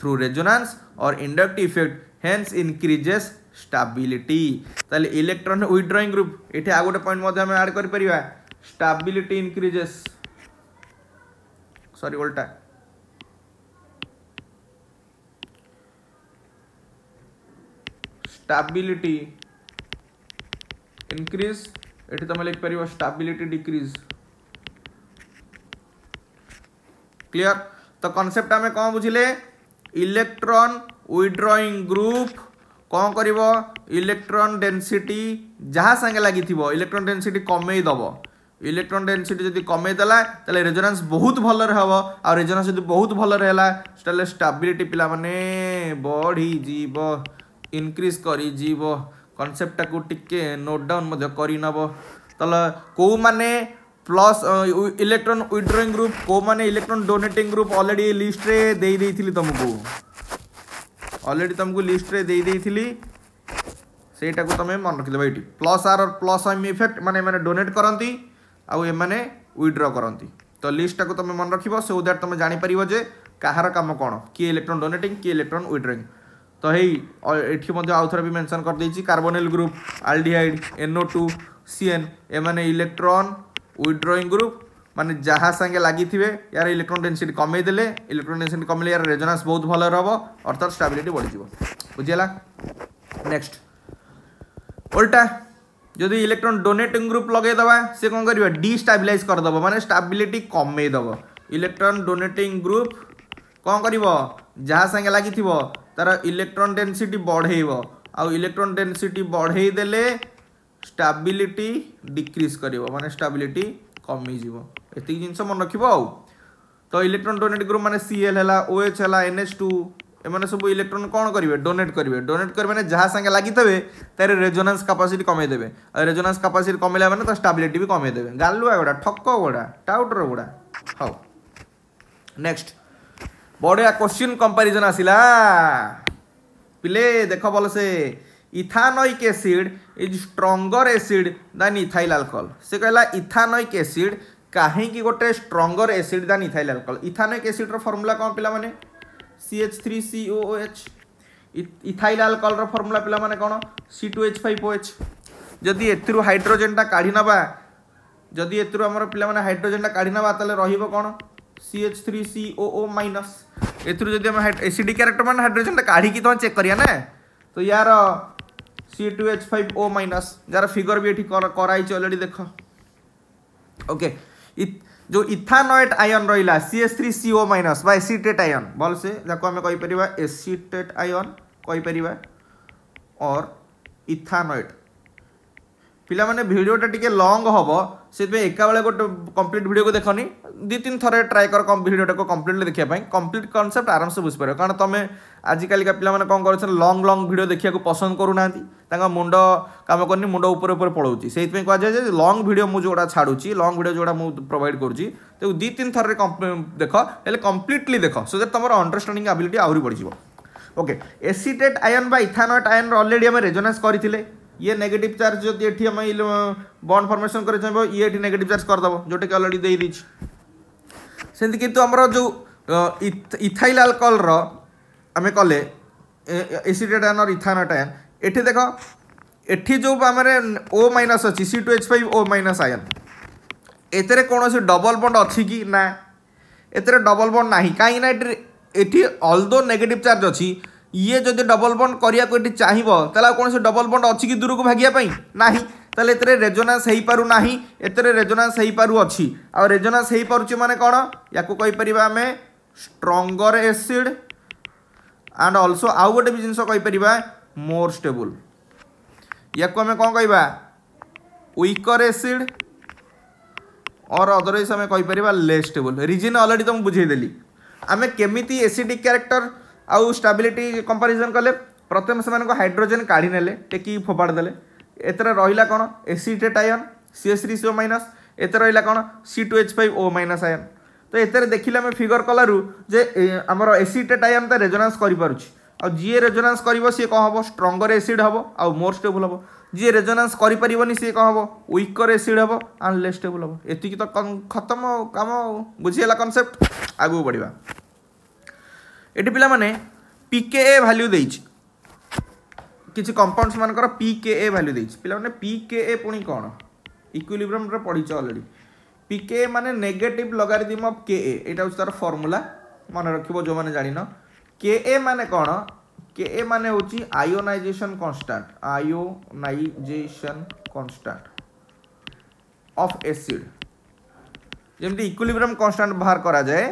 through resonance or inductive effect hence increases stability তাহলে electron withdrawing group এটি আউ গোটে point মধ্যে আমি আড করে পারিবা স্টাবিলিটি ইনক্রিজেস সরি উল্টা stability increase એઠે તમે લખી પરિવ સ્ટેબિલિટી ડિક્રીઝ ક્લિયર તો કનસેપ્ટ આમે કોણ બુઝિલે ઇલેક્ટ્રોન ୱିଡ୍ରଇଂ ଗ୍ରୁପ୍ କ'ଣ କରିବ ଇଲେକ୍ଟ୍ରନ୍ ଡେନ୍ସିଟି ଯାହା ସାଙ୍ଗେ ଲାଗିଥିବ ଇଲେକ୍ଟ୍ରନ୍ ଡେନ୍ସିଟି କମେଇ ଦେବ ইলেকট্রন ডেনসিটি যদি কমে দেলা তাহলে রেজোনান্স বহুত ভালরে হব আর রেজোনান্স যদি বহুত ভালরে হেলা তাহলে স্টাবিলিটি পিলা মানে বড়ি যাব ইনক্রিজ করি যাব କନସେପ୍ଟଟାକୁ ଟିକେ ନୋଟ୍ ଡାଉନ୍ ମଧ୍ୟ କରିନେବ ତାହେଲେ କେଉଁମାନେ ପ୍ଲସ୍ ଇଲେକ୍ଟ୍ରନ୍ ୱିଡ୍ରଇଂ ଗ୍ରୁପ୍ କେଉଁମାନେ ଇଲେକ୍ଟ୍ରନ୍ ଡୋନେଟିଂ ଗ୍ରୁପ୍ ଅଲରେଡ଼ି ଲିଷ୍ଟରେ ଦେଇଦେଇଥିଲି ତୁମକୁ ଅଲରେଡ଼ି ତୁମକୁ ଲିଷ୍ଟରେ ଦେଇଦେଇଥିଲି ସେଇଟାକୁ ତୁମେ ମନେ ରଖିଦେବ ଏଇଠି plus R plus M effect ମାନେ ଏମାନେ ଡୋନେଟ୍ କରନ୍ତି ଆଉ ଏମାନେ ୱିଡ୍ର କରନ୍ତି ତ ଲିଷ୍ଟଟାକୁ ତୁମେ ମନେ ରଖିବ ସୋ ଦ୍ୟାଟ୍ ତୁମେ ଜାଣିପାରିବ ଯେ କାହାର କାମ କ'ଣ କିଏ ଇଲେକ୍ଟ୍ରନ୍ ଡୋନେଟିଂ କିଏ ଇଲେକ୍ଟ୍ରନ୍ ୱିଡ୍ରଇଂ ତ ହେଇ ଏଠି ମଧ୍ୟ ଆଉଥରେ ବି ମେନସନ୍ କରିଦେଇଛି carbonyl group aldehyde NO two CN ଏମାନେ ଇଲେକ୍ଟ୍ରନ୍ ୱିଡ୍ରଇଂ ଗ୍ରୁପ୍ ମାନେ ଯାହା ସାଙ୍ଗେ ଲାଗିଥିବେ ୟାର ଇଲେକ୍ଟ୍ରନ୍ ଡେନ୍ସିଟି କମେଇ ଦେଲେ ଇଲେକ୍ଟ୍ରନ୍ ଡେନ୍ସିଟି କମେଇଲେ ୟାର ରେଜୋନାନ୍ସ ବହୁତ ଭଲ ରହିବ ଅର୍ଥାତ୍ ଷ୍ଟାବିଲିଟି ବଢ଼ିଯିବ ବୁଝିହେଲା ନେକ୍ସଟ ଓଲଟା ଯଦି ଇଲେକ୍ଟ୍ରନ୍ ଡୋନେଟିଂ ଗ୍ରୁପ୍ ଲଗେଇଦେବା ସେ କ'ଣ କରିବ ଡିଷ୍ଟାବିଲାଇଜ୍ କରିଦେବ ମାନେ ଷ୍ଟାବିଲିଟି କମେଇଦେବ ଇଲେକ୍ଟ୍ରନ୍ ଡୋନେଟିଂ ଗ୍ରୁପ୍ କ'ଣ କରିବ ଯାହା ସାଙ୍ଗେ ଲାଗିଥିବ ତା'ର ଇଲେକ୍ଟ୍ରନ୍ ଡେନ୍ସିଟି ବଢ଼େଇବ ଆଉ ଇଲେକ୍ଟ୍ରନ୍ ଡେନ୍ସିଟି ବଢ଼େଇ ଦେଲେ ଷ୍ଟାବିଲିଟି ଡିକ୍ରିଜ୍ କରିବ ମାନେ ଷ୍ଟାବିଲିଟି କମିଯିବ ଏତିକି ଜିନିଷ ମନେ ରଖିବ ଆଉ ତ ଇଲେକ୍ଟ୍ରନ୍ ଡୋନେଟ୍ ଗ୍ରୁପ୍ ମାନେ ସି ଏଲ୍ ହେଲା ଓ ଏଚ୍ ହେଲା ଏନ୍ ଏଚ୍ ଟୁ ଏମାନେ ସବୁ ଇଲେକ୍ଟ୍ରନ୍ କ'ଣ କରିବେ ଡୋନେଟ୍ କରିବେ ଡୋନେଟ୍ କରିବେ ମାନେ ଯାହା ସାଙ୍ଗେ ଲାଗିଥିବେ ତାର ରେଜୋନାନ୍ସ କାପାସିଟି କମେଇଦେବେ ଆଉ ରେଜୋନାନ୍ସ କାପାସିଟି କମେଇଲା ମାନେ ତା ଷ୍ଟାବିଲିଟି ବି କମେଇଦେବେ ଗାଲୁଆ ଗୁଡ଼ା ଠକ ଗୁଡ଼ା ଟାଉଟର ଗୁଡ଼ା ହଉ ନେକ୍ସଟ ବଢ଼ିଆ କୋଶ୍ଚିନ୍ କମ୍ପାରିଜନ୍ ଆସିଲା ପିଲେ ଦେଖ ଭଲସେ ethanoic acid is stronger acid than ethyl alcohol ସେ କହିଲା ଇଥାନୋଇକ୍ ଏସିଡ୍ କାହିଁକି ଗୋଟେ stronger acid than ethyl alcohol ethanoic ଏସିଡ୍ର ଫର୍ମୁଲା କ'ଣ ପିଲାମାନେ C H three C O H ethyl ଆଲକଲ୍ର ଫର୍ମୁଲା ପିଲାମାନେ କ'ଣ C two H five O H ଯଦି ଏଥିରୁ ହାଇଡ୍ରୋଜେନ୍ଟା କାଢ଼ି ନେବା ଯଦି ଏଥିରୁ ଆମର ପିଲାମାନେ ହାଇଡ୍ରୋଜେନ୍ଟା କାଢ଼ି ନେବା ତାହେଲେ ରହିବ କ'ଣ C H three C O O minus एथरू जदि एसीडी क्यारेक्टर मैंने हाइड्रोजेन काढ़ी तुम चेक करिया ना तो यार C two H five O minus यार फिगर भी ये कराई अलरेडी देख ओके जो इथानएट आयन रहा C H three C O minus acetate ion भल से आम कहीपर एसीटेट आयन कहीपर और इथानएट ପିଲାମାନେ ଭିଡ଼ିଓଟା ଟିକେ ଲଙ୍ଗ ହେବ ସେଥିପାଇଁ ଏକାବେଳେ ଗୋଟେ କମ୍ପ୍ଲିଟ୍ ଭିଡ଼ିଓକୁ ଦେଖନି ଦୁଇ ତିନି ଥର ଟ୍ରାଏ କର ଭିଡ଼ିଓଟାକୁ କମ୍ପ୍ଲିଟଲି ଦେଖିବା ପାଇଁ କମ୍ପ୍ଲିଟ୍ କନସେପ୍ଟ ଆରାମସେ ବୁଝିପାରିବ କାରଣ ତମେ ଆଜିକାଲିକା ପିଲାମାନେ କ'ଣ କରୁଛନ୍ତି ଲଙ୍ଗ ଲଙ୍ଗ ଭିଡ଼ିଓ ଦେଖିବାକୁ ପସନ୍ଦ କରୁନାହାନ୍ତି ତାଙ୍କ ମୁଣ୍ଡ କାମ କରୁନି ମୁଣ୍ଡ ଉପରେ ଉପରେ ପଳାଉଛି ସେଇଥିପାଇଁ କୁହାଯାଏ ଯେ ଲଙ୍ଗ ଭିଡ଼ିଓ ମୁଁ ଯେଉଁଟା ଛାଡ଼ୁଛି ଲଙ୍ଗ ଭିଡ଼ିଓ ଯେଉଁଟା ମୁଁ ପ୍ରୋଭାଇଡ଼ କରୁଛି ତାକୁ ଦୁଇ ତିନି ଥରରେ ଦେଖ ହେଲେ କମ୍ପ୍ଲିଟଲି ଦେଖ ସୋ ଦ୍ୟାଟ୍ ତୁମର ଅଣ୍ଡରଷ୍ଟାଣ୍ଡିଂ ଆବିଲିଟି ଆହୁରି ବଢ଼ିଯିବ ଓକେ ଏସିଟେଟ୍ ଆୟନ୍ ବା ଇଥାନଏଟ୍ ଆୟନ୍ର ଅଲରେଡ଼ି ଆମେ ରେଜୋନାନ୍ସ କରିଥିଲେ ये नेगेटिव चार्ज जो ये आम बंड फर्मेसन कर चाहिए ये ये नेगेटिव चार्ज करदेव जोटा कि अलरेडी दे देती सेमती कितु आमर जो इथाइल आलकोहलर आम कले एसीडेटान और इथानाटायन ये देख এটি যে আমার ও মাইনাস অছি C two H five O minus ion এতে কোণী ডবল বন্ড অছি কি না এতে ডবল বন্ড না কিন্তু না এটি অলদো নেগেটিভ চার্জ অছি ये जदि डबल बंड करने को ये चाहिए तेल कौन से डबल बंड अच्छी दूर को भागियापी ना ତାହେଲେ ଏଥିରେ ରେଜୋନାନ୍ସ ହେଇପାରୁନାହିଁ ଏଥିରେ ରେଜୋନାନ୍ସ ହେଇପାରୁଅଛି ଆଉ ରେଜୋନାନ୍ସ ହେଇପାରୁଛି ମାନେ କ'ଣ ୟାକୁ କହିପାରିବା ଆମେ ଷ୍ଟ୍ରଙ୍ଗର ଏସିଡ଼୍ ଆଣ୍ଡ ଅଲସୋ ଆଉ ଗୋଟେ ବି ଜିନିଷ କହିପାରିବା ମୋର୍ ଷ୍ଟେବୁଲ୍ ୟାକୁ ଆମେ କ'ଣ କହିବା ୱିକର ଏସିଡ଼୍ ଅର୍ ଅଦରୱାଇଜ୍ ଆମେ କହିପାରିବା ଲେସ୍ ଷ୍ଟେବୁଲ୍ ରିଜିନ୍ ଅଲରେଡ଼ି ତ ମୁଁ ବୁଝେଇଦେଲି ଆମେ କେମିତି ଏସିଡ଼ିକ୍ କ୍ୟାରେକ୍ଟର ଆଉ ଷ୍ଟାବିଲିଟି କମ୍ପାରିଜନ୍ କଲେ ପ୍ରଥମେ ସେମାନଙ୍କ ହାଇଡ୍ରୋଜେନ୍ କାଢ଼ି ନେଲେ ଟେକିକି ଫୋପାଡ଼ି ଦେଲେ ଏଥିରେ ରହିଲା କ'ଣ acetate ion C H three C O minus ଏଥିରେ ରହିଲା କ'ଣ C two H five O minus ion ତ ଏଥିରେ ଦେଖିଲେ ଆମେ ଫିଗର କଲାରୁ ଯେ ଆମର ଏସିଟେଟ୍ ଆୟନ୍ ତା ରେଜୋନାନ୍ସ କରିପାରୁଛି ଆଉ ଯିଏ ରେଜୋନାନ୍ସ କରିବ ସିଏ କ'ଣ ହେବ ଷ୍ଟ୍ରଙ୍ଗର ଏସିଡ଼୍ ହେବ ଆଉ ମୋର୍ ଷ୍ଟେବୁଲ୍ ହେବ ଯିଏ ରେଜୋନାନ୍ସ କରିପାରିବନି ସିଏ କ'ଣ ହେବ ୱିକର ଏସିଡ଼୍ ହେବ ଆଣ୍ଡ ଲେସ୍ ଷ୍ଟେବୁଲ୍ ହେବ ଏତିକି ତ ଖତମ କାମ ବୁଝିଗଲା କନସେପ୍ଟ ଆଗକୁ ବଢ଼ିବା এটি পিলামানে পিকেএ ভ্যালু ଦେଇଛି କିଛି କମ୍ପାଉଣ୍ଡସ୍ ମାନଙ୍କର ପି କେ ଏ ଭ୍ୟାଲ୍ୟୁ ଦେଇଛି ପିଲାମାନେ ପି କେ ଏ ପୁଣି କ'ଣ ଇକ୍ୱିଲିବ୍ରମ୍ରେ ପଢ଼ିଛ ଅଲରେଡ଼ି ପି କେ ଏ ମାନେ ନେଗେଟିଭ୍ ଲଗାରିଦିମ୍ ଅଫ୍ କେ ଏ ଏଇଟା ହେଉଛି ତା'ର ଫର୍ମୁଲା ମନେ ରଖିବ ଯେଉଁମାନେ ଜାଣିନ କେ ଏ ମାନେ କ'ଣ କେ ଏ ମାନେ ହେଉଛି ionisation constant ionisation constant of acid ଯେମିତି ଇକ୍ୱିଲିବ୍ରମ୍ କନଷ୍ଟାଣ୍ଟ ବାହାର କରାଯାଏ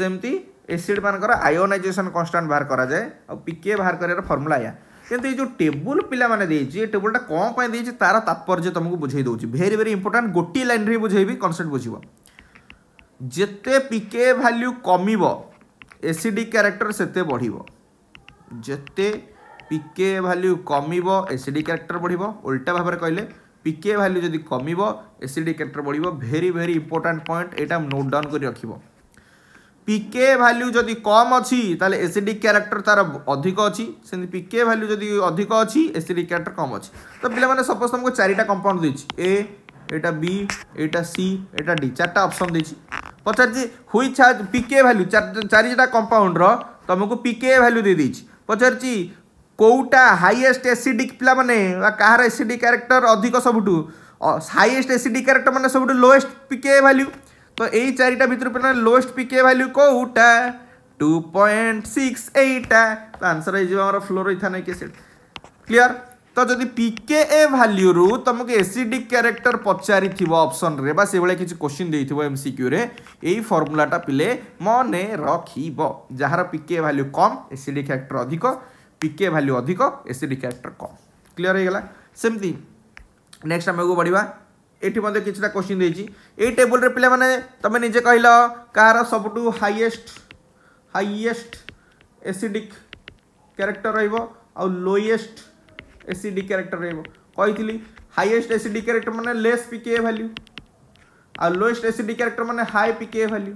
ସେମିତି ଏସିଡ୍ ମାନଙ୍କର ଆୟୋନାଇଜେସନ୍ କନଷ୍ଟାଣ୍ଟ ବାହାର କରାଯାଏ ଆଉ ପିକେ ବାହାର କରିବାର ଫର୍ମୁଲା ଏହା କିନ୍ତୁ ଏଇ ଯେଉଁ ଟେବୁଲ୍ ପିଲାମାନେ ଦେଇଛି ଏ ଟେବୁଲ୍ଟା କ'ଣ ପାଇଁ ଦେଇଛି ତା'ର ତାତ୍ପର୍ଯ୍ୟ ତୁମକୁ ବୁଝେଇ ଦେଉଛି ଭେରି ଭେରି ଇମ୍ପୋର୍ଟାଣ୍ଟ ଗୋଟିଏ ଲାଇନ୍ରେ ବୁଝେଇବି କନସେପ୍ଟ ବୁଝିବ ଯେତେ ପିକେ ଭାଲ୍ୟୁ କମିବ ଏସିଡ଼ିକ୍ କ୍ୟାରେକ୍ଟର ସେତେ ବଢ଼ିବ ଯେତେ ପିକେ ଭାଲ୍ୟୁ କମିବ ଏସିଡ଼ିକ୍ କ୍ୟାରେକ୍ଟର ବଢ଼ିବ ଓଲଟା ଭାବରେ କହିଲେ পিকে ভ্যালু যদি কমিব এসিডি ক্যারেক্টর বড় ভেরি ভেরি ইম্পর্টাট পয়েন্ট এটা নোট ডাউন করে রাখব पिके भैल्यू जदि कम अच्छी एसीडिक क्यारेक्टर तार अधिक अच्छी पिके भैल्यू जदि अधिक अच्छी एसीडिक क्यारेक्टर कम अच्छी तो पे सपोज तुमको चार्टा कंपाउंड ए एटा बी एटा सी एटा डी चार अप्सन देती पचार हुई पिके भैल्यू चार चार कंपाउंड रुमक पिके भैल्यू दे पचार कौटा हाइएस्ट एसीडिक पे कहार एसीडिक क्यारेक्टर अधिक सबुठ हाइएस्ट एसीडिक क्यारेक्टर मैंने सब लोएस्ट पिके भैल्यू তো এই চারিটা ভিতর পেলাম লোয়েস্ট পিকে ভ্যালু কোটা টু পয়েন্ট সিক্স এইটা তো আনসর হয়ে যাব আমার ফ্লোর ইথানে কে সেট ক্লিয়ার তো যদি পিকে এ ভ্যালু তোমাকে এসিডিক ক্যারেক্টর পচারি অপশন রে বা সেভাবে কিছু কোশ্চিন দিয়ে এমসিকিউ রে এই ফর্মুলাটা পিলে মনে রখিব যাহার পিকে ভ্যালু কম এসিডিক ক্যারেক্টর অধিক পিকে ভ্যালু অধিক এসিডিক ক্যারেক্টর কম ক্লিয়ার হয়ে গেল সেমতি নেক্সট আমি আগুক बढ़ा ଏଠି ମଧ୍ୟ କିଛିଟା କୋଶ୍ଚିନ୍ ଦେଇଛି ଏଇ ଟେବୁଲରେ ପିଲାମାନେ ତୁମେ ନିଜେ କହିଲ କାହାର ସବୁଠୁ ହାଇଏଷ୍ଟ ହାଇଏଷ୍ଟ ଏସିଡିକ୍ କ୍ୟାରେକ୍ଟର ରହିବ ଆଉ ଲୋଏଷ୍ଟ ଏସିଡିକ୍ କ୍ୟାରେକ୍ଟର ରହିବ କହିଥିଲି ହାଇଏଷ୍ଟ ଏସିଡିକ୍ କ୍ୟାରେକ୍ଟର ମାନେ ଲେସ୍ ପି କେ ଭାଲ୍ୟୁ ଆଉ ଲୋଏଷ୍ଟ ଏସିଡିକ୍ କ୍ୟାରେକ୍ଟର ମାନେ ହାଇ ପି କେ ଭାଲ୍ୟୁ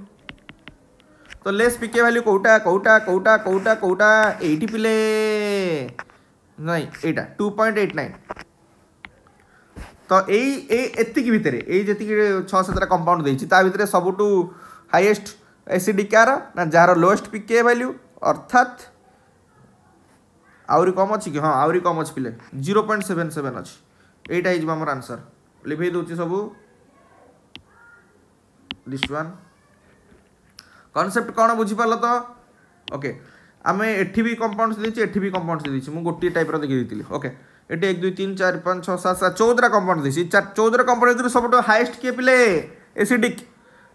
ତ ଲେସ୍ ପି କେ ଭାଲ୍ୟୁ କେଉଁଟା କେଉଁଟା କେଉଁଟା କେଉଁଟା କେଉଁଟା ଏଇଠି ପିଲେ ନାଇଁ ଏଇଟା ଟୁ ପଏଣ୍ଟ ଏଇଟ୍ ନାଇନ୍ ତ ଏଇ ଏଇ ଏତିକି ଭିତରେ ଏଇ ଯେତିକି ଛଅ ସାତଟା କମ୍ପାଉଣ୍ଡ ଦେଇଛି ତା ଭିତରେ ସବୁଠୁ ହାଇଏଷ୍ଟ ଏସିଡି କାର ନା ଯାହାର ଲୋଏଷ୍ଟ ପି କେ ଭାଲ୍ୟୁ ଅର୍ଥାତ୍ ଆହୁରି କମ୍ ଅଛି କି ହଁ ଆହୁରି କମ୍ ଅଛି ପିଲେ ଜିରୋ ପଏଣ୍ଟ ସେଭେନ୍ ସେଭେନ୍ ଅଛି ଏଇଟା ହେଇଯିବ ଆମର ଆନ୍ସର୍ ଲିଭେଇ ଦେଉଛି ସବୁ ଦିସ୍ ୱାନ୍ କନସେପ୍ଟ କ'ଣ ବୁଝିପାରିଲ ତ ଓକେ ଆମେ ଏଠି ବି କମ୍ପାଉଣ୍ଡସ୍ ଦେଇଛି ଏଠି ବି କମ୍ପାଉଣ୍ଡସ୍ ଦେଇଛି ମୁଁ ଗୋଟିଏ ଟାଇପ୍ର ଦେଇଥିଲି ଓକେ ये एक दुई तीन चार पाँच छः सात सात चौदह कंपाउंड दी चार चौदह कंपाउंड भर सब हाइस्ट किए पिले एसीडिक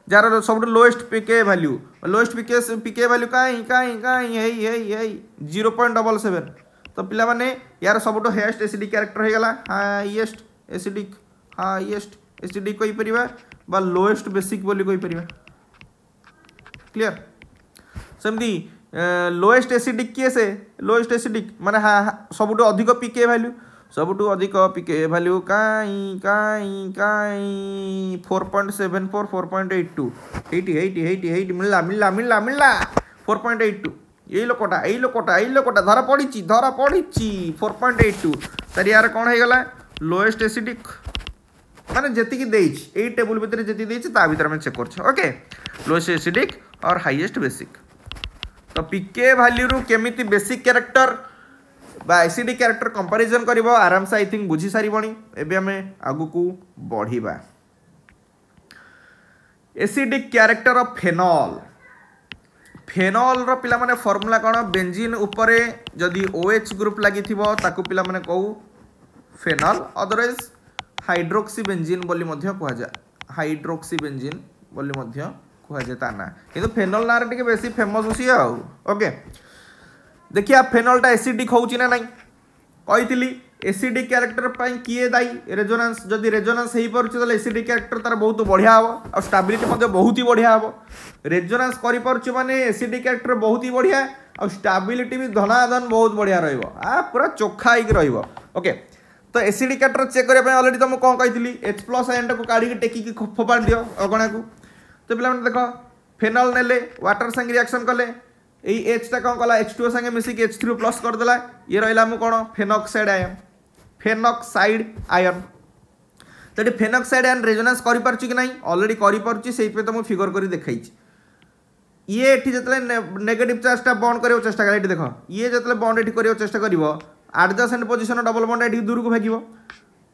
जार सब lowest pK value lowest pK pK value कहीं कहीं कहीं ये जीरो पॉइंट डबल सेवेन तो पाने यार सब हाइस्ट एसीडिक क्यारेक्टर होगा हाइएस्ट एसीडिक हाइएस्ट एसीडिकपर लोएस्ट बेसिक बोली क्लीयर सेमती লোয়েস্ট ଏସିଡିକ୍ କିଏ ସେ ଲୋଏଷ୍ଟ ଏସିଡିକ୍ ମାନେ ସବୁଠୁ ଅଧିକ ପି କେ ଭାଲ୍ୟୁ ସବୁଠୁ ଅଧିକ ପି କେ ଭାଲ୍ୟୁ କାଇଁ କାଇଁ କାଇଁ four point seven four four point eight two eighty eighty eighty eighty ମିଳିଲା ମିଳିଲା ମିଳିଲା ମିଳିଲା ଫୋର୍ ପଏଣ୍ଟ ଏଇଟ୍ ଟୁ ଏଇ ଲୋକଟା ଏଇ ଲୋକଟା ଏଇ ଲୋକଟା ଧରା ପଡ଼ିଛି ଧରା ପଡ଼ିଛି ଫୋର୍ ପଏଣ୍ଟ ଏଇଟ୍ ଟୁ ତାର ୟାର କ'ଣ ହେଇଗଲା ଲୋଏଷ୍ଟ ଏସିଡିକ୍ মানে যেতিকি দেইছি এই টেবুল ভিতরে যেতি দেইছি তা ভিতরে আমি চেক করছি ওকে লোয়েস্ট এসিডিক আর হাইয়েস্ট বেসিক ତ ପି କେ ଭାଲ୍ୟୁରୁ କେମିତି ବେସିକ୍ କ୍ୟାରେକ୍ଟର বা এসিডি ক্যারেক্টর কম্পারিজন করব আরামসে আই থিঙ্ক বুঝি সারিবনি এবে আমি আগুকু বড়িবা এসিডিক ক্যারেক্টর অফ ফেনল ফেনলর পিলামানে ফর্মুলা কোণ বেঞ্জিন উপরে যদি ওএচ গ্রুপ লাগিথিব তাকু পিলামানে কৌ ফেনল অদরওয়াইজ হাইড্রোক্সি বেঞ্জিন বলি মধ্য কুহযায় হাইড্রোক্সি বেঞ্জিন বলি মধ্য कहुए कि फेनल ना टे बे फेमस सी आके देखिए फेनलटा एसीडिक होना ना कही एसीडिक क्यारेक्टर पर किए दायी रेजोनान्स जदि रेजोनान्स हो पार एसीडिक क्यारेक्टर तार बहुत बढ़िया हे आ स्टाबिलिटी बहुत ही बढ़िया हे रेजोनान्स कर मानने एसीडिक क्यारेक्टर बहुत ही बढ़िया आ स्टाबिलिटी भी धनाधन बहुत बढ़िया रोक आ पूरा चोखा हो रही है ओके तो एसीडिक क्यारेक्टर चेक करने अलरेडी तुम कौन कही एच प्लस एंड को काढ़ फोपाड़ दि अगणा को তো পিলাମାନେ ଦେଖ ଫିନଲ୍ ନେଲେ ୱାଟର୍ ସାଙ୍ଗେ ରିଆକ୍ସନ୍ କଲେ ଏଇ ଏଚ୍ଟା କ'ଣ କଲା ଏଚ୍ ଟୁ ଓ ସାଙ୍ଗେ ମିଶିକି ଏଚ୍ ଥ୍ରୀ ପ୍ଲସ୍ କରିଦେଲା ଇଏ ରହିଲା ମୁଁ କ'ଣ ଫେନକ୍ସାଇଡ୍ ଆୟନ୍ ଫେନକ୍ସାଇଡ୍ ଆୟନ୍ ତ ଏଠି ଫେନକ୍ସାଇଡ୍ ଆୟନ୍ ରେଜୋନାନ୍ସ କରିପାରୁଛି କି ନାହିଁ ଅଲରେଡ଼ି କରିପାରୁଛି ସେଇଥିପାଇଁ ତ ମୁଁ ଫିଗର କରି ଦେଖାଇଛି ଇଏ ଏଠି ଯେତେବେଳେ ନେଗେଟିଭ୍ ଚାର୍ଜଟା ବଣ୍ଡ କରିବାକୁ ଚେଷ୍ଟା କଲା ଏଠି ଦେଖ ଇଏ ଯେତେବେଳେ ବଣ୍ଡ ଏଠି କରିବାକୁ ଚେଷ୍ଟା କରିବ ଆଡ଼ଜସେଣ୍ଟ ପୋଜିସନ୍ ଡବଲ୍ ବଣ୍ଡ ଏଠିକି ଦୂରକୁ ଭାଗିବ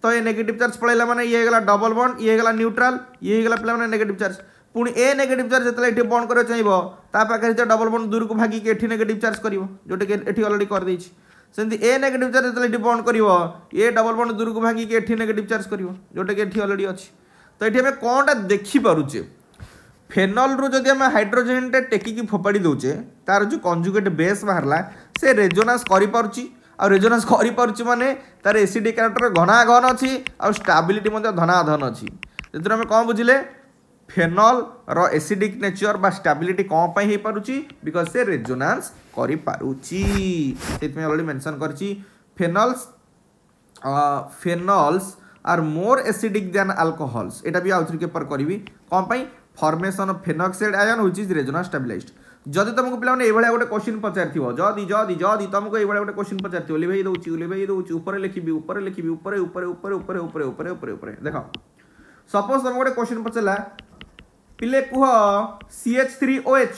ତ ଏ ନେଗେଟିଭ୍ ଚାର୍ଜ ପଳାଇଲା ମାନେ ଇଏ ହେଇଗଲା ଡବଲ୍ ବଣ୍ଡ ଇଏ ହେଇଗଲା ନ୍ୟୁଟ୍ରାଲ୍ ଇଏ ହେଇଗଲା ପିଲାମାନେ ନେଗେଟିଭ୍ ଚାର୍ଜ পুঁ এ নেগেটিভ চার্জ যেতলে এটি বন্ড করে চাইব তা পাখে যে ডবল বন্ড দূরক ভাগিকি এটি নেগেটিভ চার্জ করব যেটাকি এটি অলরেডি করেদেছি সেমতি এ নেগেটিভ চার্জ যেতলে এটি বন্ড করব এ ডবল বন্ড দূরক ভাগিকি এটি নেগেটিভ চার্জ করব যেটাকি এটি অলরেডি অছি তো এটি আমি কোনটা দেখি পারুছে ফেনলরু যদি আমি হাইড্রোজেনটা টেকিকি ফোপাড়ি দেউছে তার যে কনজুগেট বেস বাহারা সে রেজোনান্স করিপারুছি ଆଉ ରେଜୋନାନ୍ସ କରିପାରୁଛୁ ମାନେ ତା'ର ଏସିଡି କ୍ୟାରେକ୍ଟର ଘନାଘନ ଅଛି ଆଉ ଷ୍ଟାବିଲିଟି ମଧ୍ୟ ଧନାଧନ ଅଛି ସେଥିରୁ ଆମେ କ'ଣ ବୁଝିଲେ ଫେନଲ ର ଏସିଡିକ୍ ନେଚର ବା ଷ୍ଟାବିଲିଟି କ'ଣ ପାଇଁ ହେଇପାରୁଛି ବିକଜ ସେ ରେଜୋନାନ୍ସ କରିପାରୁଛି ସେଥିପାଇଁ already mention are more acidic than alcohols यहाँ भी आउ थे करी कौन फर्मेसन फेनक्साइड आयन हुई रेजोना स्टाबिलाइज जदि तुमको पे भाया गोटे क्वेश्चन पचार जदि जदि जदि तुमको ये गोटे क्वेश्चन पचार लिभे दौर लिभे उपर लिखी उपर लिखी उपर उपर उपर उपर उपर उपर उपर देख सपोज तुम गोटे क्वेश्चन पचारा पिले कह C H three O H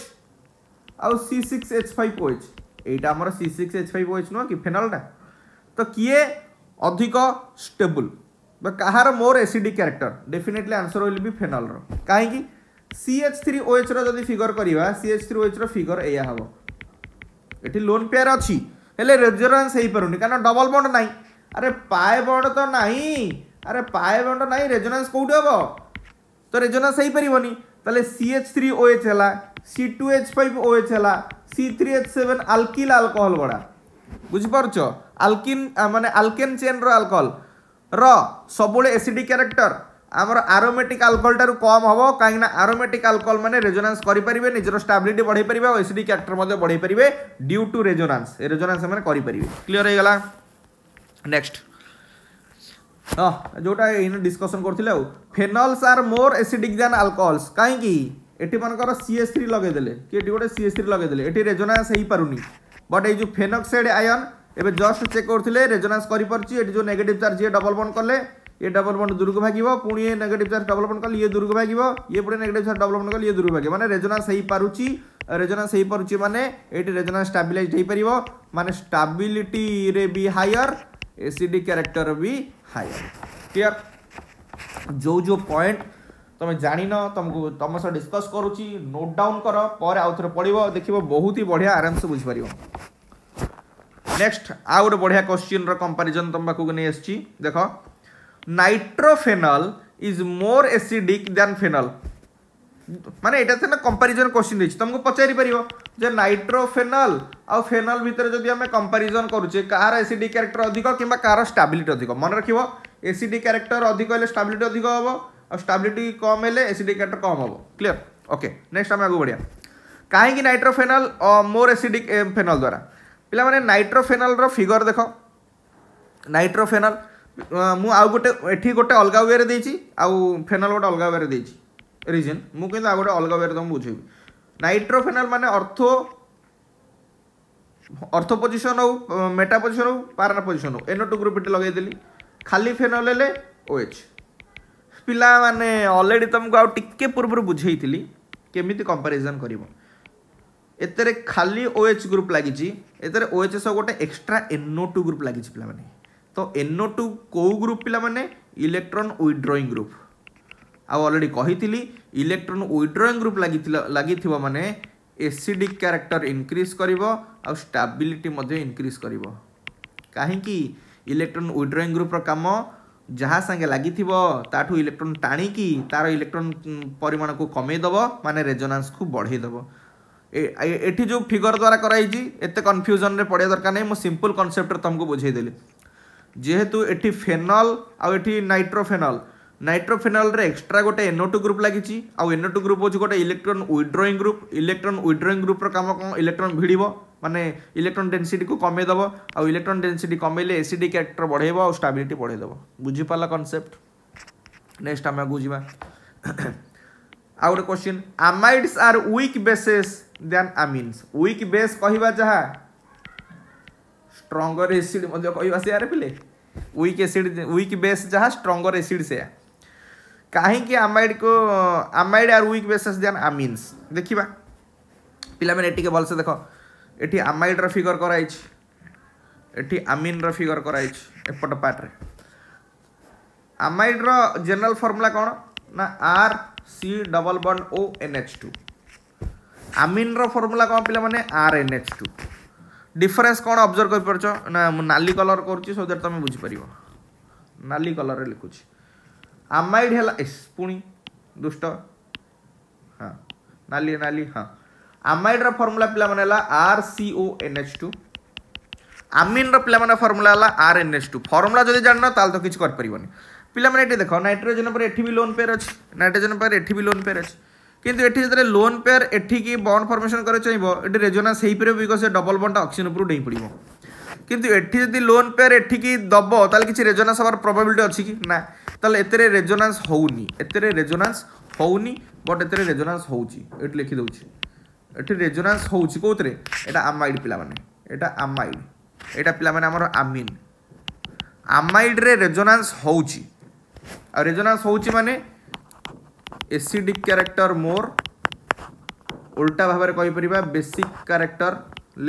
आी six H five O H यहाँ आम C six H five O H नुह कि फेनालटा तो किए अधिक स्टेबुल कहार more acidic character definitely answer होल भी फेनाल कहीं C H three O H रि फिगर करवा C H three O H रिगर एया हम ये लोन पेयर अच्छी हेल्ले रेजरेन्स हो पार नहीं कहना डबल बंड ना अरे पाए बंड तो नहीं अरे पाए बंड ना रेजरेन्स कौट हे तो रेजरेन्स हो पार नहीं তাহলে সিএচ থ্রি ওএচ হেলা C two H five O H হেলা C three H seven alkyl alcohol গড়া বুঝিপারুছ আলকিন মানে আলকেন চেন র আলকোহল র সবুলে এসিডি ক্যারেক্টর আমার আরোমেটিক আলকোহলটার কম হব না আরোমেটিক আলকোহল মানে রেজোনান্স করে পারিবে নিজের স্টাবিলিটি বড়াই পারিবে এসিডি ক্যারেক্টর মধ্যে বড়াই পারিবে ডিউ টু রেজোনান্স রেজোনান্স মানে করে পারিবে ক্লিয়ার হয়ে গেল নেক্সট ହଁ ଯେଉଁଟା ଏଇନେ ଡିସ୍କସନ୍ କରୁଥିଲେ ଆଉ ଫେନଲ୍ସ ଆର୍ ମୋର୍ ଏସିଡିକ୍ ଦାନ୍ ଆଲକୋହଲ୍ସ କାହିଁକି ଏଠି ମନେକର ସି ଏସ୍ ଥ୍ରୀ ଲଗେଇଦେଲେ କି ଏଠି ଗୋଟେ ସି ଏସ୍ ଥ୍ରୀ ଲଗେଇଦେଲେ ଏଠି ରେଜୋନାନ୍ସ ହେଇପାରୁନି ବଟ୍ ଏଇ ଯେଉଁ ଫେନକ୍ସାଇଡ୍ ଆୟନ୍ ଏବେ ଜଷ୍ଟ ଚେକ୍ କରୁଥିଲେ ରେଜୋନାନ୍ସ କରିପାରୁଛି ଏଠି ଯେଉଁ ନେଗେଟିଭ୍ ଚାର୍ଜ ଇଏ ଡବଲ୍ ବଣ୍ଡ କଲେ ଇଏ ଡବଲ୍ ବଣ୍ଡ ଦୂରକୁ ଭାଗିବ ପୁଣି ଇଏ ନେଗେଟିଭ୍ ଚାର୍ଜ ଡବଲ୍ ବଣ୍ଡ କଲେ ଇଏ ଦୂରକୁ ଭାଗିବ ଇଏ ପୁଣି ନେଗେଟିଭ୍ ଚାର୍ଜ ଡବଲ୍ ବଣ୍ଡ କଲେ ଇଏ ଦୂରକୁ ଭାଗିବ ମାନେ ରେଜୋନାନ୍ସ ହେଇପାରୁଛି ରେଜୋନାନ୍ସ ହେଇପାରୁଛି ମାନେ ଏଇଠି ରେଜୋନାନ୍ସ ଷ୍ଟାବିଲାଇଜ୍ ହେଇପାରିବ ମାନେ ଷ୍ଟାବିଲିଟିରେ ବି ହାୟର୍ एसिडिक क्यारेक्टर भी हायर क्लियर जो जो पॉइंट তুমি জাণিন তোমাকে তোম সহ ডিসকস করুছি নোট ডাউন কর পরে আউথরে পড়ব দেখব বহুত হি বঢ়িয়া আরামসে বুঝিপার নেক্সট আউ গোটে বঢ়িয়া কোশ্চিন্র কম্পারিজন তোম পাখক নিয়ে এসছি দেখ nitrophenol is more acidic than phenol ମାନେ ଏଇଟା ସିନା କମ୍ପାରିଜନ୍ କୋଶ୍ଚିନ୍ ଦେଇଛି ତୁମକୁ ପଚାରିପାରିବ ଯେ ନାଇଟ୍ରୋଫେନାଲ୍ ଆଉ ଫେନାଲ୍ ଭିତରେ ଯଦି ଆମେ କମ୍ପାରିଜନ୍ କରୁଛେ କାହାର ଏସିଡି କ୍ୟାରେକ୍ଟର ଅଧିକ କିମ୍ବା କାହାର ଷ୍ଟାବିଲିଟି ଅଧିକ ମନେ ରଖିବ ଏସିଡି କ୍ୟାରେକ୍ଟର ଅଧିକ ହେଲେ ଷ୍ଟାବିଲିଟି ଅଧିକ ହେବ ଆଉ ଷ୍ଟାବିଲିଟି କମ୍ ହେଲେ ଏସିଡି କ୍ୟାରେକ୍ଟର କମ୍ ହେବ କ୍ଲିଅର୍ ଓକେ ନେକ୍ସଟ ଆମେ ଆଗକୁ ବଢ଼ିଆ କାହିଁକି ନାଇଟ୍ରୋଫେନାଲ୍ ମୋର ଏସିଡିକ୍ ଫେନାଲ୍ ଦ୍ୱାରା ପିଲାମାନେ ନାଇଟ୍ରୋଫେନାଲ୍ର ଫିଗର୍ ଦେଖ ନାଇଟ୍ରୋଫେନାଲ୍ ମୁଁ ଆଉ ଗୋଟେ ଏଠି ଗୋଟେ ଅଲଗା ୱେରେ ଦେଇଛି ଆଉ ଫେନାଲ୍ ଗୋଟେ ଅଲଗା ୱେରେ ଦେଇଛି ରିଜିନ୍ ମୁଁ କିନ୍ତୁ ଆଉ ଗୋଟେ ଅଲଗା ୱେରେ ତୁମକୁ ବୁଝେଇବି ନାଇଟ୍ରୋଫେନାଲ୍ ମାନେ ଅର୍ଥ ଅର୍ଥ ପୋଜିସନ୍ ହଉ ମେଟା ପୋଜିସନ୍ ହଉ ପାରା ପୋଜିସନ୍ ହଉ ଏନୋ ଟୁ ଗ୍ରୁପ୍ ଏଠି ଲଗେଇଦେଲି ଖାଲି ଫେନଲ୍ ହେଲେ ଓ ଏଚ୍ ପିଲାମାନେ ଅଲରେଡ଼ି ତୁମକୁ ଆଉ ଟିକେ ପୂର୍ବରୁ ବୁଝେଇଥିଲି କେମିତି କମ୍ପାରିଜନ୍ କରିବ ଏଥିରେ ଖାଲି ଓ ଏଚ୍ ଗ୍ରୁପ୍ ଲାଗିଛି ଏଥିରେ ଓ ଏଚ୍ ସବୁ ଗୋଟେ ଏକ୍ସଟ୍ରା ଏନ୍ଓ ଟୁ ଗ୍ରୁପ୍ ଲାଗିଛି ପିଲାମାନେ ତ ଏନ୍ଓ ଟୁ କେଉଁ ଗ୍ରୁପ୍ ପିଲାମାନେ ଇଲେକ୍ଟ୍ରନ୍ ୱିଡ୍ରଇଂ ଗ୍ରୁପ୍ ଆଉ ଅଲରେଡ଼ି କହିଥିଲି ଇଲେକ୍ଟ୍ରନ୍ ୱିଡ୍ରଇଂ ଗ୍ରୁପ୍ ଲାଗିଥିଲା ଲାଗିଥିବା ମାନେ ଏସିଡ଼ିକ୍ କ୍ୟାରେକ୍ଟର ଇନକ୍ରିଜ୍ କରିବ ଆଉ ଷ୍ଟାବିଲିଟି ମଧ୍ୟ ଇନକ୍ରିଜ୍ କରିବ କାହିଁକି ଇଲେକ୍ଟ୍ରନ୍ ୱିଡ୍ରଇଂ ଗ୍ରୁପ୍ର କାମ ଯାହା ସାଙ୍ଗେ ଲାଗିଥିବ ତାଠୁ ଇଲେକ୍ଟ୍ରନ୍ ଟାଣିକି ତା'ର ଇଲେକ୍ଟ୍ରନ୍ ପରିମାଣକୁ କମେଇଦେବ ମାନେ ରେଜୋନାନ୍ସକୁ ବଢ଼େଇଦେବ ଏଠି ଯେଉଁ ଫିଗର ଦ୍ୱାରା କରାଯାଇଛି ଏତେ କନଫ୍ୟୁଜନ୍ରେ ପଡ଼ିବା ଦରକାର ନାହିଁ ମୁଁ ସିମ୍ପଲ୍ କନସେପ୍ଟରେ ତୁମକୁ ବୁଝେଇଦେଲି ଯେହେତୁ ଏଠି ଫେନଲ୍ ଆଉ ଏଠି ନାଇଟ୍ରୋଫେନଲ୍ ନାଇଟ୍ରୋଫିନଲ୍ରେ ଏକ୍ସଟ୍ରା ଗୋଟେ ଏନ୍ଓ ଟୁ ଗ୍ରୁପ୍ ଲାଗିଛି ଆଉ ଏନ୍ଓ ଟୁ ଗ୍ରୁପ୍ ହେଉଛି ଗୋଟେ electron withdrawing group electron withdrawing ଗ୍ରୁପ୍ର କାମ କ'ଣ ଇଲେକ୍ଟ୍ରନ୍ ଭିଡ଼ିବ ମାନେ ଇଲେକ୍ଟ୍ରନ୍ ଡେନ୍ସିଟିକୁ କମେଇ ଦେବ ଆଉ ଇଲେକ୍ଟ୍ରନ୍ ଡେନ୍ସିଟି କମେଇଲେ ଏସିଡି କ୍ୟାରେକ୍ଟର ବଢ଼େଇବ ଆଉ ଷ୍ଟାବିଲିଟି ବଢ଼େଇ ଦେବ ବୁଝିପାରିଲ କନସେପ୍ଟ ନେକ୍ସଟ ଆମେ ଆଗକୁ ଯିବା ଆଉ ଗୋଟେ question amides are weak bases than amines weak base କହିବା ଯାହା ଷ୍ଟ୍ରଙ୍ଗର ଏସିଡ୍ ମଧ୍ୟ କହିବା ସେୟାରେ ପିଲେ ୱିକ୍ ଏସିଡ୍ ୱିକ୍ ବେସ୍ ଯାହା ଷ୍ଟ୍ରଙ୍ଗର ଏସିଡ୍ ସେୟା କାହିଁକି ଆମାଇଡ଼୍କୁ ଆମାଇଡ଼୍ ଆର୍ ୱିକ୍ ବେସେସ୍ ଦେନ୍ ଆମିନ୍ସ ଦେଖିବା ପିଲାମାନେ ଟିକେ ଭଲସେ ଦେଖ ଏଠି ଆମାଇଡ଼୍ର ଫିଗର୍ କରାହେଇଛି ଏଠି ଆମିନ୍ର ଫିଗର୍ କରାହେଇଛି ଏପଟ ପାର୍ଟରେ ଆମାଇଡ଼୍ର ଜେନେରାଲ୍ ଫର୍ମୁଲା କ'ଣ ନା R C double bond O N H two ଆମିନ୍ର ଫର୍ମୁଲା କ'ଣ ପିଲାମାନେ R N H two difference କ'ଣ ଅବଜର୍ଭ କରିପାରୁଛ ନା ମୁଁ ନାଲି କଲର୍ କରୁଛି ସୋ ଦ୍ୟାଟ୍ ତୁମେ ବୁଝିପାରିବ ନାଲି କଲର୍ରେ ଲେଖୁଛି ଆମାଇଡ଼ ହେଲା ଏସ୍ ପୁଣି ଦୁଷ୍ଟ ହଁ ନାଲି ନାଲି ହଁ ଆମାଇଡ଼ର ଫର୍ମୁଲା ପିଲାମାନେ ହେଲା R C O N H two ଆମିନ୍ର ପିଲାମାନେ ଫର୍ମୁଲା ହେଲା R N H two formula ଯଦି ଜାଣିନ ତାହେଲେ ତ କିଛି କରିପାରିବନି ପିଲାମାନେ ଏଠି ଦେଖ ନାଇଟ୍ରୋଜେନ୍ ଉପରେ ଏଠି ବି ଲୋନ୍ ପେୟାର ଅଛି ନାଇଟ୍ରୋଜେନ୍ ଉପରେ ଏଠି ବି ଲୋନ୍ ପେୟାର ଅଛି କିନ୍ତୁ ଏଠି ଯେତେବେଳେ ଲୋନ୍ ପେୟାର ଏଠିକି ବଣ୍ଡ ଫର୍ମେସନ୍ କରି ଚାହିଁବ ଏଠି ରେଜୋନାନ୍ସ ହେଇପାରିବ ବିକଜ ସେ ଡବଲ୍ ବଣ୍ଡଟା ଅକ୍ସିଜେନ୍ ଉପରୁ ଡେଇଁ ପଡ଼ିବ କିନ୍ତୁ ଏଠି ଯଦି ଲୋନ୍ ପେୟାର ଏଠିକି ଦେବ ତାହେଲେ କିଛି ରେଜୋନାନ୍ସ ହେବାର ପ୍ରବାବିଲିଟି ଅଛି କି ନା ତାହେଲେ ଏଥିରେ ରେଜୋନାନ୍ସ ହେଉନି ଏଥିରେ ରେଜୋନାନ୍ସ ହେଉନି ବଟ୍ ଏଥିରେ ରେଜୋନାନ୍ସ ହେଉଛି ଏଠି ଲେଖିଦେଉଛି ଏଠି ରେଜୋନାନ୍ସ ହେଉଛି କେଉଁଥିରେ ଏଇଟା ଆମାଇଡ଼ ପିଲାମାନେ ଏଇଟା ଆମାଇଡ଼ ଏଇଟା ପିଲାମାନେ ଆମର ଆମିନ୍ ଆମାଇଡ଼ରେ ରେଜୋନାନ୍ସ ହେଉଛି ଆଉ ରେଜୋନାନ୍ସ ହେଉଛି ମାନେ ଏସିଡ଼ିକ୍ କ୍ୟାରେକ୍ଟର ମୋର ଓଲଟା ଭାବରେ କହିପାରିବା ବେସିକ୍ କ୍ୟାରେକ୍ଟର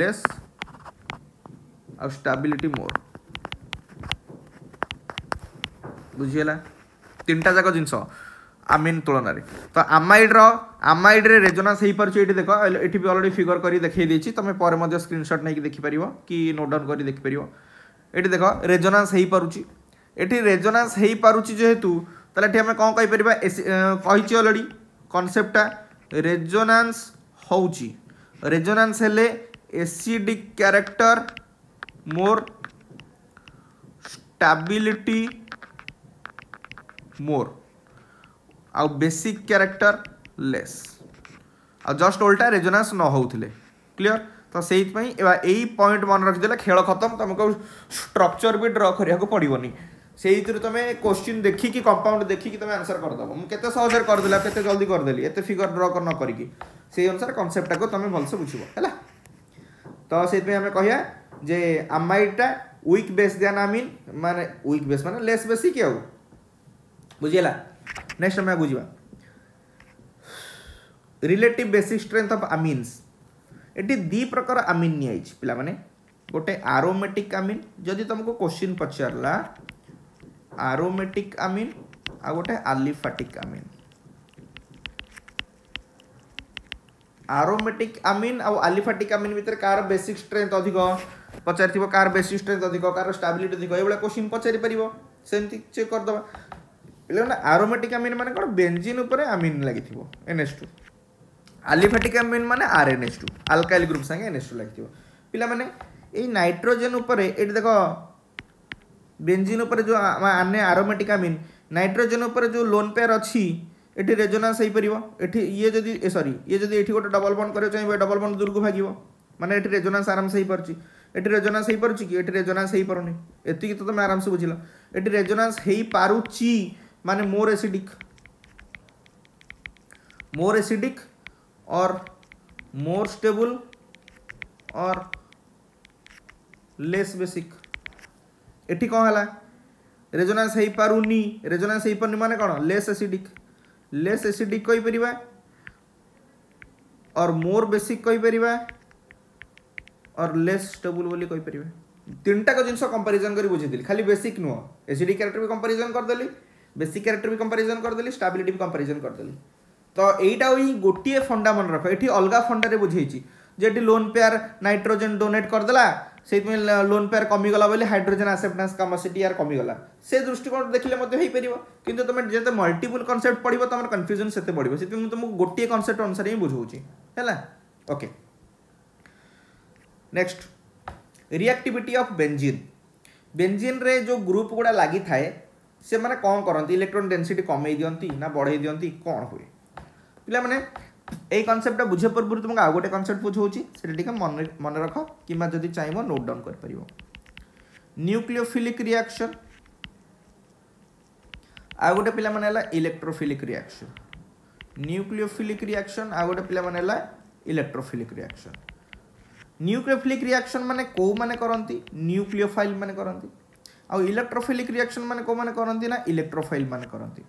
ଲେସ୍ ଆଉ ଷ୍ଟାବିଲିଟି ମୋର ବୁଝିଗଲା ତିନିଟା ଯାକ ଜିନିଷ ଆମିନ୍ ତୁଳନାରେ ତ ଆମାଇଡ଼୍ର ଆମାଇଡ଼୍ରେ ରେଜୋନାନ୍ସ ହେଇପାରୁଛି ଏଠି ଦେଖ ଏଠି ବି ଅଲରେଡ଼ି ଫିଗର କରି ଦେଖାଇ ଦେଇଛି ତୁମେ ପରେ ମଧ୍ୟ ସ୍କ୍ରିନ୍ସଟ୍ ନେଇକି ଦେଖିପାରିବ କି ନୋଟ୍ ଡାଉନ୍ କରି ଦେଖିପାରିବ ଏଠି ଦେଖ ରେଜୋନାନ୍ସ ହେଇପାରୁଛି ଏଠି ରେଜୋନାନ୍ସ ହେଇପାରୁଛି ଯେହେତୁ ତାହେଲେ ଏଠି ଆମେ କ'ଣ କହିପାରିବା କହିଛି ଅଲରେଡ଼ି କନସେପ୍ଟଟା ରେଜୋନାନ୍ସ ହେଉଛି ରେଜୋନାନ୍ସ ହେଲେ acidic character more stability more आउ बेसिक क्यारेक्टर लेस ଆଉ ଜଷ୍ଟ ଓଲ୍ଟା ରେଜୋନାନ୍ସ ନ ହେଉଥିଲେ କ୍ଲିଅର ତ ସେଇଥିପାଇଁ ଏଇ ପଏଣ୍ଟ ମନେ ରଖିଦେଲେ ଖେଳ ଖତମ ତୁମକୁ ଷ୍ଟ୍ରକ୍ଚର ବି ଡ୍ର କରିବାକୁ ପଡ଼ିବନି ସେଇଥିରୁ ତୁମେ କୋଶ୍ଚିନ୍ ଦେଖିକି କମ୍ପାଉଣ୍ଡ ଦେଖିକି ତୁମେ ଆନ୍ସର୍ କରିଦେବ ମୁଁ କେତେ ସହଜରେ କରିଦେଲି ଆଉ କେତେ ଜଲ୍ଦି କରିଦେଲି ଏତେ ଫିଗର ଡ୍ର ନ କରିକି ସେଇ ଅନୁସାରେ କନସେପ୍ଟଟାକୁ ତୁମେ ଭଲସେ ବୁଝିବ ହେଲା ତ ସେଇଥିପାଇଁ ଆମେ କହିବା ଯେ ଆମାଇଡ଼ଟା ୱିକ୍ ବେସ୍ ଦିଆ ନା ମିନ୍ ମାନେ ୱିକ୍ ବେସ୍ ମାନେ ଲେସ୍ ବେସିକ୍ ଆଉ ಬುಜಿಯಲ್ಲ ನೆಕ್ಸ್ಟ್ ನಮ್ಮ ಆಗೂ ଯିବା relative basic strength of amines ଏଠି ଦୁଇ ପ୍ରକାର ଆମିନ୍ ନିଆଯାଇଛି ପିଲାମାନେ ଗୋଟେ ଆରୋମେଟିକ୍ ଆମିନ୍ ଯଦି ତୁମକୁ କୋଶ୍ଚିନ୍ ପଚାରିଲା ଆରୋମେଟିକ୍ ଆମିନ୍ ଆଉ ଗୋଟେ ଆଲିଫାଟିକ୍ ଆମିନ୍ ଆରୋମେଟିକ୍ ଆମିନ୍ ଆଉ ଆଲିଫାଟିକ୍ ଆମିନ୍ ଭିତରେ କାହାର ବେସିକ୍ ଷ୍ଟ୍ରେଙ୍ଥ ଅଧିକ ପଚାରିଥିବ କାହାର ବେସିକ୍ ଷ୍ଟ୍ରେଙ୍ଥ ଅଧିକ କାହାର ଷ୍ଟାବିଲିଟି ଅଧିକ ଏଇଭଳିଆ କୋଶ୍ଚିନ୍ ପଚାରିପାରିବ ସେମିତି ଚେକ୍ କରିଦେବା ପିଲାମାନେ ଆରୋମେଟିକ୍ ଆମିନ୍ ମାନେ କ'ଣ ବେଞ୍ଜିନ୍ ଉପରେ ଆମିନ୍ ଲାଗିଥିବ ଏନ୍ଏଚ୍ ଟୁ ଆଲିଫାଟିକ୍ ଆମିନ୍ ମାନେ R N H two alkyl group ସାଙ୍ଗେ ଏନ୍ଏଚ୍ ଟୁ ଲାଗିଥିବ ପିଲାମାନେ ଏଇ ନାଇଟ୍ରୋଜେନ୍ ଉପରେ ଏଇଠି ଦେଖ ବେଞ୍ଜିନ୍ ଉପରେ ଯେଉଁ ଆନେ ଆରୋମେଟିକ୍ ଆମିନ୍ ନାଇଟ୍ରୋଜେନ୍ ଉପରେ ଯେଉଁ ଲୋନ୍ ପେୟାର୍ ଅଛି ଏଠି ରେଜୋନାନ୍ସ ହେଇପାରିବ ଏଠି ଇଏ ଯଦି ସରି ଇଏ ଯଦି ଏଠି ଗୋଟେ ଡବଲ୍ ବଣ୍ଡ କରିବାକୁ ଚାହିଁବ ଡବଲ୍ ବଣ୍ଡ ଦୂରକୁ ଭାଗିବ ମାନେ ଏଠି ରେଜୋନାନ୍ସ ଆରାମସେ ହେଇପାରୁଛି ଏଠି ରେଜୋନାନ୍ସ ହେଇପାରୁଛି କି ଏଠି ରେଜୋନାନ୍ସ ହେଇପାରୁନି ଏତିକି ତ ତୁମେ ଆରାମସେ ବୁଝିଲ ଏଠି ରେଜୋନାନ୍ସ ହେଇପାରୁଛି माने मोर एसिडिक मोर एसिडिक और मोर स्टेबल और लेस बेसिक एटी कौन है रेजोनान्स हो पारुनी रेजोनान्स हो पारुनी माने कौन लेस एसिडिक लेस एसिडिक कही परिबा और मोर बेसिक कही परिबा और लेस स्टेबल बोली कही तीन टाक जिन कंपेरिजन कर बुझेदी खाली बेसिक नुह एसिडिक कैरेक्टर भी कंपेरिजन करदेली বেসিক ক্যারেক্টর বি কম্পারিজন করেদেলি স্টাবিলিটি বি কম্পারিজন করেদেলি তো এইটা ওই গোটিয়ে ফন্ডা মনে রখ এটি অলগা ফন্ডারে বুঝেইছি যেটি লোন পেয়ার নাইট্রোজেন ডোনেট করেদেলা সেইপাই লোন পেয়ার কমিগলা বলে হাইড্রোজেন আসেপ্টান্স কাপাসিটি ইয়ার কমিগলা সে দৃষ্টিকোণ দেখলে মধ্যে হয়েপার কিন্তু তুমি যেতে মল্টিপুল কনসেপ্ট পড়ব তোমার কনফ্যুজন সেতে পড়ব সেইপাই তোমাকে গোটিয়ে কনসেপ্ট অনুসারে হি বুঝাউছি হ্যাঁ okay next reactivity of benzene benzene रे जो ग्रुप गुड़ा लगी थाए ସେମାନେ କ'ଣ କରନ୍ତି ଇଲେକ୍ଟ୍ରୋନ୍ ଡେନ୍ସିଟି କମେଇ ଦିଅନ୍ତି ନା ବଢ଼େଇ ଦିଅନ୍ତି କ'ଣ ହୁଏ ପିଲାମାନେ এই কনসেপ্টটা বুঝিয়া পূর্ব তোমাকে আউ গোটে কনসেপ্ট বুঝাচ্ছি সেটা টিকে মনে মনে রখ কিংবা যদি চাইব নোট ডাউন করে নিউক্লিওফিলিক রিয়াকশন আউ গোটে পিলা মানে হল ইলেকট্রোফিলিক রিয়াকশন নিউক্লিওফিলিক রিয়াকশন আউ গোটে পিলা মানে হল ইলেকট্রোফিলিক রিয়াকশন নিউক্লিওফিলিক রিয়াকশন মানে কেউ মানে করতে নিউক্লিওফাইল মানে করতে ଆଉ ଇଲେକ୍ଟ୍ରୋଫିଲିକ୍ ରିଆକ୍ସନ୍ ମାନେ କେଉଁମାନେ କରନ୍ତି ନା ଇଲେକ୍ଟ୍ରୋଫାଇଲ୍ ମାନେ କରନ୍ତି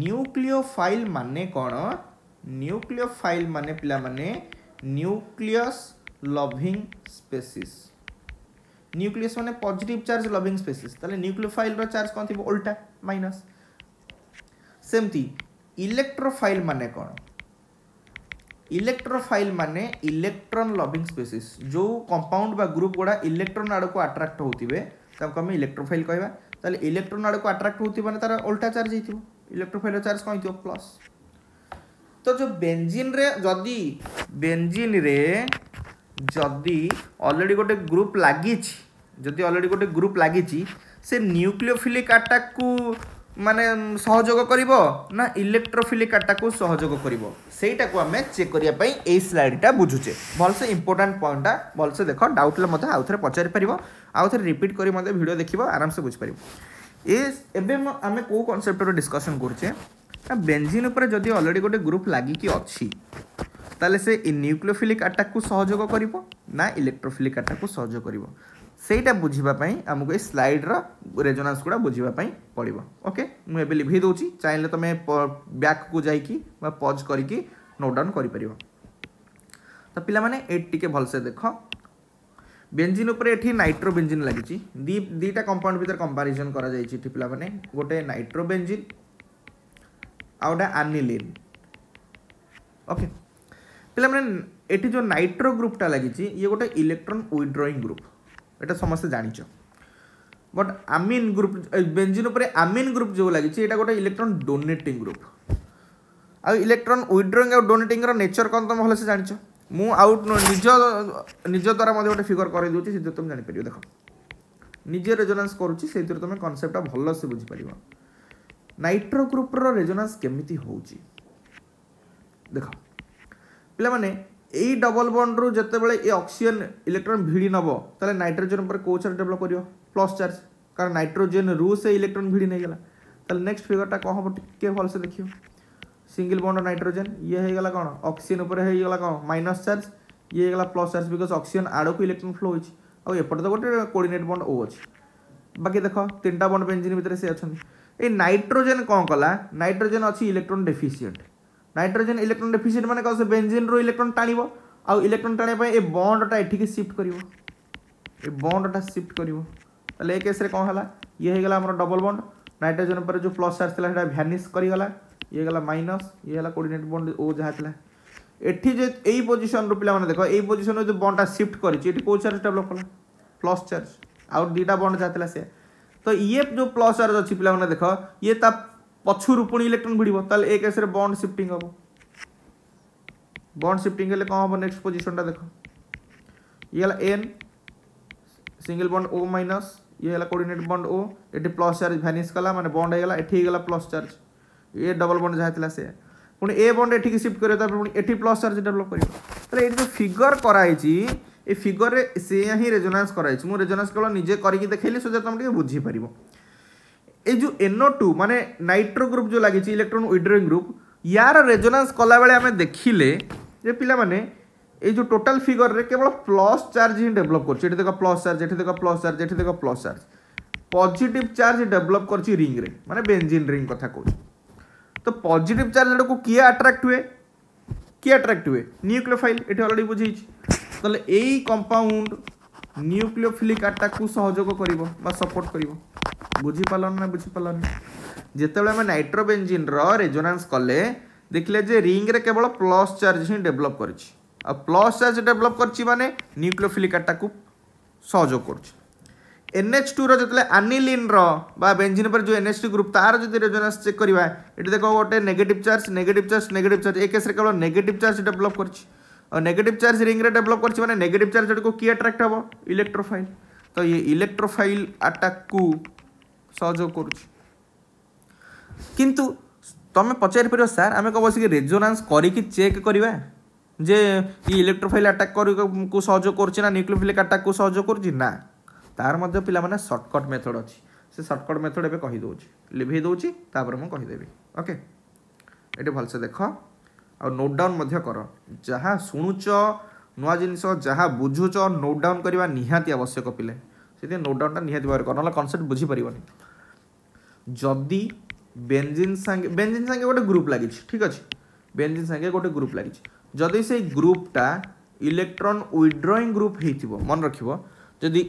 ନ୍ୟୁକ୍ଲିଓଫାଇଲ୍ ମାନେ କ'ଣ ନ୍ୟୁକ୍ଲିଓଫାଇଲ୍ ମାନେ ପିଲାମାନେ ନ୍ୟୁକ୍ଲିୟସ୍ ଲଭିଂ ସ୍ପେସିସ୍ ନ୍ୟୁକ୍ଲିୟସ୍ ମାନେ ପଜିଟିଭ୍ ଚାର୍ଜ ଲଭିଂ ସ୍ପେସିସ୍ ତାହେଲେ ନ୍ୟୁକ୍ଲିଓଫାଇଲ୍ର ଚାର୍ଜ କ'ଣ ଥିବ ଓଲ୍ଟା ମାଇନସ୍ ସେମିତି ଇଲେକ୍ଟ୍ରୋଫାଇଲ୍ ମାନେ କ'ଣ ଇଲେକ୍ଟ୍ରୋଫାଇଲ୍ ମାନେ ଇଲେକ୍ଟ୍ରନ୍ ଲଭିଂ ସ୍ପେସିସ୍ ଯେଉଁ କମ୍ପାଉଣ୍ଡ ବା ଗ୍ରୁପ୍ ଗୁଡ଼ା ଇଲେକ୍ଟ୍ରନ୍ ଆଡ଼କୁ ଆଟ୍ରାକ୍ଟ ହେଉଥିବେ ତାକୁ ଆମେ ଇଲେକ୍ଟ୍ରୋଫାଇଲ୍ କହିବା ତାହେଲେ ଇଲେକ୍ଟ୍ରୋନ୍ ଆଡ଼କୁ ଆଟ୍ରାକ୍ଟ ହେଉଥିବ ମାନେ ତା'ର ଓଲ୍ଟା ଚାର୍ଜ ହେଇଥିବ ଇଲେକ୍ଟ୍ରୋଫାଇଲ୍ର ଚାର୍ଜ କ'ଣ ହେଇଥିବ ପ୍ଲସ୍ ତ ଯେଉଁ ବେଞ୍ଜିନ୍ରେ ଯଦି ବେଞ୍ଜିନ୍ରେ ଯଦି ଅଲରେଡ଼ି ଗୋଟେ ଗ୍ରୁପ୍ ଲାଗିଛି ଯଦି ଅଲରେଡ଼ି ଗୋଟେ ଗ୍ରୁପ୍ ଲାଗିଛି ସେ ନ୍ୟୁକ୍ଲିଓଫିଲିକ୍ ଆଟାକ୍କୁ ମାନେ ସହଯୋଗ କରିବ ନା ଇଲେକ୍ଟ୍ରୋଫିଲିକାଟାକୁ ସହଯୋଗ କରିବ ସେଇଟାକୁ ଆମେ ଚେକ୍ କରିବା ପାଇଁ ଏଇ ସ୍ଲାଇଡ଼୍ଟା ବୁଝୁଛେ ଭଲସେ ଇମ୍ପୋର୍ଟାଣ୍ଟ ପଏଣ୍ଟଟା ଭଲସେ ଦେଖ ଡାଉଟ୍ ହେଲେ ମଧ୍ୟ ଆଉଥରେ ପଚାରିପାରିବ ଆଉଥରେ ରିପିଟ୍ କରି ମଧ୍ୟ ଭିଡ଼ିଓ ଦେଖିବ ଆରାମସେ ବୁଝିପାରିବ ଏ ଏବେ ଆମେ କେଉଁ କନସେପ୍ଟର ଡିସ୍କସନ୍ କରୁଛେ ନା ବେଞ୍ଜିନ୍ ଉପରେ ଯଦି ଅଲରେଡ଼ି ଗୋଟେ ଗ୍ରୁପ୍ ଲାଗିକି ଅଛି ତାହେଲେ ସେ ନ୍ୟୁକ୍ଲିଓଫିଲିକ୍ ଆଟାକ୍କୁ ସହଯୋଗ କରିବ ନା ଇଲେକ୍ଟ୍ରୋଫିଲିକ୍ ଆଟାକ୍କୁ ସହଯୋଗ କରିବ ସେଇଟା ବୁଝିବା ପାଇଁ ଆମକୁ ଏଇ ସ୍ଲାଇଡ଼୍ର ରେଜୋନାନ୍ସ ଗୁଡ଼ା ବୁଝିବା ପାଇଁ ପଡ଼ିବ ଓକେ ମୁଁ ଏବେ ଲିଭେଇ ଦେଉଛି ଚାହିଁଲେ ତୁମେ ବ୍ୟାକ୍କୁ ଯାଇକି ବା ପଜ୍ କରିକି ନୋଟ୍ ଡାଉନ୍ କରିପାରିବ ତ ପିଲାମାନେ ଏଇଠି ଟିକେ ଭଲସେ ଦେଖ ବେଞ୍ଜିନ୍ ଉପରେ ଏଠି ନାଇଟ୍ରୋ ବେଞ୍ଜିନ୍ ଲାଗିଛି ଦୁଇ ଦୁଇଟା କମ୍ପାଉଣ୍ଡ ଭିତରେ କମ୍ପାରିଜନ୍ କରାଯାଇଛି ଏଠି ପିଲାମାନେ ଗୋଟେ ନାଇଟ୍ରୋ ବେଞ୍ଜିନ୍ ଆଉ ଗୋଟେ ଆନିଲିନ୍ ଓକେ ପିଲାମାନେ ଏଠି ଯେଉଁ ନାଇଟ୍ରୋ ଗ୍ରୁପ୍ଟା ଲାଗିଛି ଇଏ ଗୋଟେ ଇଲେକ୍ଟ୍ରନ୍ ୱିଡ୍ରଇଂ ଗ୍ରୁପ୍ এটা সমস্তে জাঁচ বট আমিন গ্রুপ বেঞ্জিন উপরে আমিন গ্রুপ যে লাগিছে এটা গোটে ইলেকট্রন ডোনেটিং গ্রুপ ଆଉ ଇଲେକ୍ଟ୍ରନ୍ ୱିଡ୍ରଇଂ ଆଉ ଡୋନେଟିଂର ନେଚର୍ କ'ଣ ତୁମେ ଭଲସେ ଜାଣିଛ ମୁଁ ଆଉ ନିଜ ନିଜ ଦ୍ୱାରା ମଧ୍ୟ ଗୋଟେ ଫିଗର୍ କରିଦେଉଛି ସେଥିରେ ତୁମେ ଜାଣିପାରିବ ଦେଖ ନିଜେ ରେଜୋନାନ୍ସ କରୁଛି ସେଇଥିରେ ତୁମେ କନସେପ୍ଟଟା ଭଲସେ ବୁଝିପାରିବ ନାଇଟ୍ରୋ ଗ୍ରୁପ୍ର ରେଜୋନାନ୍ସ କେମିତି ହେଉଛି ଦେଖ ପିଲାମାନେ এই ডবল বন্ডরু যেতবে এই অক্সিজেন ইলেকট্রন ভিড়ি নব তাহলে নাইট্রোজেন উপরে কেউ চার্জ ডেভেলপ করব প্লস চার্জ কারণ নাইট্রোজেন রু সে ইলেকট্রন ভিড়ি নিয়ে গেল তাহলে নেক্সট ফিগরটা কম হব টিকি ভালসে দেখিও সিঙ্গল বন্ড নাইট্রোজেন ইয়ে হয়ে গেল কোণ অক্সিজেন উপরে হয়ে গেল কোণ মাইনস চার্জ ইয়ে হয়ে গেল প্লস চার্জ বিকজ অক্সিজেন আড়কু ইলেকট্রন ফ্লো হয়েছে আউ এপটে তো গোটে কোর্ডিনেট বন্ড ও আছে বাকি দেখ তিনটা বন্ড বেঞ্জিন ভিতরে সে অনেক এই নাইট্রোজেন কম কলা নাইট্রোজেন অছি electron deficient nitrogen electron deficient मैंने कौन से रु इलेक्ट्रोन टाण आउ इलेक्ट्रोन टाणी ए बंडटा एठिक सिफ्ट कर बंडटा सिफ्ट कर केस कौन है ये होगा आम डबल बंड नाइट्रोजेन पर जो प्लस चार्ज था भ्यानिश करगला ये गला माइनस ये गला कोऑर्डिनेट बंड ओ जहाँ था यही पोजिशन रू पे देख यही पोजिशन जो बंडटा सिफ्ट कर चार्ज डेवलप कला प्लस चार्ज आउ दुटा बंड जहाँ था सी तो ये जो प्लस चार्ज अच्छी पे देख ये পছরু পুঁ ইলেকট্রন ভিড়ব তাহলে এ কেসে বন্ড সিফটিং হব বন্ড সিফটিং হলে কম হব নেক্সট পজিশনটা দেখ ইয়ে হল N single bond O minus ইয়ে হল কোর্ডিনেট বন্ড ও এটি প্লস চার্জ ভ্যানিশ কলা মানে বন্ড হয়ে গলা এটি হয়ে গলা প্লস চার্জ ইয়ে ডবল বন্ড যা হয়েছিল সে পুঁ এ বন্ড এটিকে সিফট করিব তারপরে পুঁ এটি প্লস চার্জ ডেভেলপ করিব তাহলে এটি যে ফিগর করা হয়েছি এই ফিগরে সেয়া ହିଁ ରେଜୋନାନ୍ସ କରାଯାଇଛି ମୁଁ ରେଜୋନାନ୍ସ କେବଳ ନିଜେ କରିକି ଦେଖେଇଲି ସୋ ଦ୍ୟାଟ୍ ତୁମେ ଟିକେ ବୁଝିପାରିବ ଏ ଯେଉଁ ଏନ୍ଓ ଟୁ ମାନେ ନାଇଟ୍ରୋ ଗ୍ରୁପ୍ ଯେଉଁ ଲାଗିଛି ଇଲେକ୍ଟ୍ରୋନ୍ ୱିଡ୍ରୋଇଂ ଗ୍ରୁପ୍ ୟାର ରେଜୋନାନ୍ସ କଲାବେଳେ ଆମେ ଦେଖିଲେ ଯେ ପିଲାମାନେ এই যে টোটাল ফিগরের কেবল প্লস চার্জ হি ডেভেলপ করছে এটি দেখ প্লস চার্জ এটি দেখ প্লস চার্জ এটি দেখ plus charge positive charge develop করছি রিংরে মানে বেঞ্জিন রিং কথা কৌছি তো পজিটিভ চার্জ এটা কি আট্রাক্ট হুয়ে কি আট্রাক্ট হুয়ে নিউক্লিওফাইল এটি অলরেডি বুঝেছি তাহলে এই কম্পাউন্ড নিউক্লিওফিলিক আটাকু সহযোগ করিব বা সপোর্ট করিব বুঝিপাল না বুঝিপাল যেতবে আমি নাইট্রোবেঞ্জিন্র রেজোনান্স কলে দেখলে যে রিংরে কেবল প্লস চার্জ হি ডেভেলপ করেছি আর প্লস চার্জ ডেভেলপ করছি মানে নিউক্লিওফিলিক আটাকু সহযোগ করছি এনএচ টুর যেতলে আনিলিনর বা বেঞ্জিন পরে যে এনএচ টু গ্রুপ তার যদি রেজোনান্স চেক করা এটি দেখ গোটে negative charge negative charge negative charge এ কেসরে কেবল নেগেটিভ চার্জ ডেভেলপ করছি અને નેગેટિવ ચાર્જ રીંગ રે ડેવલપ કર છે મને નેગેટિવ ચાર્જ સડ કો કે આટ્રેક્ટ હબો ઇલેક્ટ્રોફાઇલ તો યે ઇલેક્ટ્રોફાઇલ એટેક કુ સહજો કર છે કીંતુ તમે પછાઈ પર સર અમે ક બોસી રિઝોનન્સ કરી કી ચેક કરીવા જે ઇ ઇલેક્ટ્રોફાઇલ એટેક કર કો સહજો કર છે ના ન્યુક્લિયોફાઇલ એટેક કુ સહજો કર જી ના તાર મધ્ય પિલા મને શોર્ટ કટ મેથડ છે સે શોર્ટ કટ મેથડ મે કહી દો ચી લિવે દો ચી તાર પર મે કહી દેબે ઓકે એટી ભલસે દેખો ଆଉ ନୋଟ୍ ଡାଉନ୍ ମଧ୍ୟ କର ଯାହା ଶୁଣୁଛ ନୂଆ ଜିନିଷ ଯାହା ବୁଝୁଛ ନୋଟ୍ ଡାଉନ୍ କରିବା ନିହାତି ଆବଶ୍ୟକ ପିଲେ ସେଥିପାଇଁ ନୋଟ୍ ଡାଉନ୍ଟା ନିହାତି ଭାବରେ କର ନହେଲେ କନସେପ୍ଟ ବୁଝିପାରିବନି ଯଦି ବେଞ୍ଜିନ୍ ସାଙ୍ଗେ ବେଞ୍ଜିନ୍ ସାଙ୍ଗେ ଗୋଟେ ଗ୍ରୁପ୍ ଲାଗିଛି ଠିକ୍ ଅଛି ବେଞ୍ଜିନ୍ ସାଙ୍ଗେ ଗୋଟେ ଗ୍ରୁପ୍ ଲାଗିଛି ଯଦି ସେଇ ଗ୍ରୁପ୍ଟା ଇଲେକ୍ଟ୍ରନ୍ ୱିଡ୍ରଇଂ ଗ୍ରୁପ୍ ହେଇଥିବ ମନେ ରଖିବ ଯଦି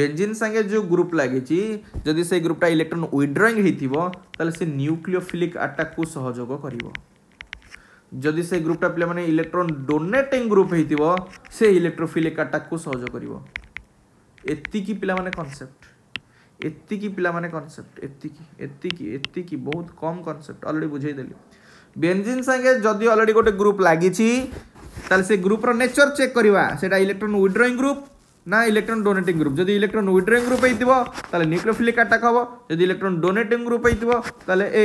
ବେଞ୍ଜିନ୍ ସାଙ୍ଗେ ଯେଉଁ ଗ୍ରୁପ୍ ଲାଗିଛି ଯଦି ସେଇ ଗ୍ରୁପ୍ଟା ଇଲେକ୍ଟ୍ରନ୍ ୱିଡ୍ରଇଂ ହେଇଥିବ ତାହେଲେ ସେ ନ୍ୟୁକ୍ଲିଓଫିଲିକ୍ ଆଟାକ୍କୁ ସହଯୋଗ କରିବ ଯଦି ସେ ଗ୍ରୁପ୍ଟା ପିଲାମାନେ ଇଲେକ୍ଟ୍ରୋନ୍ ଡୋନେଟିଂ ଗ୍ରୁପ୍ ହେଇଥିବ ସେ ଇଲେକ୍ଟ୍ରୋଫିଲ୍ ଏକାଟାକୁ ସହଜ କରିବ ଏତିକି ପିଲାମାନେ କନସେପ୍ଟ ଏତିକି ପିଲାମାନେ କନସେପ୍ଟ ଏତିକି ଏତିକି ଏତିକି ବହୁତ କମ୍ କନସେପ୍ଟ ଅଲରେଡ଼ି ବୁଝେଇଦେଲି ବେଞ୍ଜିନ୍ ସାଙ୍ଗେ ଯଦି ଅଲରେଡ଼ି ଗୋଟେ ଗ୍ରୁପ୍ ଲାଗିଛି ତାହେଲେ ସେ ଗ୍ରୁପ୍ର ନେଚର୍ ଚେକ୍ କରିବା ସେଇଟା ଇଲେକ୍ଟ୍ରୋନ୍ ୱିଡ୍ରଇଂ ଗ୍ରୁପ୍ ନା ଇଲେକ୍ଟ୍ରୋନ୍ ଡୋନେଟିଂ ଗ୍ରୁପ୍ ଯଦି ଇଲେକ୍ଟ୍ରୋନ୍ ୱିଡ୍ରଇଂ ଗ୍ରୁପ୍ ହେଇଥିବ ତାହେଲେ ନ୍ୟୁକ୍ଲିଓଫିଲିକ୍ ଆଟାକ୍ ହେବ ଯଦି ଇଲେକ୍ଟ୍ରୋନ୍ ଡୋନେଟିଂ ଗ୍ରୁପ୍ ହେଇଥିବ ତାହେଲେ ଏ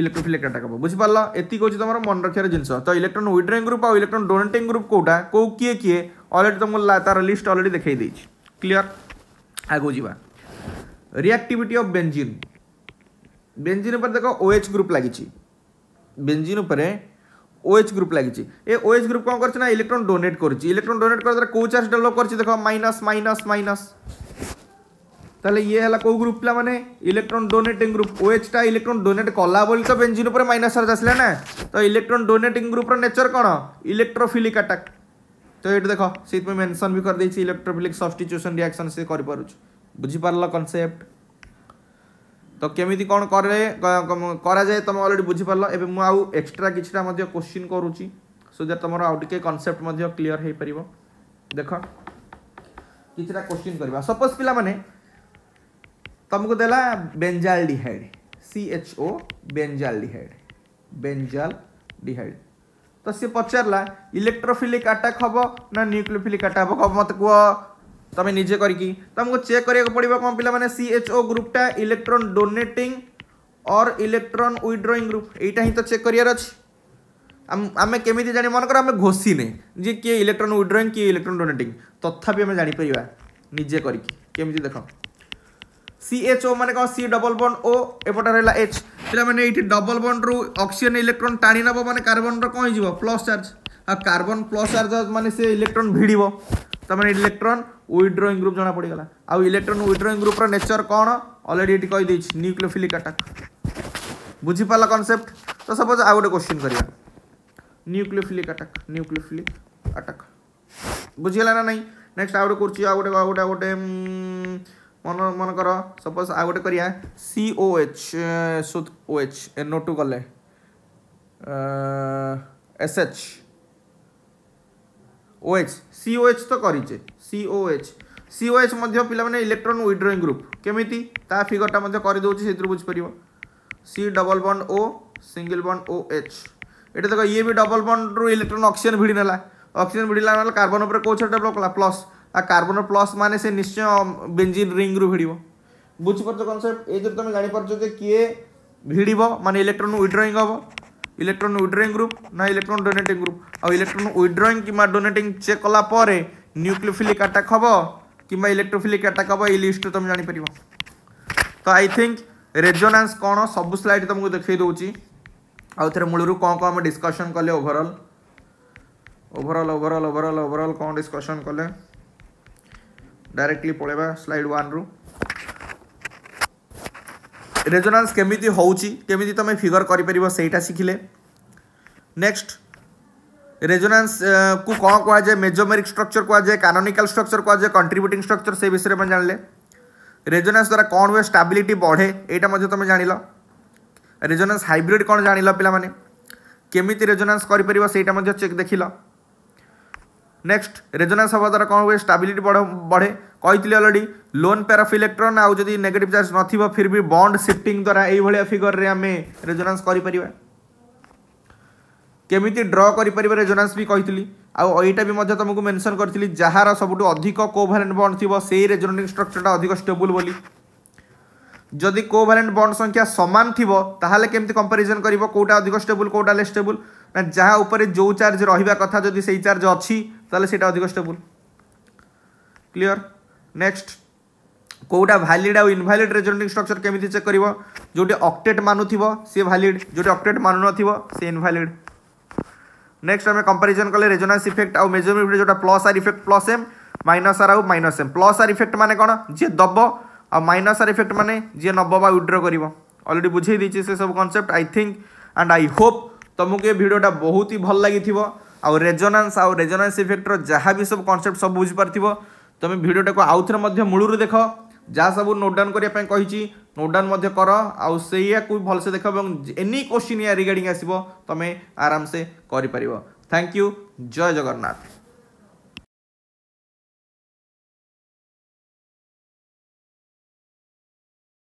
ইলেকট্রোফিলিক আটাক হব বুঝিপারা এতিক হচ্ছে তোমার মনে রাখার জিনিস তো ইলেকট্রন উইড্রয়িং গ্রুপ আর ইলেকট্রন ডোনেটিং গ্রুপ কোটা কেউ কিয়ে কিয়ে অলরেডি তোমার তার লিস্ট অলরেডি দেখাই দিয়েছি ক্লিয়ার আগু যা রিয়াক্টিভিটি অফ বেঞ্জিন বেঞ্জিন উপরে দেখ ওএচ গ্রুপ লাগিছি বেঞ্জিন উপরে ওএচ গ্রুপ লাগিছি এ ওএচ গ্রুপ কম করছে না ইলেকট্রন ডোনেট করছে ইলেকট্রন ডোনেট করার দ্বারা কেউ চার্জ ডেভেলপ করছে দেখ মাইনাস মাইনাস মাইনাস तेल ये है कौ ग्रुप पाला मैंने electron donating group O H टा इलेक्ट्रोन डोनेट कला बोली तो बेंजिन पर माइनस चार्ज आसा ना तो इलेक्ट्रोन डोनेटिंग ग्रुप नेचर कौन इलेक्ट्रोफिलिक आटाक तो ये देख सी मेनसन भी करदे इलेक्ट्रोफिलिक सब्सटीच्युएसन रियाक्शन से कर बुझीपार कनसेप्ट तो कमी कौन कराए तुम अलरेडी बुझीपाल एवं एक्सट्रा कि क्वेश्चन करुच्ची सो दे तुम आए कनसेप्ट क्लीयर हो पार देख किसी क्वेश्चन करवा सपोज पे तुमको देला benzaldehyde C H O benzaldehyde benzaldehyde तो सी पचारा इलेक्ट्रोफिलिक आटाक हम ना न्यूक्लियोफिलिक आटाक हम मत कह तुम निजे करके तुमको चेक कराया पड़ो कौन पे सी एच ओ ग्रुपटा इलेक्ट्रोन डोनेटिंग और इलेक्ट्रोन विड्रॉइंग ग्रुप यहीटा ही तो चेक करार अच्छे आम केमी जानी मनकर आम घोषीने जी किए इलेक्ट्रोन विड्रॉइंग किए इलेक्ट्रोन डोनेटिंग तथापि आम जापर निजे करके देख সিএচও ମାନେ କ'ଣ ସି ଡବଲ୍ ବଣ୍ଡ ଓ ଏପଟେ ରହିଲା ଏଚ୍ ପିଲାମାନେ ଏଇଠି ଡବଲ୍ ବଣ୍ଡରୁ ଅକ୍ସିଜେନ୍ ଇଲେକ୍ଟ୍ରନ୍ ଟାଣି ନେବ ମାନେ କାର୍ବନର କ'ଣ ହେଇଯିବ ପ୍ଲସ୍ ଚାର୍ଜ ଆଉ କାର୍ବନ ପ୍ଲସ୍ ଚାର୍ଜ ମାନେ ସେ ଇଲେକ୍ଟ୍ରନ୍ ଭିଡ଼ିବ ତାମାନେ ଇଲେକ୍ଟ୍ରନ୍ ୱିଡ୍ରୋଇଂ ଗ୍ରୁପ୍ ଜଣା ପଡ଼ିଗଲା ଆଉ ଇଲେକ୍ଟ୍ରନ୍ ୱିଡ୍ରୋଇଂ ଗ୍ରୁପ୍ର ନେଚର୍ କ'ଣ ଅଲରେଡ଼ି ଏଠି କହିଦେଇଛି ନ୍ୟୁକ୍ଲିଓଫିଲିକ୍ ଆଟାକ୍ ବୁଝିପାରିଲା କନସେପ୍ଟ ତ ସପୋଜ୍ ଆଉ ଗୋଟେ କ୍ୱେଶ୍ଚିନ୍ କରିବା ନ୍ୟୁକ୍ଲିଓଫିଲିକ୍ ଆଟାକ୍ ନ୍ୟୁକ୍ଲିଓଫିଲିକ୍ ଆଟାକ୍ ବୁଝିଗଲା ନା ନାହିଁ ନେକ୍ସଟ ଆଉ ଗୋଟେ କରୁଛି ଆଉ ଗୋଟେ ଆଉ ଗୋଟେ ଆଉ ଗୋଟେ ମନ ମନେ କର ସପୋଜ୍ ଆଉ ଗୋଟେ କରିବା C O H O H N O two କଲେ S H O H C O H ତ କରିଛେ C O H C O H ମଧ୍ୟ ପିଲାମାନେ ଇଲେକ୍ଟ୍ରନ୍ ୱିଡ୍ରଇଂ ଗ୍ରୁପ୍ କେମିତି ତା ଫିଗରଟା ମଧ୍ୟ କରିଦେଉଛି ସେଥିରୁ ବୁଝିପାରିବ C double bond O single bond O H ଏଇଟା ଦେଖ ଇଏ ବି ଡବଲ୍ ବଣ୍ଡରୁ ଇଲେକ୍ଟ୍ରନ୍ ଅକ୍ସିଜେନ୍ ଭିଡ଼ି ନେଲା ଅକ୍ସିଜେନ୍ ଭିଡ଼ିଲା ନେଲା କାର୍ବନ୍ ଉପରେ କେଉଁ ଛଡ଼ା ଡେଭଲପ୍ କଲା ପ୍ଲସ୍ આ કાર્બન પ્લસ ମାନେ ସେ ନିଶ୍ଚୟ ବେଞ୍ଜିନ୍ ରିଙ୍ଗରୁ ଭିଡ଼ିବ ବୁଝିପାରୁଛ କନସେପ୍ଟ ଏଥିରୁ ତୁମେ ଜାଣିପାରୁଛ ଯେ କିଏ ଭିଡ଼ିବ ମାନେ ଇଲେକ୍ଟ୍ରୋନ୍ ୱିଡ୍ରଇଂ ହେବ ଇଲେକ୍ଟ୍ରୋନ୍ ୱିଡ୍ରଇଂ ଗ୍ରୁପ୍ ନା ଇଲେକ୍ଟ୍ରୋନ୍ ଡୋନେଟିଂ ଗ୍ରୁପ୍ ଆଉ ଇଲେକ୍ଟ୍ରୋନ୍ ୱିଡ୍ରଇଂ କିମ୍ବା ଡୋନେଟିଂ ଚେକ୍ କଲା ପରେ ନ୍ୟୁକ୍ଲିଓଫିଲିକ୍ ଆଟାକ୍ ହେବ କିମ୍ବା ଇଲେକ୍ଟ୍ରୋଫିଲିକ୍ ଆଟାକ୍ ହେବ ଏଇ ଲିଷ୍ଟରୁ ତୁମେ ଜାଣିପାରିବ ତ ଆଇ ଥିଙ୍କ ରେଜୋନାନ୍ସ କ'ଣ ସବୁ ସ୍ଲାଇଡ୍ ତୁମକୁ ଦେଖାଇ ଦେଉଛି ଆଉ ଥରେ ମୂଳରୁ କ'ଣ କ'ଣ ଆମେ ଡିସ୍କସନ୍ କଲେ overall overall overall overall overall କ'ଣ ଡିସ୍କସନ୍ କଲେ डायरेक्टली पड़ेगा स्लाइड वन रु रेजोनांस केमी होउची केमिति फिगर करि परिबो नेक्स्ट रेजोनांस को कौन कहुए जाए मेजोमेरिक स्ट्रक्चर कह जाए कानोनिकल स्ट्रक्चर कह जाए कंट्रीब्यूटिंग स्ट्रक्चर से विषय में जानले रेजोनांस द्वारा कौन हुए स्टाबिलिटी बढ़े यहाँ तुम जान रेजोनांस हाइब्रिड कौन जान लाने केमी रेजोनांस कर देख ल नेक्स्ट रेजोनांस हवा द्वारा कौन हुए स्टाबिलिटी बढ़े কইলি already lone pair of electron আউ যদি নেগেটিভ চার্জ নথিব ফির বি বন্ড সিফটিং দ্বারা এইভাবে ফিগর আমি রেজোনান্স করে পারিবা কেমিতি ড্র করে পারিবা রেজোনান্স বি কইলি আউ এইটা বি মধ্যে তোমাকে মেনশন করিলি যাহার সবুঠু অধিক কোভালেন্ট বন্ড থিব সেই রেজোনেটিং স্ট্রকচরটা অধিক স্টেবল বলি যদি কোভালেন্ট বন্ড সংখ্যা সমান থিব তাহলে কেমতি কম্পারিজন করিব কোটা অধিক স্টেবল কোটা লেস স্টেবল না যাহা উপরে যে চার্জ রহিবা কথা যদি সেই চার্জ অছি তাহলে সেটা অধিক স্টেবল ক্লিয়ার ନେକ୍ସଟ କେଉଁଟା ଭାଲିଡ଼ ଆଉ ଇନଭାଲିଡ଼ ରେଜୋନେଟିଂ ଷ୍ଟ୍ରକ୍ଚର କେମିତି ଚେକ୍ କରିବ ଯେଉଁଠି ଅକ୍ଟେଟ୍ ମାନୁଥିବ ସିଏ ଭାଲିଡ଼ ଯେଉଁଠି ଅକ୍ଟେଟ୍ ମାନୁନଥିବ ସିଏ ଇନଭାଲିଡ଼ ନେକ୍ସଟ ଆମେ କମ୍ପାରିଜନ୍ କଲେ ରେଜୋନାନ୍ସ ଇଫେକ୍ଟ ଆଉ ମେଜରମେଣ୍ଟ ଯେଉଁଟା plus R effect plus M minus R ଆଉ minus M plus R effect ମାନେ କ'ଣ ଯିଏ ଦେବ ଆଉ ମାଇନସ୍ ଆର୍ ଇଫେକ୍ଟ ମାନେ ଯିଏ ନେବ ବା ୱିଡ୍ର କରିବ ଅଲରେଡ଼ି ବୁଝେଇ ଦେଇଛି ସେସବୁ concept I think and I hope ତୁମକୁ ଏ ଭିଡ଼ିଓଟା ବହୁତ ହି ଭଲ ଲାଗିଥିବ ଆଉ ରେଜୋନାନ୍ସ ଆଉ ରେଜୋନାନ୍ସ ଇଫେକ୍ଟର ଯାହା ବି ସବୁ କନସେପ୍ଟ ସବୁ ବୁଝିପାରିଥିବ তুমি ভিডিওটাকে আউ থে মধ্যে মূলর দেখ যা সব নোট ডাউন করা কী নোট ডাউন মধ্যে কর আইয়াকু ভালসে দেখ এবং এনি কোশ্চিন ইয়া রিগার্ডিং আসব তুমি আরামসে করে পার থ্যাংক ইউ জয় জগন্নাথ